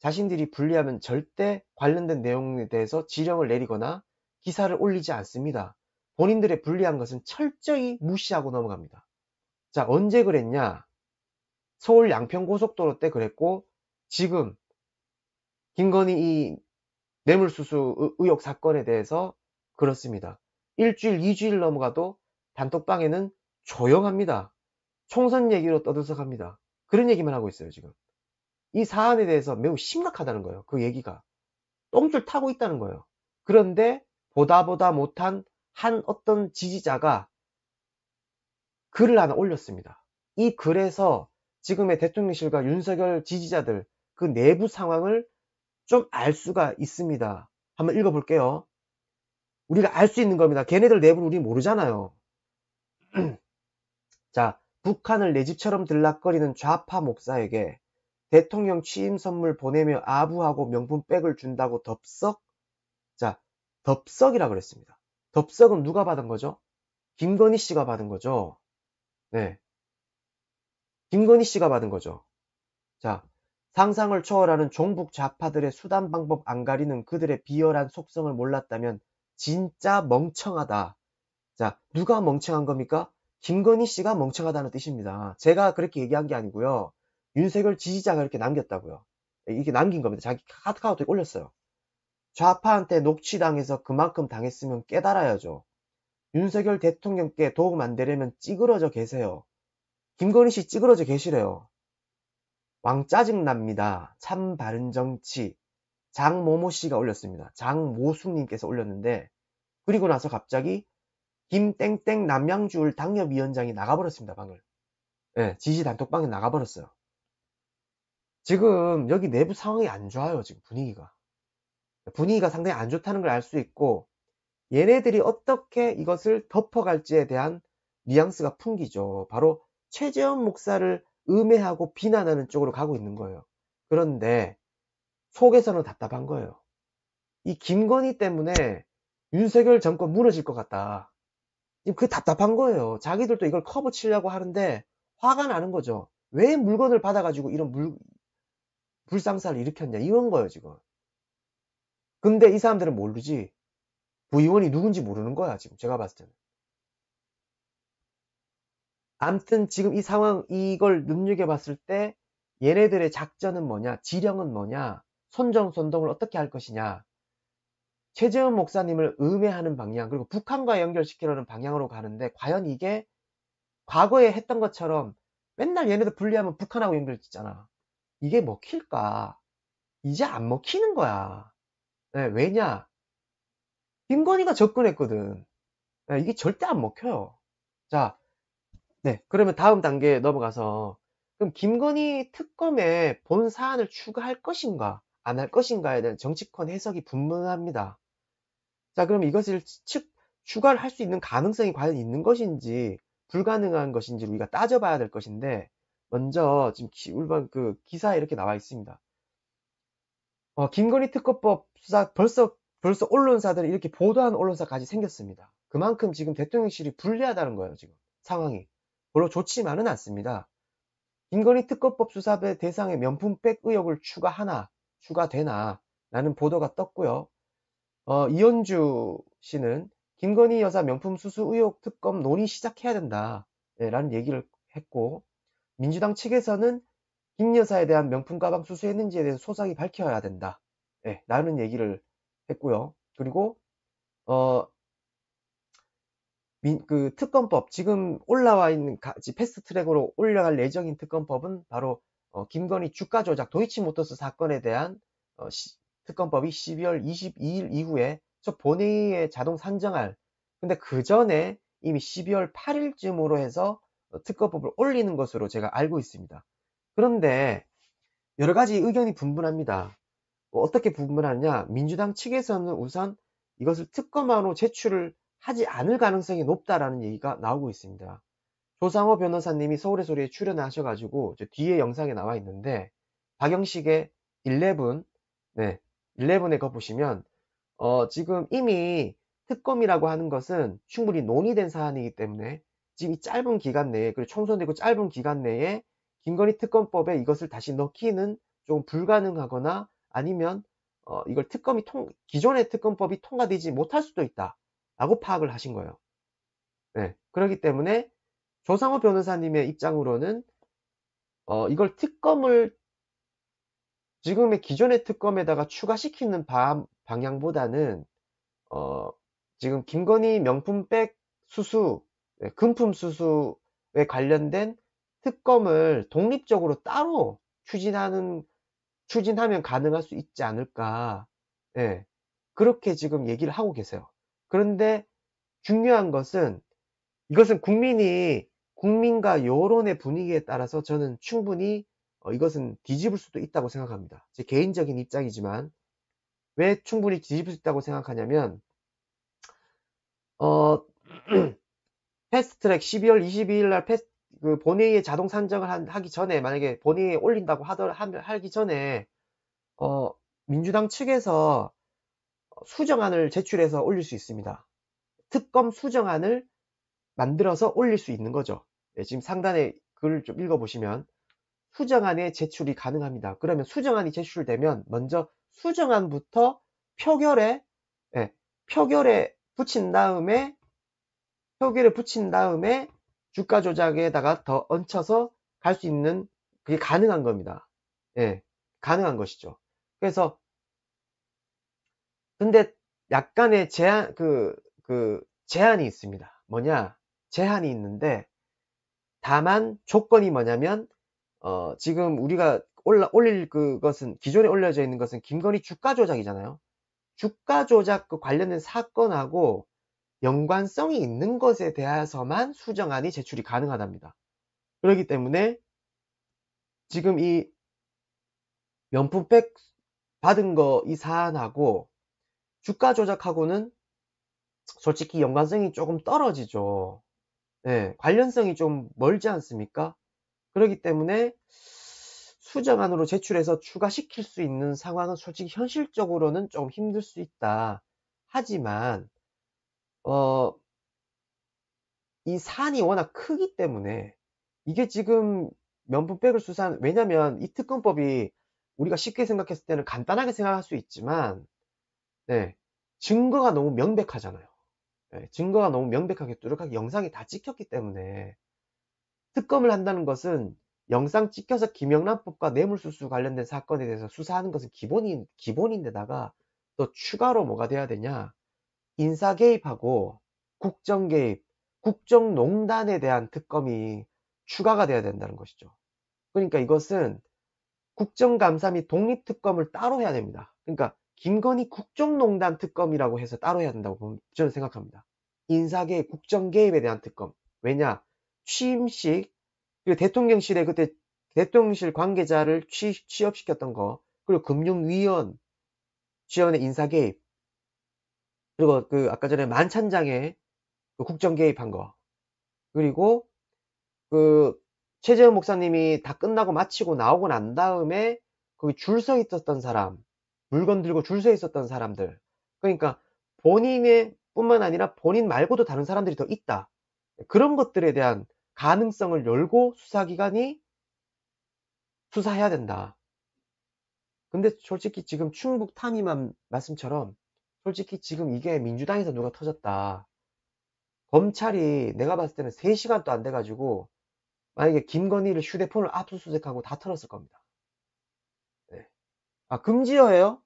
자신들이 분리하면 절대 관련된 내용에 대해서 지령을 내리거나 기사를 올리지 않습니다. 본인들의 불리한 것은 철저히 무시하고 넘어갑니다. 자, 언제 그랬냐? 서울 양평고속도로 때 그랬고, 지금 김건희 이 뇌물수수 의혹 사건에 대해서 그렇습니다. 일주일, 이주일 넘어가도 단톡방에는 조용합니다. 총선 얘기로 떠들썩합니다. 그런 얘기만 하고 있어요, 지금. 이 사안에 대해서 매우 심각하다는 거예요. 그 얘기가. 똥줄 타고 있다는 거예요. 그런데 보다 보다 못한 한 어떤 지지자가 글을 하나 올렸습니다. 이 글에서 지금의 대통령실과 윤석열 지지자들 그 내부 상황을 좀알 수가 있습니다. 한번 읽어볼게요. 우리가 알 수 있는 겁니다. 걔네들 내부를 우리 모르잖아요. 자, 북한을 내 집처럼 들락거리는 좌파 목사에게 대통령 취임 선물 보내며 아부하고 명품백을 준다고 덥석? 자, 덥석이라 그랬습니다. 덥석은 누가 받은 거죠? 김건희 씨가 받은 거죠. 네. 김건희 씨가 받은 거죠. 자, 상상을 초월하는 종북 좌파들의 수단 방법 안 가리는 그들의 비열한 속성을 몰랐다면 진짜 멍청하다. 자, 누가 멍청한 겁니까? 김건희 씨가 멍청하다는 뜻입니다. 제가 그렇게 얘기한 게 아니고요. 윤석열 지지자가 이렇게 남겼다고요. 이게 남긴 겁니다. 자기 카카오톡에 올렸어요. 좌파한테 녹취당해서 그만큼 당했으면 깨달아야죠. 윤석열 대통령께 도움 안 되려면 찌그러져 계세요. 김건희 씨 찌그러져 계시래요. 왕짜증납니다. 참 바른 정치. 장모모 씨가 올렸습니다. 장모숙님께서 올렸는데 그리고 나서 갑자기 김땡땡 남양주울 당협위원장이 나가버렸습니다. 방을. 네, 지지 단톡방에 나가버렸어요. 지금 여기 내부 상황이 안 좋아요. 지금 분위기가. 분위기가 상당히 안 좋다는 걸 알 수 있고 얘네들이 어떻게 이것을 덮어갈지에 대한 뉘앙스가 풍기죠. 바로 최재현 목사를 음해하고 비난하는 쪽으로 가고 있는 거예요. 그런데 속에서는 답답한 거예요. 이 김건희 때문에 윤석열 정권 무너질 것 같다. 지금 그 답답한 거예요. 자기들도 이걸 커버 치려고 하는데 화가 나는 거죠. 왜 물건을 받아가지고 이런 물, 불상사를 일으켰냐. 이런 거예요, 지금. 근데 이 사람들은 모르지. 부의원이 누군지 모르는 거야, 지금. 제가 봤을 때는. 암튼 지금 이 상황 이걸 눈여겨 봤을 때 얘네들의 작전은 뭐냐 지령은 뭐냐 선정 선동을 어떻게 할 것이냐 최재원 목사님을 음해하는 방향 그리고 북한과 연결시키려는 방향으로 가는데 과연 이게 과거에 했던 것처럼 맨날 얘네들 분리하면 북한하고 연결짓잖아 이게 먹힐까 이제 안 먹히는 거야 네, 왜냐 김건희가 접근했거든 네, 이게 절대 안 먹혀요 자 네, 그러면 다음 단계에 넘어가서 그럼 김건희 특검에 본 사안을 추가할 것인가 안 할 것인가에 대한 정치권 해석이 분분합니다. 자, 그럼 이것을 측 추가를 할 수 있는 가능성이 과연 있는 것인지 불가능한 것인지 우리가 따져봐야 될 것인데 먼저 지금 기, 일반 그 기사에 이렇게 나와 있습니다. 어, 김건희 특검법 수사 벌써 벌써 언론사들이 이렇게 보도한 언론사까지 생겼습니다. 그만큼 지금 대통령실이 불리하다는 거예요 지금 상황이. 별로 좋지만은 않습니다. 김건희 특검법 수사의 대상에 명품백 의혹을 추가하나 추가되나 라는 보도가 떴고요. 어, 이현주 씨는 김건희 여사 명품 수수 의혹 특검 논의 시작해야 된다 라는 얘기를 했고 민주당 측에서는 김 여사에 대한 명품 가방 수수했는지에 대해서 소상히 밝혀야 된다 라는 얘기를 했고요. 그리고 어, 민, 그 특검법 지금 올라와 있는 패스트트랙으로 올라갈 예정인 특검법은 바로 어, 김건희 주가 조작 도이치모터스 사건에 대한 어, 시, 특검법이 12월 22일 이후에 저 본회의에 자동 산정할 근데 그 전에 이미 12월 8일쯤으로 해서 어, 특검법을 올리는 것으로 제가 알고 있습니다. 그런데 여러 가지 의견이 분분합니다. 뭐 어떻게 분분하냐? 민주당 측에서는 우선 이것을 특검안으로 제출을 하지 않을 가능성이 높다라는 얘기가 나오고 있습니다. 조상호 변호사님이 서울의 소리에 출연하셔가지고 뒤에 영상에 나와 있는데 박영식의 11, 네, 11에 거 보시면 어, 지금 이미 특검이라고 하는 것은 충분히 논의된 사안이기 때문에 지금 이 짧은 기간 내에 그리고 총선되고 짧은 기간 내에 김건희 특검법에 이것을 다시 넣기는 좀 불가능하거나 아니면 어, 이걸 특검이 통, 기존의 특검법이 통과되지 못할 수도 있다. 라고 파악을 하신 거예요. 네. 그렇기 때문에 조상호 변호사님의 입장으로는 어, 이걸 특검을 지금의 기존의 특검에다가 추가시키는 바, 방향보다는 어, 지금 김건희 명품백 수수, 네, 금품 수수에 관련된 특검을 독립적으로 따로 추진하는 추진하면 가능할 수 있지 않을까. 네, 그렇게 지금 얘기를 하고 계세요. 그런데 중요한 것은 이것은 국민이 국민과 여론의 분위기에 따라서 저는 충분히 어, 이것은 뒤집을 수도 있다고 생각합니다. 제 개인적인 입장이지만 왜 충분히 뒤집을 수 있다고 생각하냐면 어 패스트트랙 12월 22일 날 패스 그 본회의에 자동 산정을 한, 하기 전에 만약에 본회의에 올린다고 하더 하기 전에 어 민주당 측에서 수정안을 제출해서 올릴 수 있습니다. 특검 수정안을 만들어서 올릴 수 있는 거죠. 예, 지금 상단에 글을 좀 읽어보시면 수정안의 제출이 가능합니다. 그러면 수정안이 제출되면 먼저 수정안부터 표결에 예, 표결에 붙인 다음에 표결에 붙인 다음에 주가 조작에다가 더 얹혀서 갈 수 있는 그게 가능한 겁니다. 예, 가능한 것이죠. 그래서 근데 약간의 제한, 그, 그, 제한이 있습니다. 뭐냐? 제한이 있는데, 다만 조건이 뭐냐면, 어, 지금 우리가 올라, 올릴 그것은, 기존에 올려져 있는 것은 김건희 주가 조작이잖아요. 주가 조작 그 관련된 사건하고 연관성이 있는 것에 대해서만 수정안이 제출이 가능하답니다. 그렇기 때문에 지금 이 명품백 받은 거 이 사안하고 주가 조작하고는 솔직히 연관성이 조금 떨어지죠. 네, 관련성이 좀 멀지 않습니까? 그렇기 때문에 수정안으로 제출해서 추가시킬 수 있는 상황은 솔직히 현실적으로는 좀 힘들 수 있다. 하지만 어, 이산이 워낙 크기 때문에 이게 지금 면분백을 수사한 왜냐면 이 특검법이 우리가 쉽게 생각했을 때는 간단하게 생각할 수 있지만 네, 증거가 너무 명백하잖아요. 네, 증거가 너무 명백하게 뚜렷하게 영상이 다 찍혔기 때문에 특검을 한다는 것은 영상 찍혀서 김영란법과 뇌물수수 관련된 사건에 대해서 수사하는 것은 기본인, 기본인데다가 또 추가로 뭐가 돼야 되냐. 인사 개입하고 국정 개입, 국정농단에 대한 특검이 추가가 돼야 된다는 것이죠. 그러니까 이것은 국정감사 및 독립특검을 따로 해야 됩니다. 그러니까 김건희 국정농단 특검이라고 해서 따로 해야 된다고 저는 생각합니다. 인사계 국정 개입에 대한 특검. 왜냐? 취임식 그리고 대통령실에 그때 대통령실 관계자를 취, 취업시켰던 거 그리고 금융위원 지원의 인사 개입 그리고 그 아까 전에 만찬장에 그 국정 개입한 거 그리고 그 최재형 목사님이 다 끝나고 마치고 나오고 난 다음에 그 줄 서 있었던 사람 물건 들고 줄 서 있었던 사람들. 그러니까 본인의 뿐만 아니라 본인 말고도 다른 사람들이 더 있다. 그런 것들에 대한 가능성을 열고 수사기관이 수사해야 된다. 근데 솔직히 지금 충북 탄임한 말씀처럼 솔직히 지금 이게 민주당에서 누가 터졌다. 검찰이 내가 봤을 때는 3시간도 안 돼가지고 만약에 김건희를 휴대폰을 압수수색하고 다 털었을 겁니다. 네. 아 금지어예요?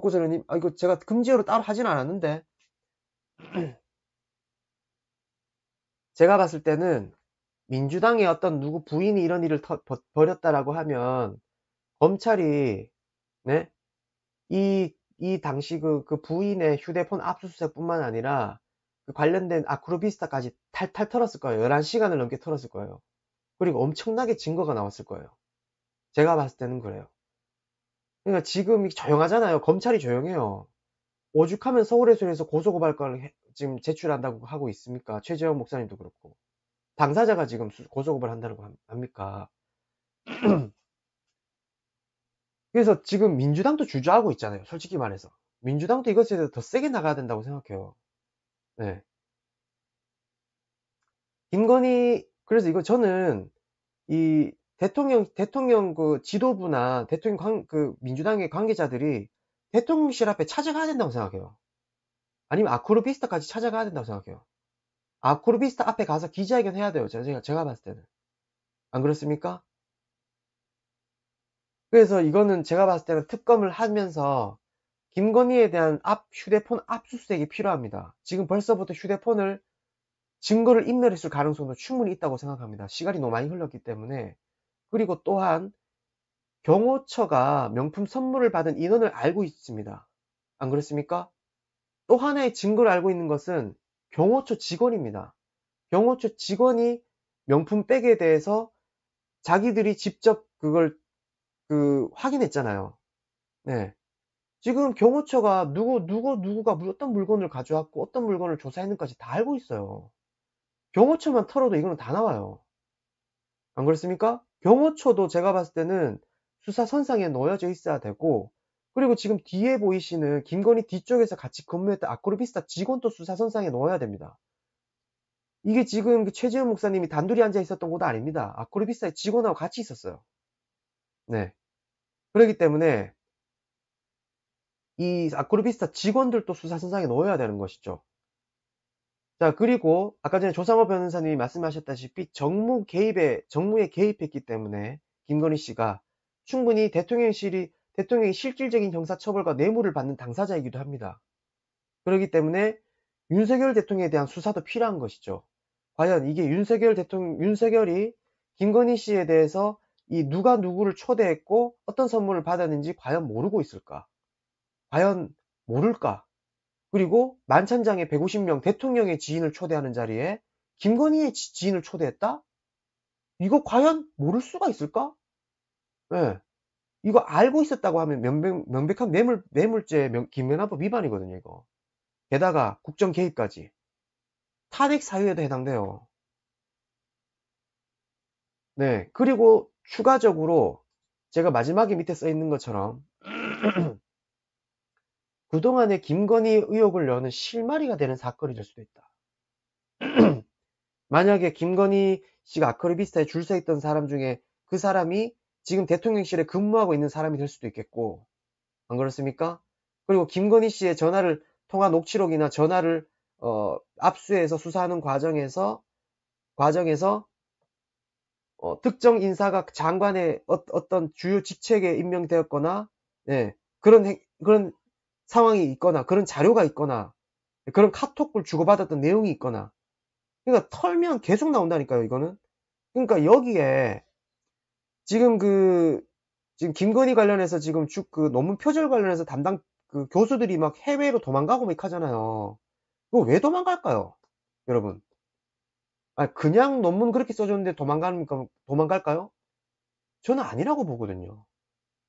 독구선생님, 아, 이거 제가 금지어로 따로 하진 않았는데. 제가 봤을 때는 민주당의 어떤 누구 부인이 이런 일을 터, 벌였다라고 하면 검찰이, 네? 이, 이 당시 그, 그 부인의 휴대폰 압수수색 뿐만 아니라 그 관련된 아크로비스타까지 탈탈 털었을 거예요. 11시간을 넘게 털었을 거예요. 그리고 엄청나게 증거가 나왔을 거예요. 제가 봤을 때는 그래요. 그러니까 지금 조용하잖아요. 검찰이 조용해요. 오죽하면 서울해수에서 고소고발권을 지금 제출한다고 하고 있습니까? 최재형 목사님도 그렇고. 당사자가 지금 고소고발 한다고 합니까? 그래서 지금 민주당도 주저하고 있잖아요. 솔직히 말해서. 민주당도 이것에 대해서 더 세게 나가야 된다고 생각해요. 네. 김건희, 그래서 이거 저는 이 대통령, 대통령 그 지도부나 대통령 관, 그 민주당의 관계자들이 대통령실 앞에 찾아가야 된다고 생각해요. 아니면 아크로비스타까지 찾아가야 된다고 생각해요. 아크로비스타 앞에 가서 기자회견 해야 돼요. 제가, 제가 봤을 때는. 안 그렇습니까? 그래서 이거는 제가 봤을 때는 특검을 하면서 김건희에 대한 앞, 휴대폰 압수수색이 필요합니다. 지금 벌써부터 휴대폰을 증거를 인멸했을 가능성도 충분히 있다고 생각합니다. 시간이 너무 많이 흘렀기 때문에 그리고 또한 경호처가 명품 선물을 받은 인원을 알고 있습니다. 안 그렇습니까? 또 하나의 증거를 알고 있는 것은 경호처 직원입니다. 경호처 직원이 명품 백에 대해서 자기들이 직접 그걸 그 확인했잖아요. 네. 지금 경호처가 누구 누구 누구가 어떤 물건을 가져왔고 어떤 물건을 조사했는까지 다 알고 있어요. 경호처만 털어도 이거는 다 나와요. 안 그렇습니까? 병호초도 제가 봤을 때는 수사 선상에 놓여져 있어야 되고 그리고 지금 뒤에 보이시는 김건희 뒤쪽에서 같이 근무했던 아크로비스타 직원도 수사 선상에 놓아야 됩니다. 이게 지금 그 최재훈 목사님이 단둘이 앉아 있었던 곳도 아닙니다. 아크로비스타의 직원하고 같이 있었어요. 네. 그렇기 때문에 이 아크로비스타 직원들도 수사 선상에 놓여야 되는 것이죠. 자 그리고 아까 전에 조상호 변호사님이 말씀하셨다시피 정무 개입에 정무에 개입했기 때문에 김건희 씨가 충분히 대통령실이 대통령이 실질적인 형사처벌과 뇌물을 받는 당사자이기도 합니다. 그렇기 때문에 윤석열 대통령에 대한 수사도 필요한 것이죠. 과연 이게 윤석열 대통령 윤석열이 김건희 씨에 대해서 이 누가 누구를 초대했고 어떤 선물을 받았는지 과연 모르고 있을까? 과연 모를까? 그리고 만찬장에 150명 대통령의 지인을 초대하는 자리에 김건희의 지인을 초대했다? 이거 과연 모를 수가 있을까? 네. 이거 알고 있었다고 하면 명백, 한 매물, 매물죄 김연아법 위반이거든요, 이거. 게다가 국정 개입까지. 탄핵 사유에도 해당돼요. 네. 그리고 추가적으로 제가 마지막에 밑에 써 있는 것처럼 그동안의 김건희 의혹을 여는 실마리가 되는 사건이 될 수도 있다. 만약에 김건희 씨가 아크로비스타에 줄 서 있던 사람 중에 그 사람이 지금 대통령실에 근무하고 있는 사람이 될 수도 있겠고, 안 그렇습니까? 그리고 김건희 씨의 전화를 통한 녹취록이나 전화를 어, 압수해서 수사하는 과정에서 과정에서 어, 특정 인사가 장관의 어, 떤 주요 직책에 임명되었거나 예, 그런 그런 상황이 있거나 그런 자료가 있거나 그런 카톡을 주고받았던 내용이 있거나 그러니까 털면 계속 나온다니까요 이거는 그러니까 여기에 지금 그 지금 김건희 관련해서 지금 쭉 그 논문 표절 관련해서 담당 그 교수들이 막 해외로 도망가고 막 하잖아요 이거 왜 도망갈까요 여러분 아 그냥 논문 그렇게 써줬는데 도망가는 도망갈까요 저는 아니라고 보거든요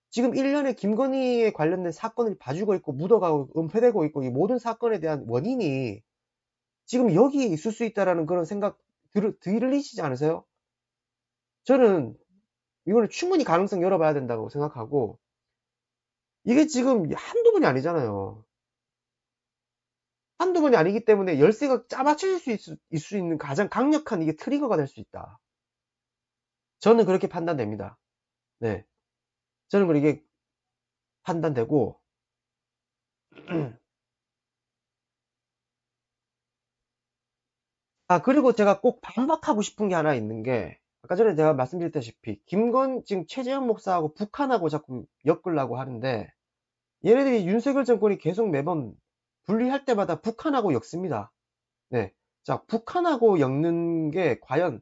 지금 1년에 김건희에 관련된 사건을 봐주고 있고 묻어가고 은폐되고 있고 이 모든 사건에 대한 원인이 지금 여기에 있을 수 있다라는 그런 생각 들, 들리시지 않으세요? 저는 이거는 충분히 가능성 열어봐야 된다고 생각하고 이게 지금 한두 번이 아니잖아요. 한두 번이 아니기 때문에 열쇠가 짜맞출 수, 있, 수 있는 가장 강력한 이게 트리거가 될 수 있다. 저는 그렇게 판단됩니다. 네. 저는 그렇게 판단되고 아 그리고 제가 꼭 반박하고 싶은 게 하나 있는 게 아까 전에 제가 말씀드렸다시피 김건 지금 최재형 목사하고 북한하고 자꾸 엮으려고 하는데 얘네들이 윤석열 정권이 계속 매번 분리할 때마다 북한하고 엮습니다. 네. 자, 북한하고 엮는 게 과연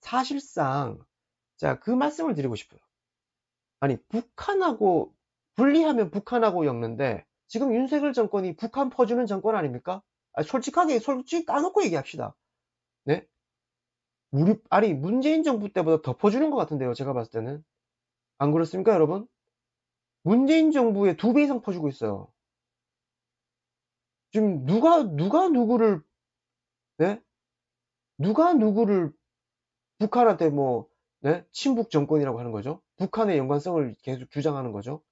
사실상 자, 그 말씀을 드리고 싶어요. 아니 북한하고 분리하면 북한하고 엮는데 지금 윤석열 정권이 북한 퍼주는 정권 아닙니까? 아니, 솔직하게 솔직히 까놓고 얘기합시다. 네? 우리 아니 문재인 정부 때보다 더 퍼주는 것 같은데요. 제가 봤을 때는 안 그렇습니까, 여러분? 문재인 정부의 두 배 이상 퍼주고 있어요. 지금 누가 누가 누구를 네? 누가 누구를 북한한테 뭐 네? 친북 정권이라고 하는 거죠. 북한의 연관성을 계속 주장하는 거죠.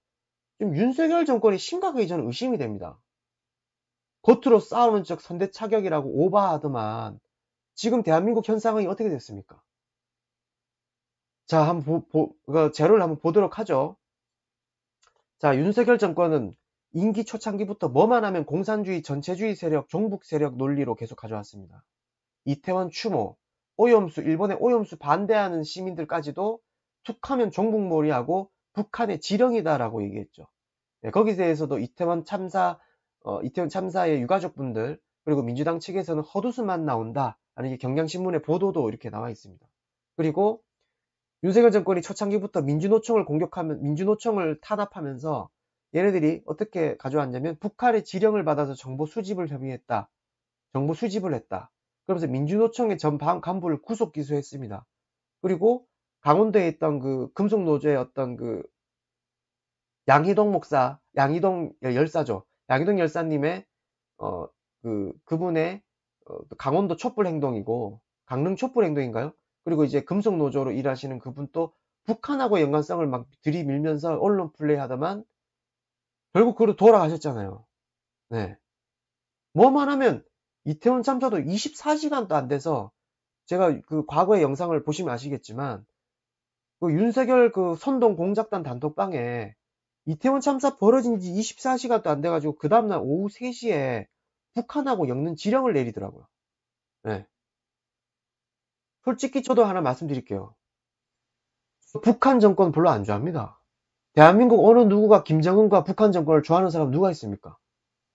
지금 윤석열 정권이 심각하게 저는 의심이 됩니다. 겉으로 싸우는 척 선대 차격이라고 오바하더만 지금 대한민국 현상이 어떻게 됐습니까? 자, 한번 보, 보, 제로를 한번 보도록 하죠. 자, 윤석열 정권은 임기 초창기부터 뭐만 하면 공산주의 전체주의 세력, 종북 세력 논리로 계속 가져왔습니다. 이태원 추모, 오염수, 일본의 오염수 반대하는 시민들까지도 툭하면 종북몰이하고 북한의 지령이다라고 얘기했죠. 네, 거기에 대해서도 이태원 참사, 어, 이태원 참사의 유가족분들 그리고 민주당 측에서는 허두수만 나온다. 라는 게 경향신문의 보도도 이렇게 나와 있습니다. 그리고 윤석열 정권이 초창기부터 민주노총을 공격하면 민주노총을 탄압하면서 얘네들이 어떻게 가져왔냐면 북한의 지령을 받아서 정보 수집을 협의했다. 정보 수집을 했다. 그러면서 민주노총의 전반 간부를 구속 기소했습니다. 그리고 강원도에 있던 그 금속노조의 어떤 그 양희동 목사, 양희동 열사죠. 양희동 열사님의 어 그 그분의 어, 그 강원도 촛불 행동이고 강릉 촛불 행동인가요? 그리고 이제 금속 노조로 일하시는 그분 도 북한하고 연관성을 막 들이밀면서 언론 플레이하다만 결국 그로 돌아가셨잖아요. 네. 뭐만 하면 이태원 참사도 24시간도 안 돼서 제가 그 과거의 영상을 보시면 아시겠지만 그 윤석열 그 선동 공작단 단독방에 이태원 참사 벌어진 지 24시간도 안 돼가지고 그 다음날 오후 3시에 북한하고 엮는 지령을 내리더라고요. 네. 솔직히 저도 하나 말씀드릴게요. 북한 정권 별로 안 좋아합니다. 대한민국 어느 누구가 김정은과 북한 정권을 좋아하는 사람 누가 있습니까?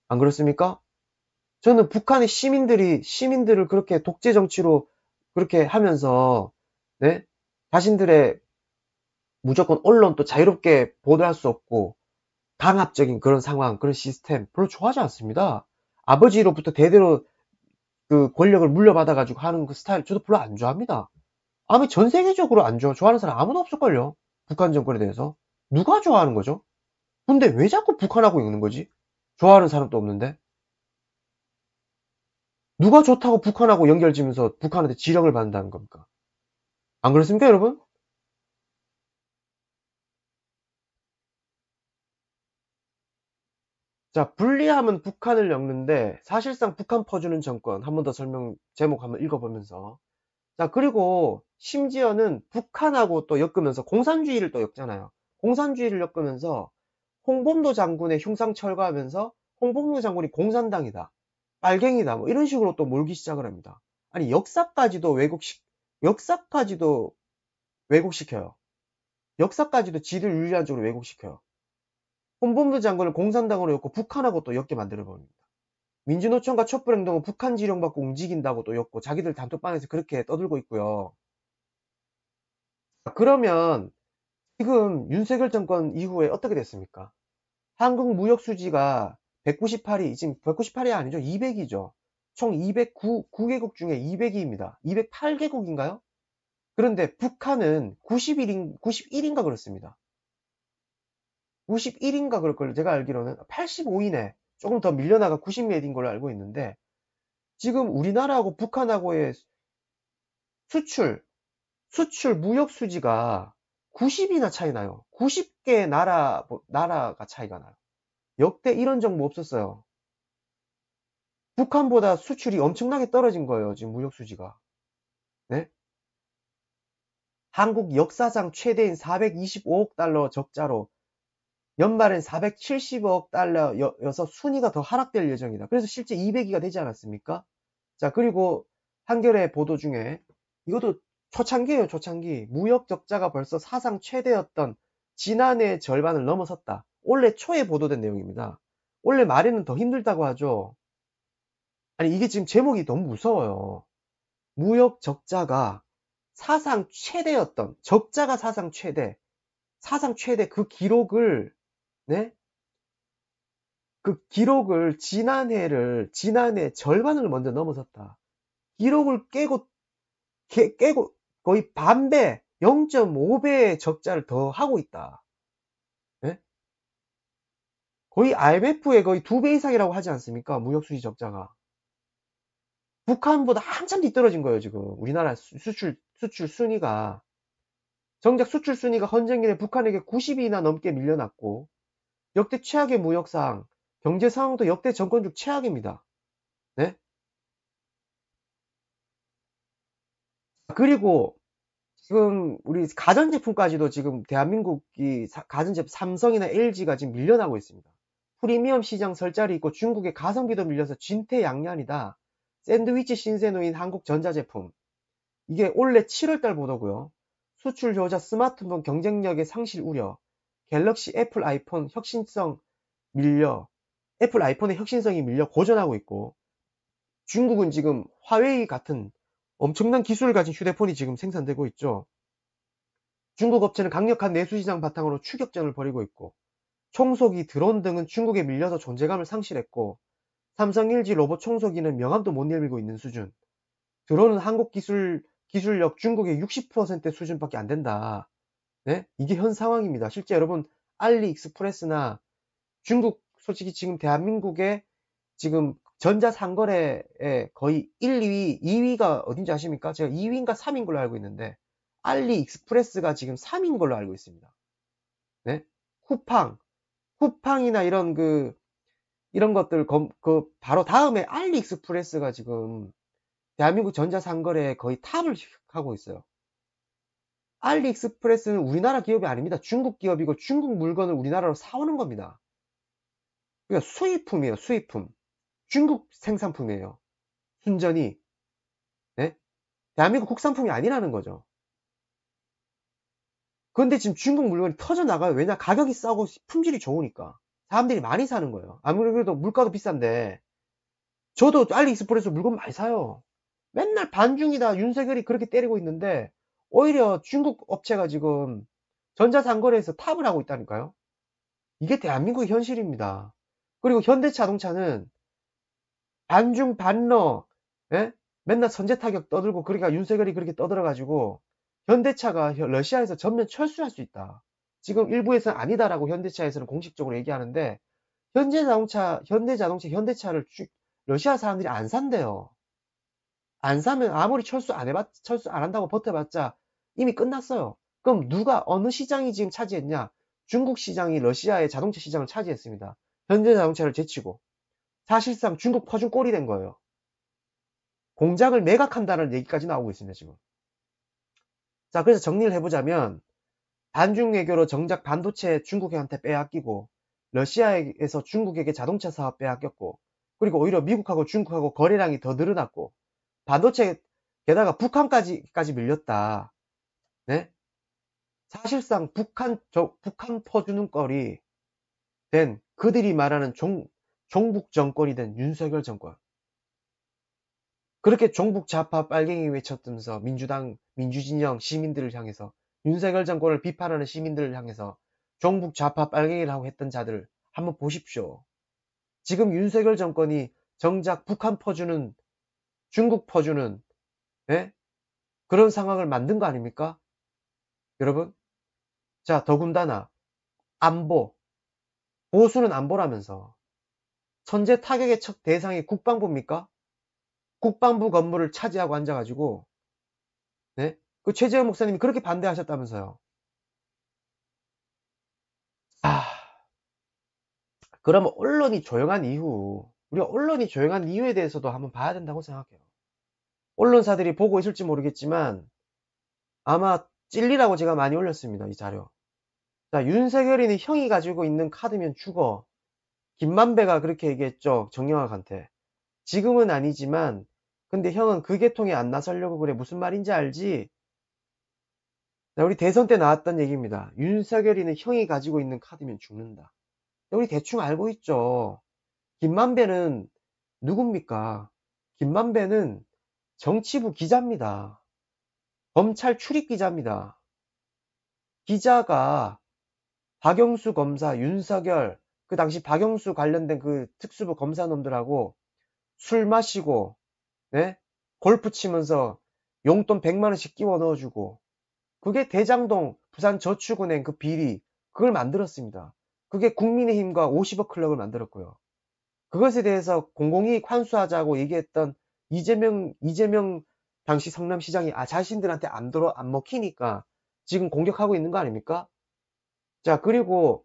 안 그렇습니까? 저는 북한의 시민들이 시민들을 그렇게 독재 정치로 그렇게 하면서 네? 자신들의 무조건 언론 도 자유롭게 보도할 수 없고 강압적인 그런 상황 그런 시스템 별로 좋아하지 않습니다. 아버지로부터 대대로 그 권력을 물려받아 가지고 하는 그 스타일 저도 별로 안 좋아합니다. 아마 전 세계적으로 안 좋아 좋아하는 사람 아무도 없을걸요. 북한 정권에 대해서 누가 좋아하는 거죠? 근데 왜 자꾸 북한하고 있는 거지? 좋아하는 사람도 없는데 누가 좋다고 북한하고 연결지면서 북한한테 지령을 받는다는 겁니까? 안 그렇습니까, 여러분? 자, 불리함은 북한을 엮는데 사실상 북한 퍼주는 정권 한 번 더 설명 제목 한번 읽어보면서 자, 그리고 심지어는 북한하고 또 엮으면서 공산주의를 또 엮잖아요. 공산주의를 엮으면서 홍범도 장군의 흉상 철거하면서 홍범도 장군이 공산당이다. 빨갱이다 뭐 이런 식으로 또 몰기 시작을 합니다. 아니 역사까지도 왜곡시 역사까지도 왜곡시켜요. 역사까지도 지를 유리한 쪽으로 왜곡시켜요. 홍범도 장군을 공산당으로 엮고 북한하고 또 엮게 만들어 버립니다. 민주노총과 촛불행동은 북한 지령받고 움직인다고 또 엮고 자기들 단톡방에서 그렇게 떠들고 있고요. 그러면 지금 윤석열 정권 이후에 어떻게 됐습니까? 한국 무역 수지가 198이 지금 198이 아니죠 200이죠 총 209, 개국 중에 2 0 0입니다 208개국인가요? 그런데 북한은 91인, 91인가 그렇습니다 91인가 그럴걸요 제가 알기로는 85인에 조금 더 밀려나가 90몇인 걸로 알고 있는데 지금 우리나라하고 북한하고의 수출 수출 무역 수지가 90이나 차이 나요 90개 나라 나라가 차이가 나요 역대 이런 정보 없었어요. 북한보다 수출이 엄청나게 떨어진 거예요. 지금 무역 수지가. 네? 한국 역사상 최대인 425억 달러 적자로 연말엔 470억 달러여서 순위가 더 하락될 예정이다. 그래서 실제 200위가 되지 않았습니까? 자, 그리고 한겨레 보도 중에 이것도 초창기예요, 초창기. 무역 적자가 벌써 사상 최대였던 지난해 절반을 넘어섰다. 올해 초에 보도된 내용입니다. 원래 말에는 더 힘들다고 하죠. 아니 이게 지금 제목이 너무 무서워요. 무역 적자가 사상 최대였던 적자가 사상 최대 사상 최대 그 기록을 네? 그 기록을 지난해를 지난해 절반을 먼저 넘어섰다. 기록을 깨고 깨, 고 거의 반배 0.5배의 적자를 더 하고 있다. 거의 IMF의 거의 두 배 이상이라고 하지 않습니까? 무역수지 적자가. 북한보다 한참 뒤떨어진 거예요, 지금. 우리나라 수출, 수출 순위가. 정작 수출 순위가 헌정기에 북한에게 9 0이나 넘게 밀려났고, 역대 최악의 무역상, 경제 상황도 역대 정권 중 최악입니다. 네? 그리고 지금 우리 가전제품까지도 지금 대한민국이 가전제품 삼성이나 LG가 지금 밀려나고 있습니다. 프리미엄 시장 설자리 있고 중국의 가성비도 밀려서 진퇴양난이다. 샌드위치 신세노인 한국 전자제품. 이게 올해 7월달 보도고요. 수출 효자 스마트폰 경쟁력의 상실 우려. 갤럭시 애플 아이폰 혁신성 밀려. 애플 아이폰의 혁신성이 밀려 고전하고 있고. 중국은 지금 화웨이 같은 엄청난 기술을 가진 휴대폰이 지금 생산되고 있죠. 중국 업체는 강력한 내수시장 바탕으로 추격전을 벌이고 있고 청소기, 드론 등은 중국에 밀려서 존재감을 상실했고 삼성 LG 로봇 청소기는 명함도 못 내밀고 있는 수준. 드론은 한국 기술 기술력 중국의 6 0 수준밖에 안 된다. 네? 이게 현 상황입니다. 실제 여러분 알리익스프레스나 중국 솔직히 지금 대한민국의 지금 전자상거래에 거의 1, 2위, 2위가 어딘지 아십니까? 제가 2위인가 3위인 걸로 알고 있는데 알리익스프레스가 지금 3위인 걸로 알고 있습니다. 네? 쿠팡, 쿠팡이나 이런 그 이런 것들 검, 그 바로 다음에 알리익스프레스가 지금 대한민국 전자상거래의 거의 탑을 하고 있어요. 알리익스프레스는 우리나라 기업이 아닙니다. 중국 기업이고 중국 물건을 우리나라로 사오는 겁니다. 그러니까 수입품이에요. 수입품. 중국 생산품이에요. 순전히 네? 대한민국 국산품이 아니라는 거죠. 그런데 지금 중국 물건이 터져나가요. 왜냐? 가격이 싸고 품질이 좋으니까. 사람들이 많이 사는 거예요. 아무래도 물가도 비싼데. 저도 알리익스프레스 물건 많이 사요. 맨날 반중이다. 윤석열이 그렇게 때리고 있는데, 오히려 중국 업체가 지금 전자상거래에서 탑을 하고 있다니까요. 이게 대한민국의 현실입니다. 그리고 현대자동차는 반중 반러, 예? 맨날 선제타격 떠들고, 그러니까 윤석열이 그렇게 떠들어가지고, 현대차가 러시아에서 전면 철수할 수 있다. 지금 일부에서는 아니다라고 현대차에서는 공식적으로 얘기하는데 현재 자동차, 현대 자동차, 현대차를 주, 러시아 사람들이 안 산대요. 안 사면 아무리 철수 안 해봤, 철수 안 한다고 버텨봤자 이미 끝났어요. 그럼 누가 어느 시장이 지금 차지했냐? 중국 시장이 러시아의 자동차 시장을 차지했습니다. 현대 자동차를 제치고 사실상 중국 퍼준 꼴이 된 거예요. 공장을 매각한다는 얘기까지 나오고 있습니다 지금. 자, 그래서 정리를 해보자면, 반중 외교로 정작 반도체 중국한테 에 빼앗기고, 러시아에서 중국에게 자동차 사업 빼앗겼고, 그리고 오히려 미국하고 중국하고 거래량이 더 늘어났고, 반도체, 게다가 북한까지까지 밀렸다. 네? 사실상 북한, 저, 북한 퍼주는 거리 된 그들이 말하는 종, 종북 정권이 된 윤석열 정권. 그렇게 종북 좌파 빨갱이 외쳤으면서 민주당, 민주진영 시민들을 향해서 윤석열 정권을 비판하는 시민들을 향해서 종북 좌파 빨갱이라고 했던 자들 한번 보십시오. 지금 윤석열 정권이 정작 북한 퍼주는 중국 퍼주는 예? 그런 상황을 만든 거 아닙니까? 여러분 자 더군다나 안보 보수는 안보라면서 선제 타격의 첫 대상이 국방부입니까? 국방부 건물을 차지하고 앉아가지고 네? 그 최재형 목사님이 그렇게 반대하셨다면서요. 아, 그러면 언론이 조용한 이후 우리 언론이 조용한 이유에 대해서도 한번 봐야 된다고 생각해요. 언론사들이 보고 있을지 모르겠지만 아마 찔리라고 제가 많이 올렸습니다. 이 자료. 자, 윤세결이는 형이 가지고 있는 카드면 죽어. 김만배가 그렇게 얘기했죠. 정영학한테. 지금은 아니지만 근데 형은 그 계통에 안 나서려고 그래. 무슨 말인지 알지? 우리 대선 때 나왔던 얘기입니다. 윤석열이는 형이 가지고 있는 카드면 죽는다. 우리 대충 알고 있죠. 김만배는 누굽니까? 김만배는 정치부 기자입니다. 검찰 출입 기자입니다. 기자가 박영수 검사, 윤석열, 그 당시 박영수 관련된 그 특수부 검사놈들하고 술 마시고 네? 골프 치면서 용돈 100만원씩 끼워 넣어주고, 그게 대장동 부산저축은행 그 비리, 그걸 만들었습니다. 그게 국민의힘과 50억 클럽을 만들었고요. 그것에 대해서 공공이익 환수하자고 얘기했던 이재명, 이재명 당시 성남시장이 아, 자신들한테 안 들어, 안 먹히니까 지금 공격하고 있는 거 아닙니까? 자, 그리고,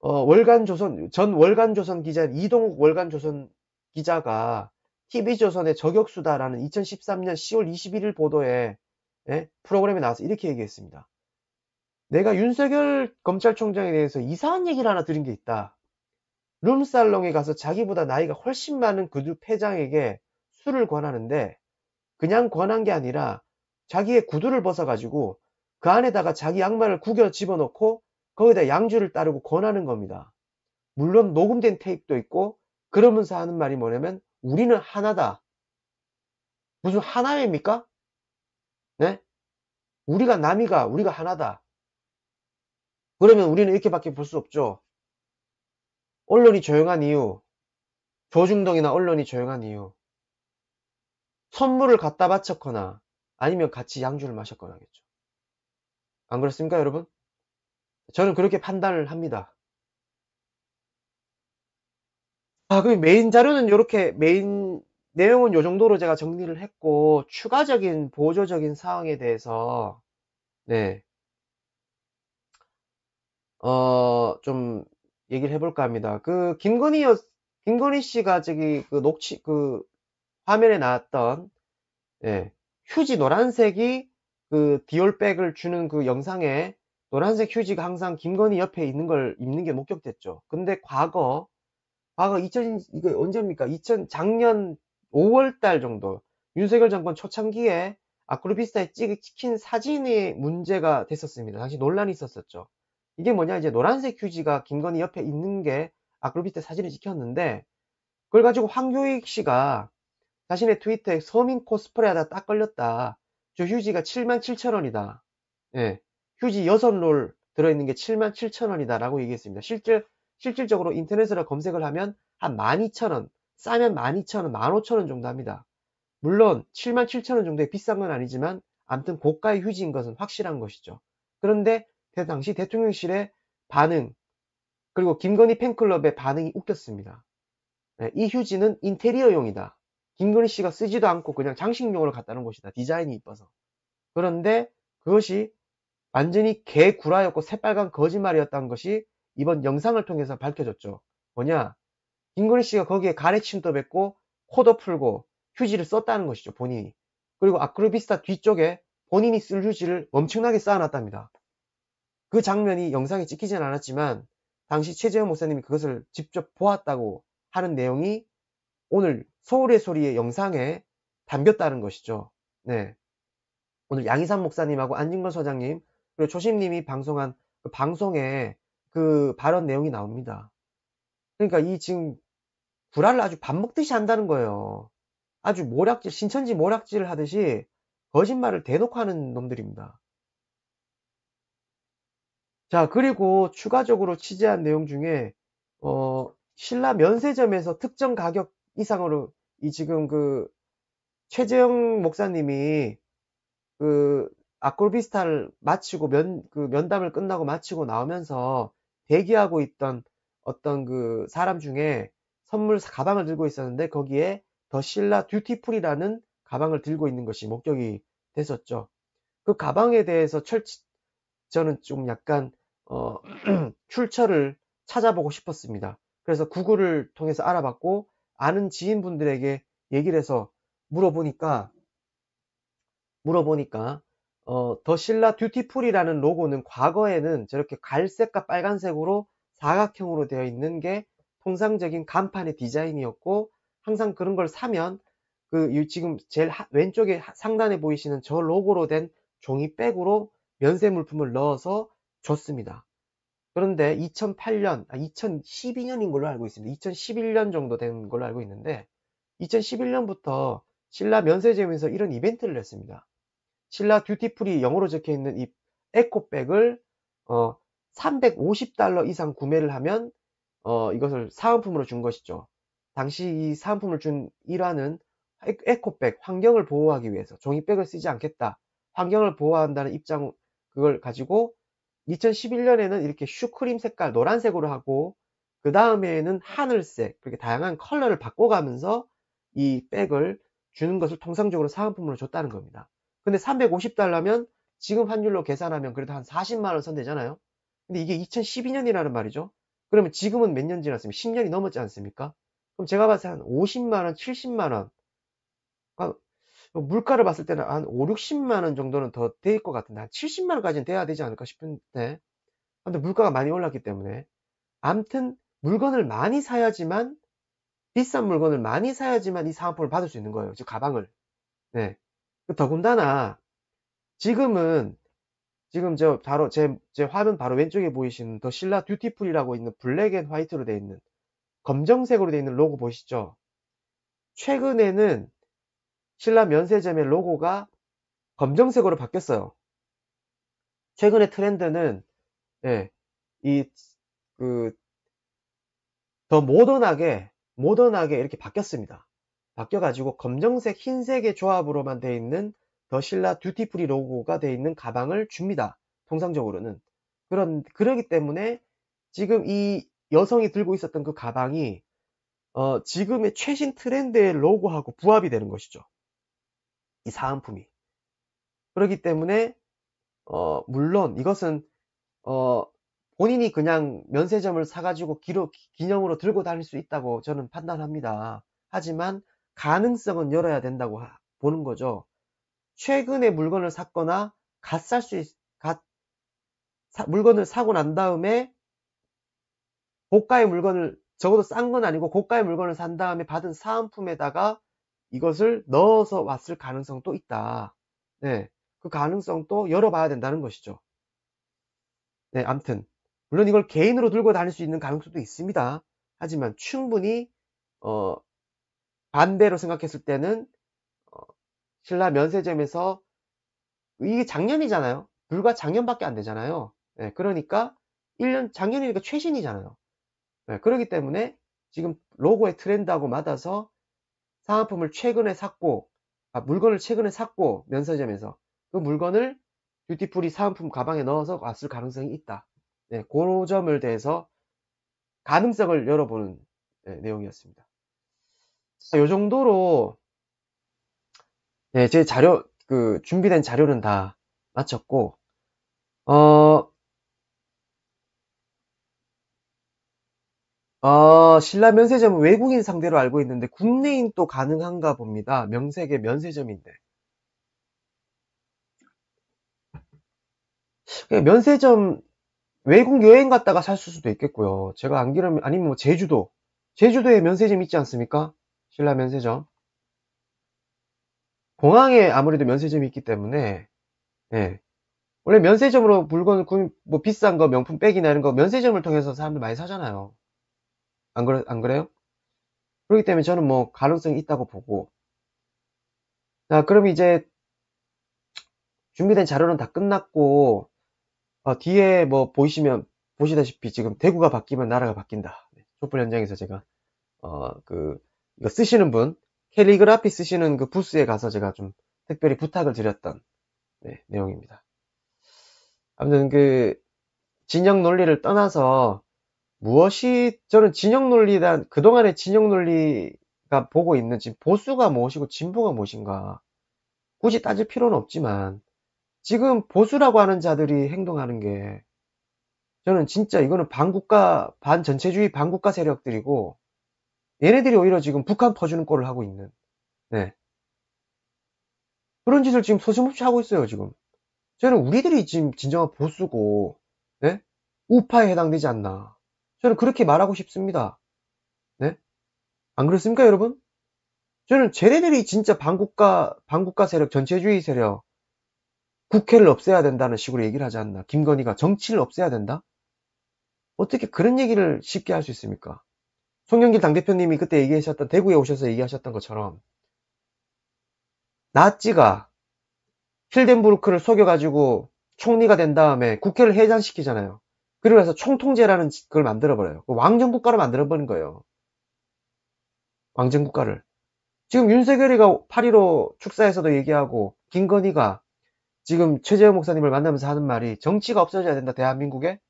어, 월간조선, 전 월간조선 기자, 이동욱 월간조선 기자가 TV조선의 저격수다라는 2013년 10월 21일 보도에 예? 프로그램에 나와서 이렇게 얘기했습니다. 내가 윤석열 검찰총장에 대해서 이상한 얘기를 하나 들은 게 있다. 룸살롱에 가서 자기보다 나이가 훨씬 많은 그두 패장에게 술을 권하는데 그냥 권한 게 아니라 자기의 구두를 벗어가지고 그 안에다가 자기 양말을 구겨 집어넣고 거기다 양주를 따르고 권하는 겁니다. 물론 녹음된 테이프도 있고 그러면서 하는 말이 뭐냐면 우리는 하나다. 무슨 하나입니까? 네? 우리가 남이가 우리가 하나다. 그러면 우리는 이렇게밖에 볼 수 없죠. 언론이 조용한 이유, 조중동이나 언론이 조용한 이유, 선물을 갖다 바쳤거나 아니면 같이 양주를 마셨거나겠죠. 하안 그렇습니까, 여러분? 저는 그렇게 판단을 합니다. 자, 아, 그 메인 자료는 이렇게 메인 내용은 이 정도로 제가 정리를 했고 추가적인 보조적인 사항에 대해서 네. 어, 좀 얘기를 해볼까 합니다. 그 김건희 김건희 씨가 저기 그 녹취 그 화면에 나왔던 예, 휴지 노란색이 그 디올백을 주는 그 영상에 노란색 휴지가 항상 김건희 옆에 있는 걸 입는 게 목격됐죠. 근데 과거 아, 2000, 이거 언제입니까? 2000, 작년 5월달 정도, 윤석열 정권 초창기에 아크로비스타에 찍힌 사진이 문제가 됐었습니다. 당시 논란이 있었었죠. 이게 뭐냐, 이제 노란색 휴지가 김건희 옆에 있는 게 아크로비스타 사진을 찍혔는데, 그걸 가지고 황교익 씨가 자신의 트위터에 서민 코스프레 하다 딱 걸렸다. 저 휴지가 7만 7천 원이다. 예. 휴지 6롤 들어있는 게 7만 7천 원이다. 라고 얘기했습니다. 실제 실질적으로 인터넷으로 검색을 하면 한 12,000원, 싸면 12,000원, 15,000원 정도 합니다. 물론 77,000원 정도의 비싼 건 아니지만 암튼 고가의 휴지인 것은 확실한 것이죠. 그런데 당시 대통령실의 반응 그리고 김건희 팬클럽의 반응이 웃겼습니다. 네, 이 휴지는 인테리어용이다. 김건희 씨가 쓰지도 않고 그냥 장식용으로 갖다 는 것이다. 디자인이 이뻐서. 그런데 그것이 완전히 개구라였고 새빨간 거짓말이었다는 것이 이번 영상을 통해서 밝혀졌죠. 뭐냐? 김건희 씨가 거기에 가래침도 뱉고 코도 풀고 휴지를 썼다는 것이죠. 본인이. 그리고 아크로비스타 뒤쪽에 본인이 쓸 휴지를 엄청나게 쌓아놨답니다. 그 장면이 영상에 찍히진 않았지만 당시 최재형 목사님이 그것을 직접 보았다고 하는 내용이 오늘 서울의 소리의 영상에 담겼다는 것이죠. 네. 오늘 양희삼 목사님하고 안진건 소장님 그리고 조심님이 방송한 그 방송에 그 발언 내용이 나옵니다. 그러니까 이 지금 불화를 아주 밥 먹듯이 한다는 거예요. 아주 모략질, 신천지 모략질을 하듯이 거짓말을 대놓고 하는 놈들입니다. 자, 그리고 추가적으로 취재한 내용 중에, 어, 신라 면세점에서 특정 가격 이상으로 이 지금 그최재영 목사님이 그 아콜비스타를 마치고 면, 그 면담을 끝나고 마치고 나오면서 대기하고 있던 어떤 그 사람 중에 선물 가방을 들고 있었는데 거기에 더 신라 듀티풀이라는 가방을 들고 있는 것이 목격이 됐었죠. 그 가방에 대해서 철 저는 좀 약간 어, 출처를 찾아보고 싶었습니다. 그래서 구글을 통해서 알아봤고 아는 지인분들에게 얘기를 해서 물어보니까 물어보니까 어, 더 신라 듀티풀이라는 로고는 과거에는 저렇게 갈색과 빨간색으로 사각형으로 되어 있는 게 통상적인 간판의 디자인이었고 항상 그런 걸 사면 그 지금 제일 왼쪽에 상단에 보이시는 저 로고로 된 종이백으로 면세 물품을 넣어서 줬습니다. 그런데 2008년, 아, 2012년인 걸로 알고 있습니다. 2011년 정도 된 걸로 알고 있는데 2011년부터 신라 면세점에서 이런 이벤트를 했습니다. 신라 듀티프리 영어로 적혀 있는 이 에코백을 어, 350달러 이상 구매를 하면 어, 이것을 사은품으로 준 것이죠. 당시 이 사은품을 준일환는 에코백 환경을 보호하기 위해서 종이백을 쓰지 않겠다. 환경을 보호한다는 입장 그걸 가지고 2011년에는 이렇게 슈크림 색깔 노란색으로 하고 그 다음에는 하늘색 그렇게 다양한 컬러를 바꿔가면서 이 백을 주는 것을 통상적으로 사은품으로 줬다는 겁니다. 근데 350달러면 지금 환율로 계산하면 그래도 한 40만원 선 되잖아요. 근데 이게 2012년이라는 말이죠. 그러면 지금은 몇 년 지났습니까? 10년이 넘었지 않습니까? 그럼 제가 봤을 때 한 50만원, 70만원. 아, 뭐 물가를 봤을 때는 한 5, 60만원 정도는 더 될 것 같은데, 한 70만원까지는 돼야 되지 않을까 싶은데. 근데 물가가 많이 올랐기 때문에. 암튼, 물건을 많이 사야지만, 비싼 물건을 많이 사야지만 이 사은품을 받을 수 있는 거예요. 즉, 가방을. 네. 그 더군다나 지금은 지금 저 바로 제, 제 화면 바로 왼쪽에 보이시는 더 신라 듀티풀이라고 있는 블랙 앤 화이트로 되어 있는 검정색으로 되어 있는 로고 보시죠. 최근에는 신라 면세점의 로고가 검정색으로 바뀌었어요. 최근의 트렌드는 예, 이 그 더 모던하게 모던하게 이렇게 바뀌었습니다. 바뀌어가지고 검정색 흰색의 조합으로만 되어 있는 더실라 듀티프리 로고가 되어 있는 가방을 줍니다. 통상적으로는. 그런, 그러기 때문에 지금 이 여성이 들고 있었던 그 가방이 어, 지금의 최신 트렌드의 로고하고 부합이 되는 것이죠. 이 사은품이. 그렇기 때문에 어, 물론 이것은 어, 본인이 그냥 면세점을 사가지고 기록, 기념으로 들고 다닐 수 있다고 저는 판단합니다. 하지만 가능성은 열어야 된다고 보는 거죠. 최근에 물건을 샀거나 갓살 수, 물건을 사고 난 다음에 고가의 물건을 적어도 싼 건 아니고 고가의 물건을 산 다음에 받은 사은품에다가 이것을 넣어서 왔을 가능성도 있다. 네. 그 가능성도 열어봐야 된다는 것이죠. 네, 암튼. 물론 이걸 개인으로 들고 다닐 수 있는 가능성도 있습니다. 하지만 충분히, 어, 반대로 생각했을 때는 어, 신라 면세점에서 이게 작년이잖아요. 불과 작년밖에 안 되잖아요. 네, 그러니까 1년 작년이니까 그러니까 최신이잖아요. 네, 예, 그렇기 때문에 지금 로고의 트렌드하고 맞아서 상품을 최근에 샀고 아, 물건을 최근에 샀고 면세점에서 그 물건을 뷰티풀이 사은품 가방에 넣어서 왔을 가능성이 있다. 네, 그 점을 대해서 가능성을 열어보는 네, 내용이었습니다. 아, 요 정도로 네, 제 자료 그 준비된 자료는 다 마쳤고 어, 어 신라 면세점은 외국인 상대로 알고 있는데 국내인 또 가능한가 봅니다. 명색의 면세점인데. 면세점 외국 여행 갔다가 살 수도 있겠고요. 제가 안기러면 아니면 뭐 제주도 제주도에 면세점 있지 않습니까? 신라 면세점. 공항에 아무래도 면세점이 있기 때문에, 예. 원래 면세점으로 물건, 을 구, 뭐 비싼 거, 명품 백이나 이런 거 면세점을 통해서 사람들 많이 사잖아요. 안, 그래, 안 그래요? 그렇기 때문에 저는 뭐 가능성이 있다고 보고. 자, 그럼 이제 준비된 자료는 다 끝났고, 어, 뒤에 뭐 보시면, 보시다시피 지금 대구가 바뀌면 나라가 바뀐다. 촛불 현장에서 제가, 어, 그, 이거 쓰시는 분, 캘리그라피 쓰시는 그 부스에 가서 제가 좀 특별히 부탁을 드렸던 네, 내용입니다. 아무튼 그 진영 논리를 떠나서 무엇이 저는 진영 논리다 그동안의 진영 논리가 보고 있는 지금 보수가 무엇이고 진보가 무엇인가 굳이 따질 필요는 없지만 지금 보수라고 하는 자들이 행동하는 게 저는 진짜 이거는 반국가 반전체주의 반국가 세력들이고 얘네들이 오히려 지금 북한 퍼주는 꼴을 하고 있는 네. 그런 짓을 지금 서슴없이 하고 있어요 지금 저는 우리들이 지금 진정한 보수고 네? 우파에 해당되지 않나 저는 그렇게 말하고 싶습니다 네? 안 그렇습니까 여러분? 저는 쟤네들이 진짜 반국가 반국가 세력 전체주의 세력 국회를 없애야 된다는 식으로 얘기를 하지 않나 김건희가 정치를 없애야 된다? 어떻게 그런 얘기를 쉽게 할 수 있습니까? 송영길 당대표님이 그때 얘기하셨던 대구에 오셔서 얘기하셨던 것처럼 나치가 힐덴부르크를 속여가지고 총리가 된 다음에 국회를 해장시키잖아요 그리고 나서 총통제라는 그걸 만들어버려요. 그 왕정국가를 만들어버린 거예요. 왕정국가를. 지금 윤석열이가 8.15 축사에서도 얘기하고 김건희가 지금 최재형 목사님을 만나면서 하는 말이 정치가 없어져야 된다 대한민국에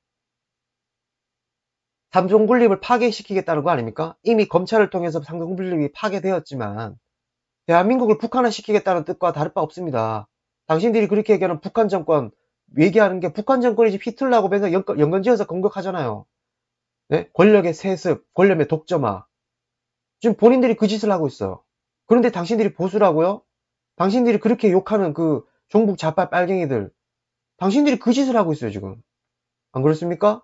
삼종 군립을 파괴시키겠다는 거 아닙니까? 이미 검찰을 통해서 삼종 군립이 파괴되었지만 대한민국을 북한화시키겠다는 뜻과 다를 바 없습니다. 당신들이 그렇게 얘기하는 북한 정권 얘기하는 게 북한 정권이지 틀라하고 맨날 연관지어서 공격하잖아요. 네? 권력의 세습, 권력의 독점화. 지금 본인들이 그 짓을 하고 있어요. 그런데 당신들이 보수라고요? 당신들이 그렇게 욕하는 그 종북 좌파 빨갱이들 당신들이 그 짓을 하고 있어요 지금 안 그렇습니까?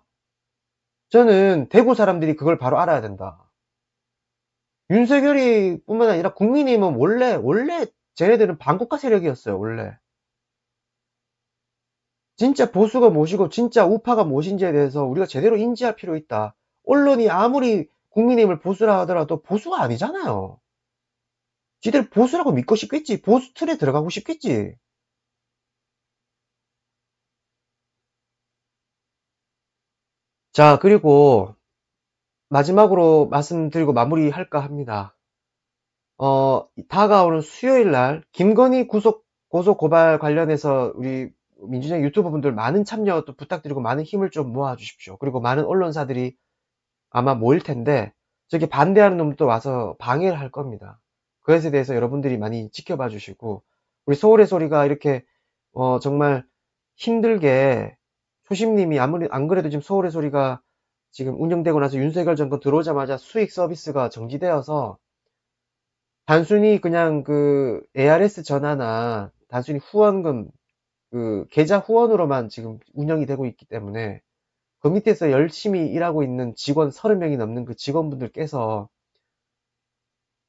저는 대구 사람들이 그걸 바로 알아야 된다. 윤석열이 뿐만 아니라 국민의힘은 원래, 원래 쟤네들은 반국가 세력이었어요, 원래. 진짜 보수가 무엇이고 진짜 우파가 무엇인지에 대해서 우리가 제대로 인지할 필요 있다. 언론이 아무리 국민의힘을 보수라 하더라도 보수가 아니잖아요. 지들 보수라고 믿고 싶겠지. 보수 틀에 들어가고 싶겠지. 자, 그리고 마지막으로 말씀드리고 마무리할까 합니다. 어, 다가오는 수요일 날 김건희 구속 고소 고발 관련해서 우리 민주당 유튜버분들 많은 참여 또 부탁드리고 많은 힘을 좀 모아 주십시오. 그리고 많은 언론사들이 아마 모일 텐데 저기 반대하는 놈도 와서 방해를 할 겁니다. 그것에 대해서 여러분들이 많이 지켜봐 주시고 우리 서울의 소리가 이렇게 어, 정말 힘들게 후심님이 아무리 안 그래도 지금 서울의 소리가 지금 운영되고 나서 윤석열 정권 들어오자마자 수익 서비스가 정지되어서 단순히 그냥 그 ARS 전화나 단순히 후원금 그 계좌 후원으로만 지금 운영이 되고 있기 때문에 그 밑에서 열심히 일하고 있는 직원 30명이 넘는 그 직원분들께서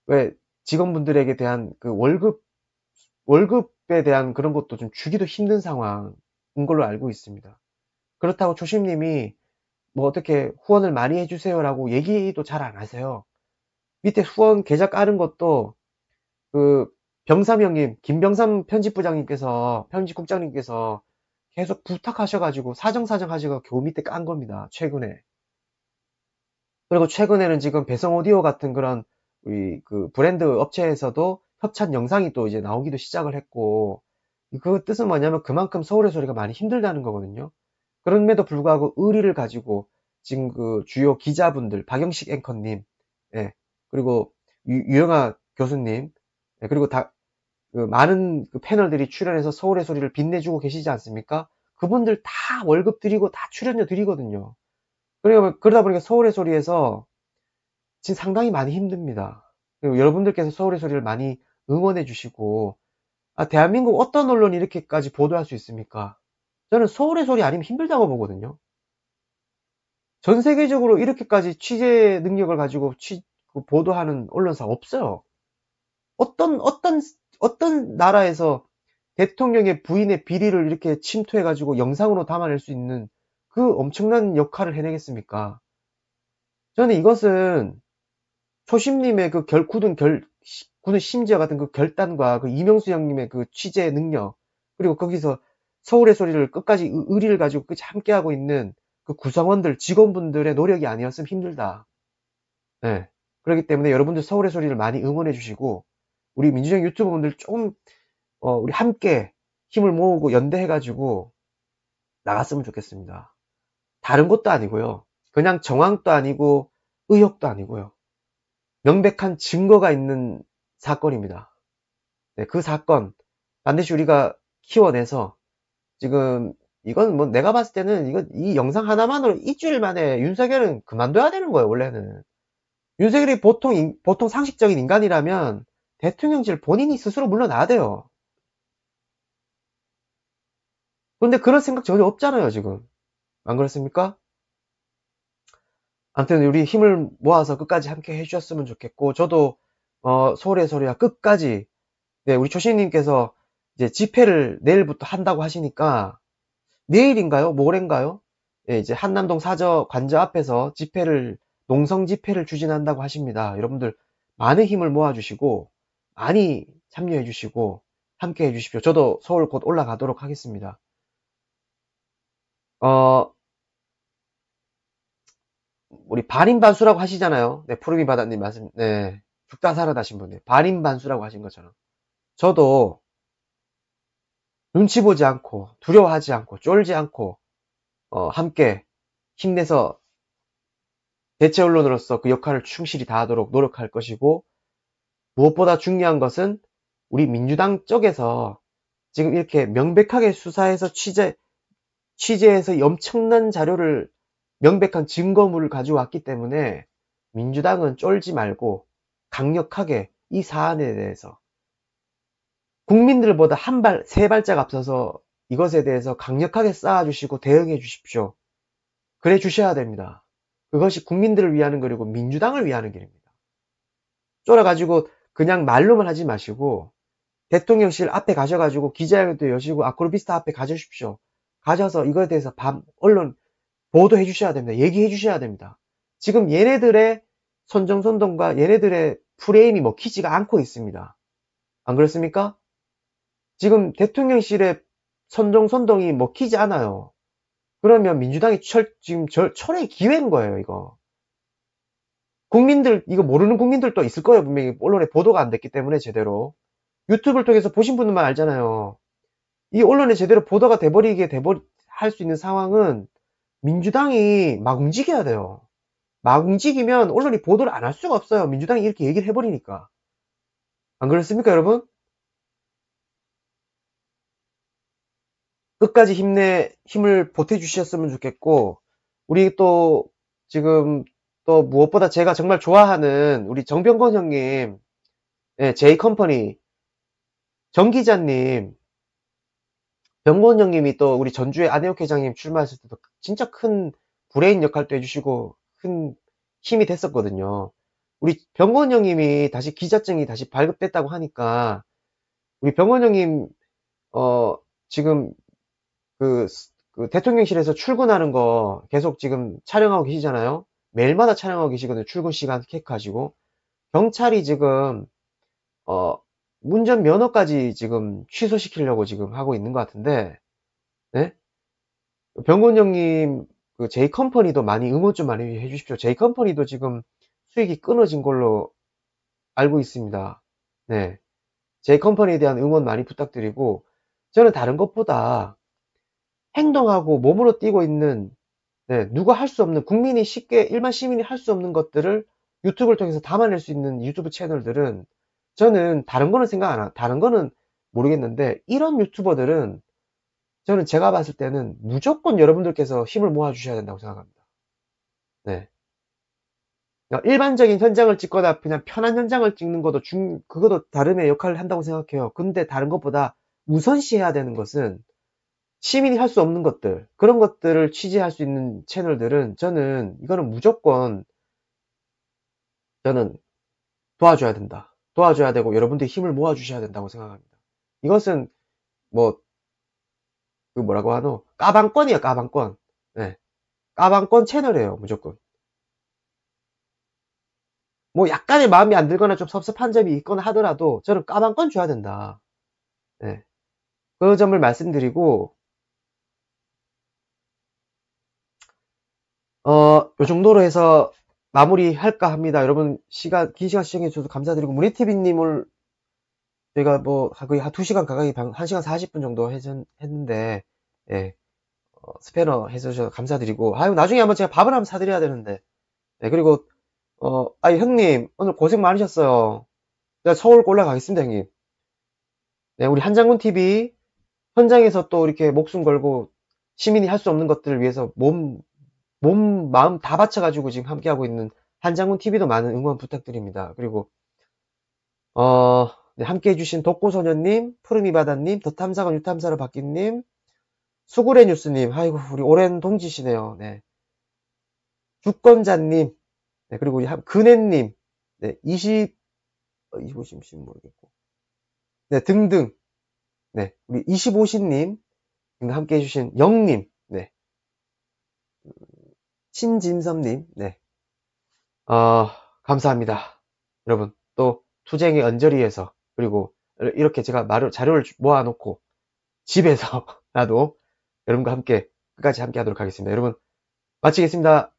왜 직원분들에게 대한 그 월급 월급에 대한 그런 것도 좀 주기도 힘든 상황인 걸로 알고 있습니다. 그렇다고 초심님이 뭐 어떻게 후원을 많이 해주세요라고 얘기도 잘 안 하세요. 밑에 후원 계좌 까는 것도 그 병삼 형님, 김병삼 편집부장님께서 편집국장님께서 계속 부탁하셔가지고 사정사정 하시고 교 밑에 깐 겁니다. 최근에. 그리고 최근에는 지금 배송 오디오 같은 그런 우리 그 브랜드 업체에서도 협찬 영상이 또 이제 나오기도 시작을 했고 그 뜻은 뭐냐면 그만큼 서울의 소리가 많이 힘들다는 거거든요. 그럼에도 불구하고 의리를 가지고 지금 그 주요 기자분들, 박영식 앵커님, 예, 그리고 유, 영아 교수님, 예, 그리고 다, 그 많은 그 패널들이 출연해서 서울의 소리를 빛내주고 계시지 않습니까? 그분들 다 월급 드리고 다 출연료 드리거든요. 그러니까 뭐 그러다 보니까 서울의 소리에서 지금 상당히 많이 힘듭니다. 그리고 여러분들께서 서울의 소리를 많이 응원해 주시고, 아, 대한민국 어떤 언론이 이렇게까지 보도할 수 있습니까? 저는 서울의 소리 아니면 힘들다고 보거든요. 전 세계적으로 이렇게까지 취재 능력을 가지고 취, 그 보도하는 언론사 없어요. 어떤, 어떤, 어떤 나라에서 대통령의 부인의 비리를 이렇게 침투해가지고 영상으로 담아낼 수 있는 그 엄청난 역할을 해내겠습니까? 저는 이것은 초심님의 그 결쿠든 결, 굳은 심지어 같은 그 결단과 그 이명수 형님의 그 취재 능력, 그리고 거기서 서울의 소리를 끝까지 의리를 가지고 끝까지 함께하고 있는 그 구성원들, 직원분들의 노력이 아니었으면 힘들다. 네. 그렇기 때문에 여러분들 서울의 소리를 많이 응원해 주시고 우리 민주당 유튜버분들 좀 어, 우리 함께 힘을 모으고 연대해 가지고 나갔으면 좋겠습니다. 다른 것도 아니고요. 그냥 정황도 아니고 의혹도 아니고요. 명백한 증거가 있는 사건입니다. 네, 그 사건 반드시 우리가 키워내서 지금 이건 뭐 내가 봤을 때는 이건 이 영상 하나만으로 일주일 만에 윤석열은 그만둬야 되는 거예요 원래는 윤석열이 보통 인, 보통 상식적인 인간이라면 대통령실 본인이 스스로 물러나야 돼요 근데 그런 생각 전혀 없잖아요 지금 안 그렇습니까? 아무튼 우리 힘을 모아서 끝까지 함께 해주셨으면 좋겠고 저도 어, 서울의 서류야 끝까지 네 우리 초신님께서 이제 집회를 내일부터 한다고 하시니까 내일인가요? 모레인가요? 예, 이제 한남동 사저 관저 앞에서 집회를 농성 집회를 추진한다고 하십니다. 여러분들 많은 힘을 모아주시고 많이 참여해주시고 함께 해주십시오. 저도 서울 곧 올라가도록 하겠습니다. 어, 우리 반인반수라고 하시잖아요. 네, 푸르미 바다님 말씀, 네, 죽다 살아나신 분들 반인반수라고 하신 것처럼 저도 눈치 보지 않고 두려워하지 않고 쫄지 않고 어, 함께 힘내서 대체 언론으로서 그 역할을 충실히 다하도록 노력할 것이고 무엇보다 중요한 것은 우리 민주당 쪽에서 지금 이렇게 명백하게 수사해서 취재 취재해서 엄청난 자료를 명백한 증거물을 가져왔기 때문에 민주당은 쫄지 말고 강력하게 이 사안에 대해서 국민들보다 한 발, 세 발짝 앞서서 이것에 대해서 강력하게 쌓아주시고 대응해 주십시오. 그래 주셔야 됩니다. 그것이 국민들을 위하는 그리고 민주당을 위하는 길입니다. 쫄아가지고 그냥 말로만 하지 마시고 대통령실 앞에 가셔가지고 기자회견도 여시고 아크로비스타 앞에 가주십시오. 가셔서 이거에 대해서 밤 언론 보도해 주셔야 됩니다. 얘기해 주셔야 됩니다. 지금 얘네들의 선정선동과 얘네들의 프레임이 먹히지가 뭐 않고 있습니다. 안 그렇습니까? 지금 대통령실에 선정 선동이 먹히지 않아요. 그러면 민주당이 철, 지금 절, 철의 기회인 거예요, 이거. 국민들, 이거 모르는 국민들도 있을 거예요, 분명히. 언론에 보도가 안 됐기 때문에 제대로. 유튜브를 통해서 보신 분들만 알잖아요. 이 언론에 제대로 보도가 돼버리게 돼버할수 있는 상황은 민주당이 막 움직여야 돼요. 막 움직이면 언론이 보도를 안 할 수가 없어요. 민주당이 이렇게 얘기를 해버리니까. 안 그렇습니까, 여러분? 끝까지 힘내 힘을 보태 주셨으면 좋겠고 우리 또 지금 또 무엇보다 제가 정말 좋아하는 우리 정병건 형님, 예, 제이 컴퍼니 정 기자님, 병건 형님이 또 우리 전주의 안혜옥 회장님 출마했을 때도 진짜 큰 브레인 역할도 해주시고 큰 힘이 됐었거든요. 우리 병건 형님이 다시 기자증이 다시 발급됐다고 하니까 우리 병건 형님 어 지금 그, 그 대통령실에서 출근하는 거 계속 지금 촬영하고 계시잖아요. 매일마다 촬영하고 계시거든요. 출근 시간 캡하시고 경찰이 지금 어 운전 면허까지 지금 취소시키려고 지금 하고 있는 것 같은데, 네? 병곤 형님 그 제이 컴퍼니도 많이 응원 좀 많이 해주십시오. 제이 컴퍼니도 지금 수익이 끊어진 걸로 알고 있습니다. 네. 제이 컴퍼니에 대한 응원 많이 부탁드리고, 저는 다른 것보다 행동하고 몸으로 뛰고 있는 네, 누가 할 수 없는 국민이 쉽게 일반 시민이 할 수 없는 것들을 유튜브를 통해서 담아낼 수 있는 유튜브 채널들은 저는 다른 거는 생각 안 하, 고 다른 거는 모르겠는데 이런 유튜버들은 저는 제가 봤을 때는 무조건 여러분들께서 힘을 모아 주셔야 된다고 생각합니다. 네. 그러니까 일반적인 현장을 찍거나 그냥 편한 현장을 찍는 것도 중, 그것도 다름의 역할을 한다고 생각해요. 근데 다른 것보다 우선시해야 되는 것은 시민이 할 수 없는 것들 그런 것들을 취재할 수 있는 채널들은 저는 이거는 무조건 저는 도와줘야 된다 도와줘야 되고 여러분들이 힘을 모아 주셔야 된다고 생각합니다 이것은 뭐 그 뭐라고 하노 까방권이야 까방권 네. 까방권 채널이에요 무조건 뭐 약간의 마음이 안 들거나 좀 섭섭한 점이 있거나 하더라도 저는 까방권 줘야 된다 네. 그 점을 말씀드리고 어, 요 정도로 해서 마무리할까 합니다. 여러분 시간 긴 시간 시청해 주셔서 감사드리고 문희TV님을 저가뭐 거의 한 2시간 가까이 한 1시간 40분 정도 해전, 했는데 예. 어, 스패너 해주셔서 감사드리고 아유 나중에 한번 제가 밥을 한번 사드려야 되는데 예, 그리고 어, 아이 형님 오늘 고생 많으셨어요. 제가 서울 올라가겠습니다 형님. 네, 우리 한장군TV 현장에서 또 이렇게 목숨 걸고 시민이 할 수 없는 것들을 위해서 몸 몸, 마음 다 바쳐가지고 지금 함께하고 있는 한장훈 TV도 많은 응원 부탁드립니다. 그리고, 어, 네, 함께 해주신 독고소녀님, 푸르미바다님, 더탐사관 유탐사로 바뀐님, 수구레 뉴스님, 아이고, 우리 오랜 동지시네요. 네. 주권자님, 네, 그리고 우리 근혜님, 네, 20, 25신지 어, 모르겠고. 네, 등등. 네, 우리 25신님, 함께 해주신 영님, 신진섭님, 네. 어, 감사합니다. 여러분, 또 투쟁의 언저리에서, 그리고 이렇게 제가 말을, 자료를 모아놓고 집에서라도 여러분과 함께, 끝까지 함께 하도록 하겠습니다. 여러분, 마치겠습니다.